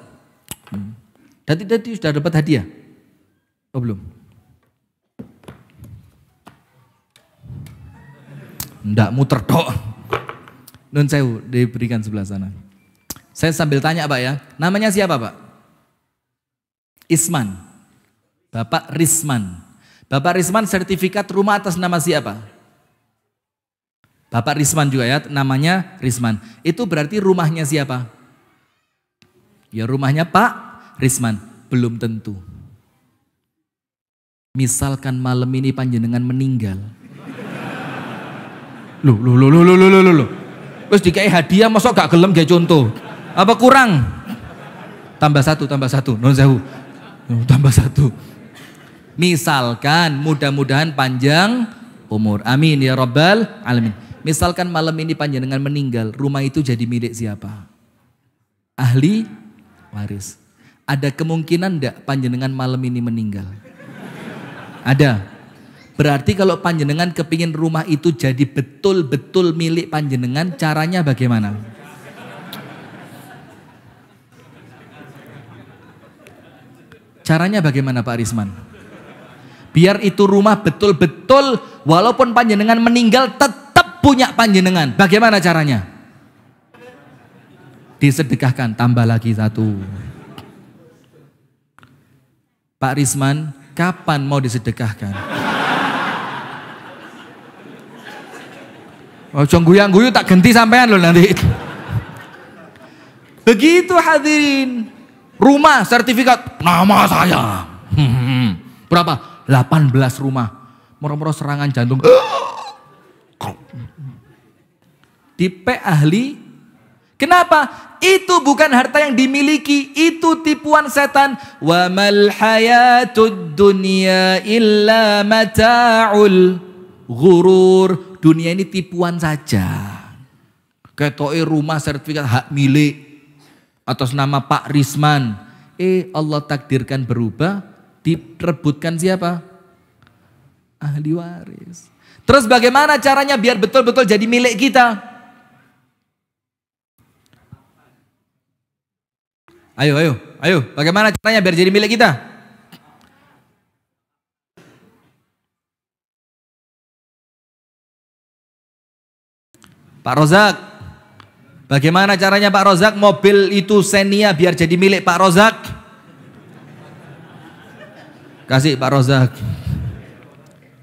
Hmm. Tadi tadi sudah dapat hadiah? Oh belum? Ndak muter tok. Nun saya diberikan sebelah sana. Saya sambil tanya Pak ya, namanya siapa Pak? Isman. Bapak Risman. Bapak Risman sertifikat rumah atas nama siapa? Bapak Risman juga ya, namanya Risman. Itu berarti rumahnya siapa? Ya rumahnya Pak Risman, belum tentu. Misalkan malam ini panjenengan meninggal. Loh, loh, loh, loh, loh, loh, loh, loh. Terus dikai hadiah, masuk gak gelem dia contoh. Apa kurang? Tambah satu, tambah satu. Non sehu, Tambah satu. Misalkan mudah-mudahan panjang umur. Amin ya rabbal alamin. Misalkan malam ini panjenengan meninggal, rumah itu jadi milik siapa? Ahli waris. Ada kemungkinan enggak panjenengan malam ini meninggal? Ada. Berarti kalau panjenengan kepingin rumah itu jadi betul-betul milik panjenengan, caranya bagaimana? Caranya bagaimana Pak Risman? Biar itu rumah betul-betul walaupun panjenengan meninggal tetap punya panjenengan. Bagaimana caranya? Disedekahkan, tambah lagi satu. Pak Risman, kapan mau disedekahkan? Oh, guyang guyu tak ganti sampean loh nanti. Begitu hadirin. Rumah sertifikat nama saya. berapa? 18 rumah. Moro-moro serangan jantung. Tipe ahli. Kenapa? Itu bukan harta yang dimiliki, itu tipuan setan. Wa mal hayatud dunia, illa mata'ul gurur, Dunia ini tipuan saja. Ketoi rumah sertifikat hak milik atas nama Pak Risman. Eh Allah takdirkan berubah, Direbutkan siapa? Ahli waris. Terus bagaimana caranya biar betul-betul jadi milik kita? Ayo, ayo, ayo. Bagaimana caranya biar jadi milik kita? Pak Rozak, bagaimana caranya Pak Rozak mobil itu Xenia biar jadi milik Pak Rozak? Kasih Pak Rozak.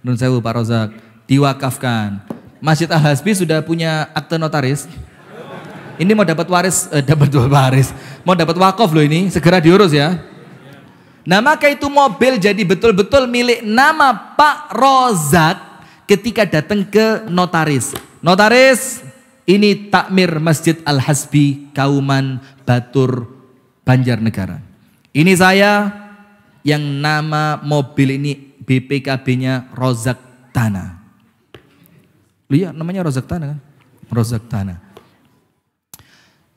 Nun Pak Rozak. Diwakafkan. Masjid Al Hasbi sudah punya akte notaris. Ini mau dapat waris, eh, dapat waris, mau dapat wakaf loh ini, segera diurus ya. Nah maka itu mobil jadi betul-betul milik nama Pak Rozak ketika datang ke notaris. Notaris, ini takmir Masjid Al Hasbi Kauman Batur Banjarnegara. Ini saya yang nama mobil ini BPKB-nya Rozak Tana. Lihat namanya Rozak Tana kan? Rozak Tana.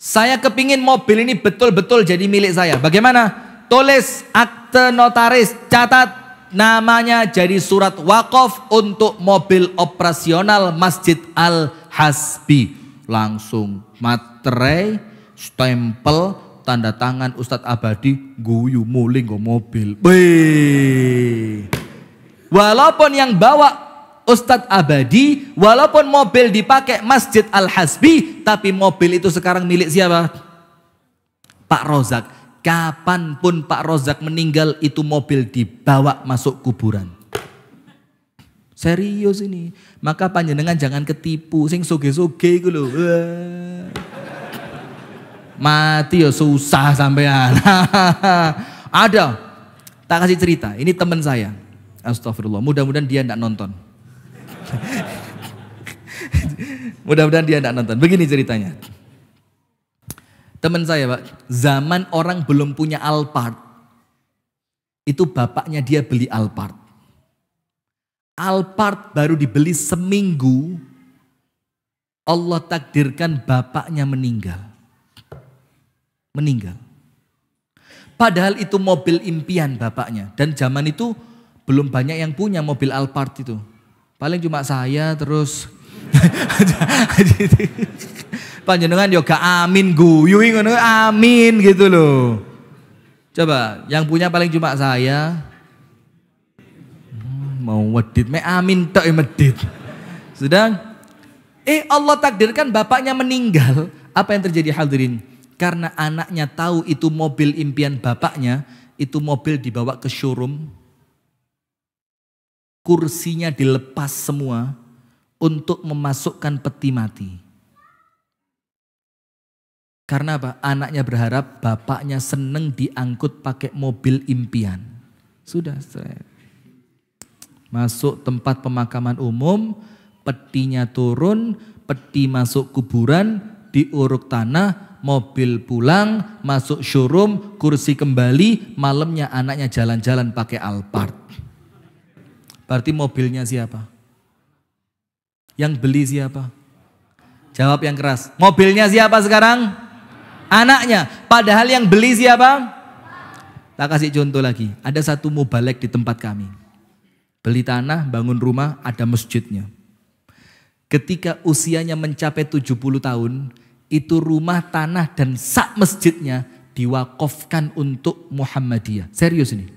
Saya kepingin mobil ini betul-betul jadi milik saya. Bagaimana? Tulis akte notaris, catat namanya jadi surat wakaf untuk mobil operasional Masjid Al Hasbi. Langsung materai, stempel, tanda tangan Ustadz Abadi guyu muling go mobil. Wih. Walaupun yang bawa Ustadz Abadi, walaupun mobil dipakai Masjid Al-Hasbi, tapi mobil itu sekarang milik siapa? Pak Rozak. Kapanpun Pak Rozak meninggal, itu mobil dibawa masuk kuburan. Serius ini. Maka panjenengan jangan ketipu. Sing soge-soge gitu loh. Mati ya susah sampean. Ada. Tak kasih cerita. Ini teman saya. Astagfirullah. Mudah-mudahan dia tidak nonton. Mudah-mudahan dia tidak nonton. Begini ceritanya. Teman saya pak, zaman orang belum punya Alphard, itu bapaknya dia beli Alphard. Alphard baru dibeli seminggu, Allah takdirkan bapaknya meninggal meninggal. Padahal itu mobil impian bapaknya. Dan zaman itu belum banyak yang punya mobil Alphard itu. Paling cuma saya terus. Panjenengan yoga amin guyu ngono amin gitu loh. Coba yang punya paling cuma saya. Hmm, mau wedit, me amin tok medit. Sedang eh Allah takdirkan bapaknya meninggal. Apa yang terjadi hadirin? Karena anaknya tahu itu mobil impian bapaknya, itu mobil dibawa ke showroom, kursinya dilepas semua untuk memasukkan peti mati. Karena apa? Anaknya berharap bapaknya seneng diangkut pakai mobil impian. Sudah, saya masuk tempat pemakaman umum, petinya turun, peti masuk kuburan, diuruk tanah, mobil pulang, masuk showroom, kursi kembali, malamnya anaknya jalan-jalan pakai Alphard. Berarti mobilnya siapa? Yang beli siapa? Jawab yang keras. Mobilnya siapa sekarang? Anaknya. Padahal yang beli siapa? Tak kasih contoh lagi. Ada satu mubalek di tempat kami. Beli tanah, bangun rumah, ada masjidnya. Ketika usianya mencapai 70 tahun, itu rumah, tanah, dan sak masjidnya diwakofkan untuk Muhammadiyah. Serius ini.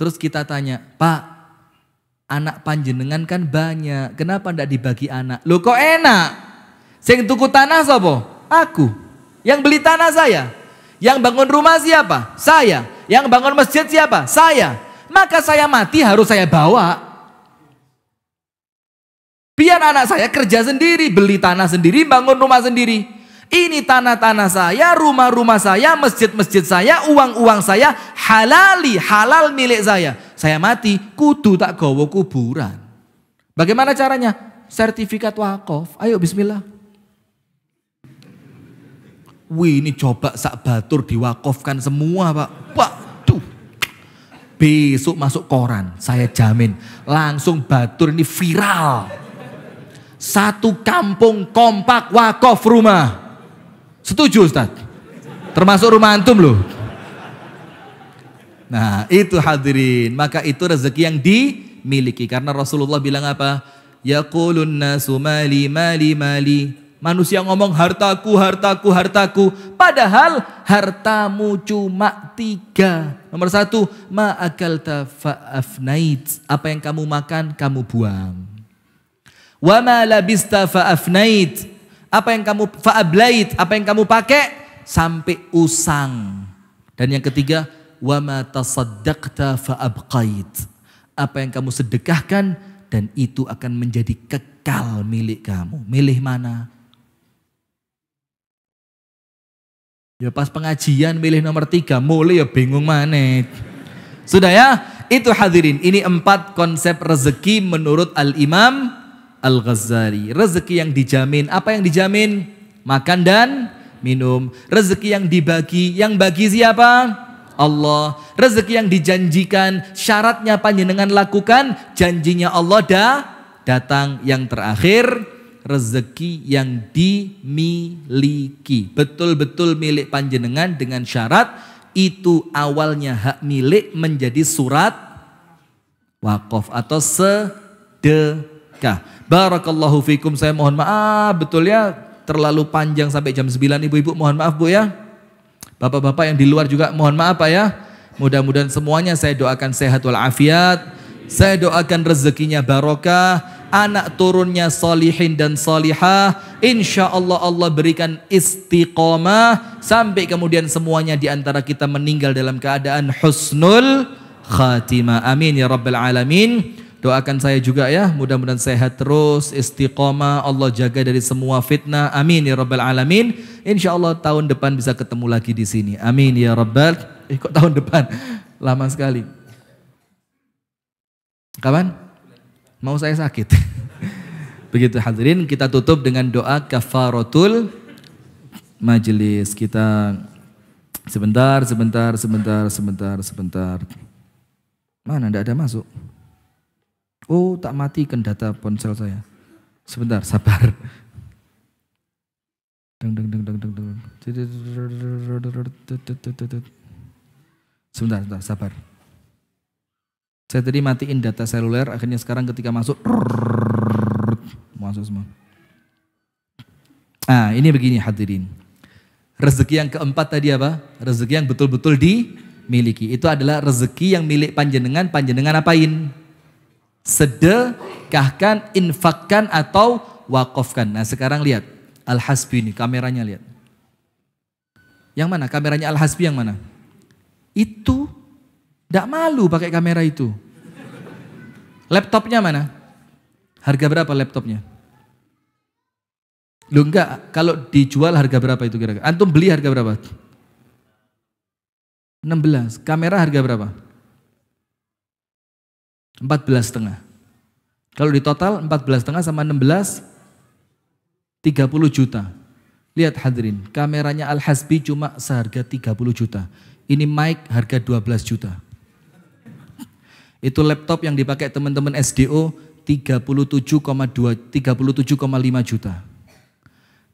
Terus kita tanya, Pak, anak panjenengan kan banyak, kenapa tidak dibagi anak? Loh kok enak? Sing tuku tanah sobo? Aku. Yang beli tanah saya. Yang bangun rumah siapa? Saya. Yang bangun masjid siapa? Saya. Maka saya mati harus saya bawa. Biar anak saya kerja sendiri, beli tanah sendiri, bangun rumah sendiri. Ini tanah-tanah saya, rumah-rumah saya, masjid-masjid saya, uang-uang saya, halali, halal milik saya. Saya mati, kudu tak gawa kuburan. Bagaimana caranya? Sertifikat wakaf. Ayo bismillah. Wih ini coba sak batur diwakofkan semua pak. Pak besok masuk koran, saya jamin. Langsung batur ini viral. Satu kampung kompak wakof rumah. Setuju Ustaz? Termasuk rumah antum loh. Nah itu hadirin. Maka itu rezeki yang dimiliki. Karena Rasulullah bilang apa? Yaqulun nasu mali mali mali. Manusia ngomong hartaku, hartaku, hartaku. Padahal hartamu cuma tiga. Nomor satu, ma'akal faafnait Apa yang kamu makan, kamu buang. Wa ma labista faafnait. Apa yang kamu faablait, apa yang kamu pakai sampai usang. Dan yang ketiga, wa ma tasaddaqta faabqait. Apa yang kamu sedekahkan dan itu akan menjadi kekal milik kamu. Milih mana? Ya pas pengajian milih nomor tiga, mulai ya bingung mana. Sudah ya, itu hadirin. Ini empat konsep rezeki menurut Al-Imam Al-Ghazali. Rezeki yang dijamin, apa yang dijamin? Makan dan minum. Rezeki yang dibagi, yang bagi siapa? Allah. Rezeki yang dijanjikan, syaratnya panjenengan lakukan, janjinya Allah dah datang. Yang terakhir, rezeki yang dimiliki. Betul-betul milik panjenengan dengan syarat itu awalnya hak milik menjadi surat wakaf atau sedekah kah? Barakallahu fikum. Saya mohon maaf, betul ya terlalu panjang sampai jam 9 ibu-ibu mohon maaf Bu ya. Bapak-bapak yang di luar juga mohon maaf Pak ya. Mudah-mudahan semuanya saya doakan sehat walafiat. Saya doakan rezekinya barokah anak turunnya solihin dan solihah. Insya Allah Allah berikan istiqomah sampai kemudian semuanya di antara kita meninggal dalam keadaan husnul khatimah. Amin ya rabbal alamin. Doakan saya juga ya, mudah-mudahan sehat terus, istiqomah, Allah jaga dari semua fitnah. Amin ya rabbal alamin. Insya Allah tahun depan bisa ketemu lagi di sini. Amin ya rabbal. Eh, kok tahun depan? Lama sekali. Kapan? Mau saya sakit. Begitu hadirin, kita tutup dengan doa kafaratul majelis. Kita sebentar, sebentar, sebentar, sebentar, sebentar. Mana? Tidak ada masuk. Oh, tak matikan data ponsel saya. Sebentar, sabar. Deng deng deng deng deng deng. Sebentar, sebentar, sabar. Saya tadi matiin data seluler, akhirnya sekarang ketika masuk, masuk semua. Ah, ini begini hadirin. Rezeki yang keempat tadi apa? Rezeki yang betul-betul dimiliki. Itu adalah rezeki yang milik panjenengan, panjenengan apain? sedekahkan, infakkan atau wakofkan. Nah sekarang lihat Al-Hasbi ini kameranya lihat. Yang mana? Kameranya Al-Hasbi yang mana? Itu tidak malu pakai kamera itu. Laptopnya mana? Harga berapa laptopnya? Lu enggak, kalau dijual harga berapa itu kira-kira? Antum beli harga berapa? 16. Kamera harga berapa? 14 setengah. Kalau di total 14 setengah sama 16, 30 juta. Lihat hadirin, kameranya Al-Hasbi cuma seharga 30 juta. Ini mic harga 12 juta. Itu laptop yang dipakai teman-teman SDO 37,2 37,5 juta.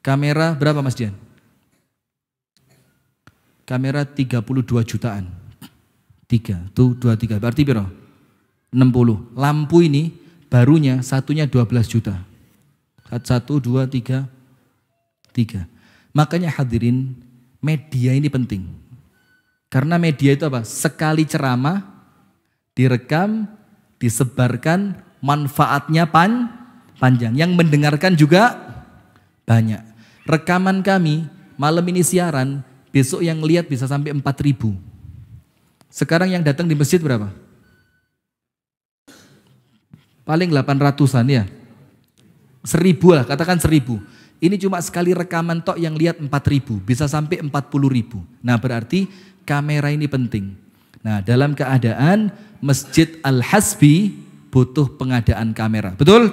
Kamera berapa Mas Dian? Kamera 32 jutaan. 3, tuh 23. Berarti berapa? 60. Lampu ini barunya satunya 12 juta. Satu, dua, tiga, tiga. Makanya hadirin, media ini penting. Karena media itu apa? Sekali ceramah, direkam, disebarkan, manfaatnya pan, panjang. Yang mendengarkan juga banyak. Rekaman kami, malam ini siaran, besok yang lihat bisa sampai 4000. Sekarang yang datang di masjid berapa? Paling 800-an ya. Seribu lah, katakan seribu. Ini cuma sekali rekaman tok yang lihat 4000, bisa sampai 40000. Nah berarti kamera ini penting. Nah dalam keadaan Masjid Al-Hasbi butuh pengadaan kamera. Betul?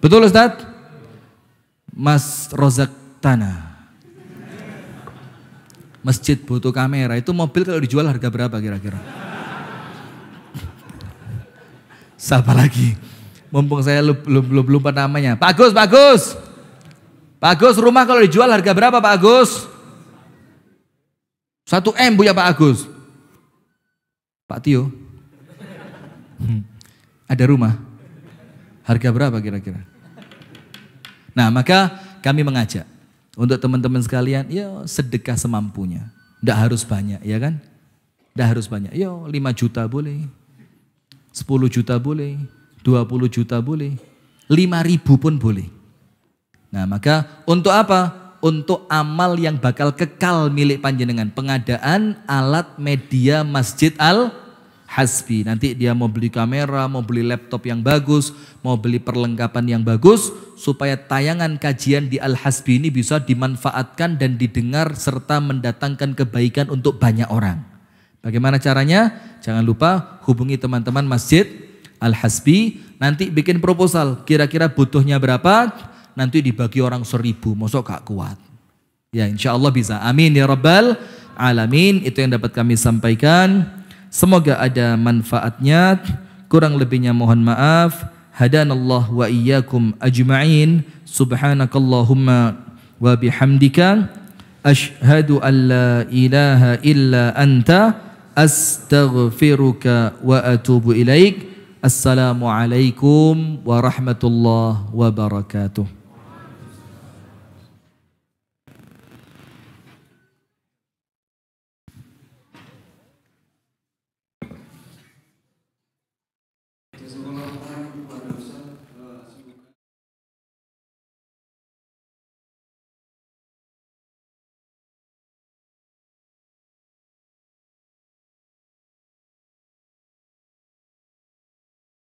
Betul Ustadz? Mas Rozak Tana, Masjid butuh kamera, itu mobil kalau dijual harga berapa kira-kira? Siapa lagi? Mumpung saya belum belum lupa namanya. Pak Agus, Pak Agus. Pak Agus, rumah kalau dijual harga berapa Pak Agus? satu M bu ya Pak Agus. Pak Tio. Hmm, ada rumah. Harga berapa kira-kira? Nah, maka kami mengajak untuk teman-teman sekalian, ya sedekah semampunya. Tidak harus banyak, ya kan? Tidak harus banyak. Yo, ya, lima juta boleh. 10 juta boleh, 20 juta boleh, 5 ribu pun boleh. Nah maka untuk apa? Untuk amal yang bakal kekal milik panjenengan. Pengadaan alat media masjid al hasbi. Nanti dia mau beli kamera, mau beli laptop yang bagus, mau beli perlengkapan yang bagus. Supaya tayangan kajian di al hasbi ini bisa dimanfaatkan dan didengar serta mendatangkan kebaikan untuk banyak orang. Bagaimana caranya? Jangan lupa hubungi teman-teman Masjid Al-Hasbi. Nanti bikin proposal. Kira-kira butuhnya berapa? Nanti dibagi orang seribu. Masuk gak kuat. Ya insya Allah bisa. Amin ya Rabbal Alamin. Itu yang dapat kami sampaikan. Semoga ada manfaatnya. Kurang lebihnya mohon maaf. Hadanallah wa iyyakum ajma'in. Subhanakallahumma wa bihamdika. Ashhadu an la ilaha illa anta, استغفرك واتوب اليك السلام عليكم ورحمه الله وبركاته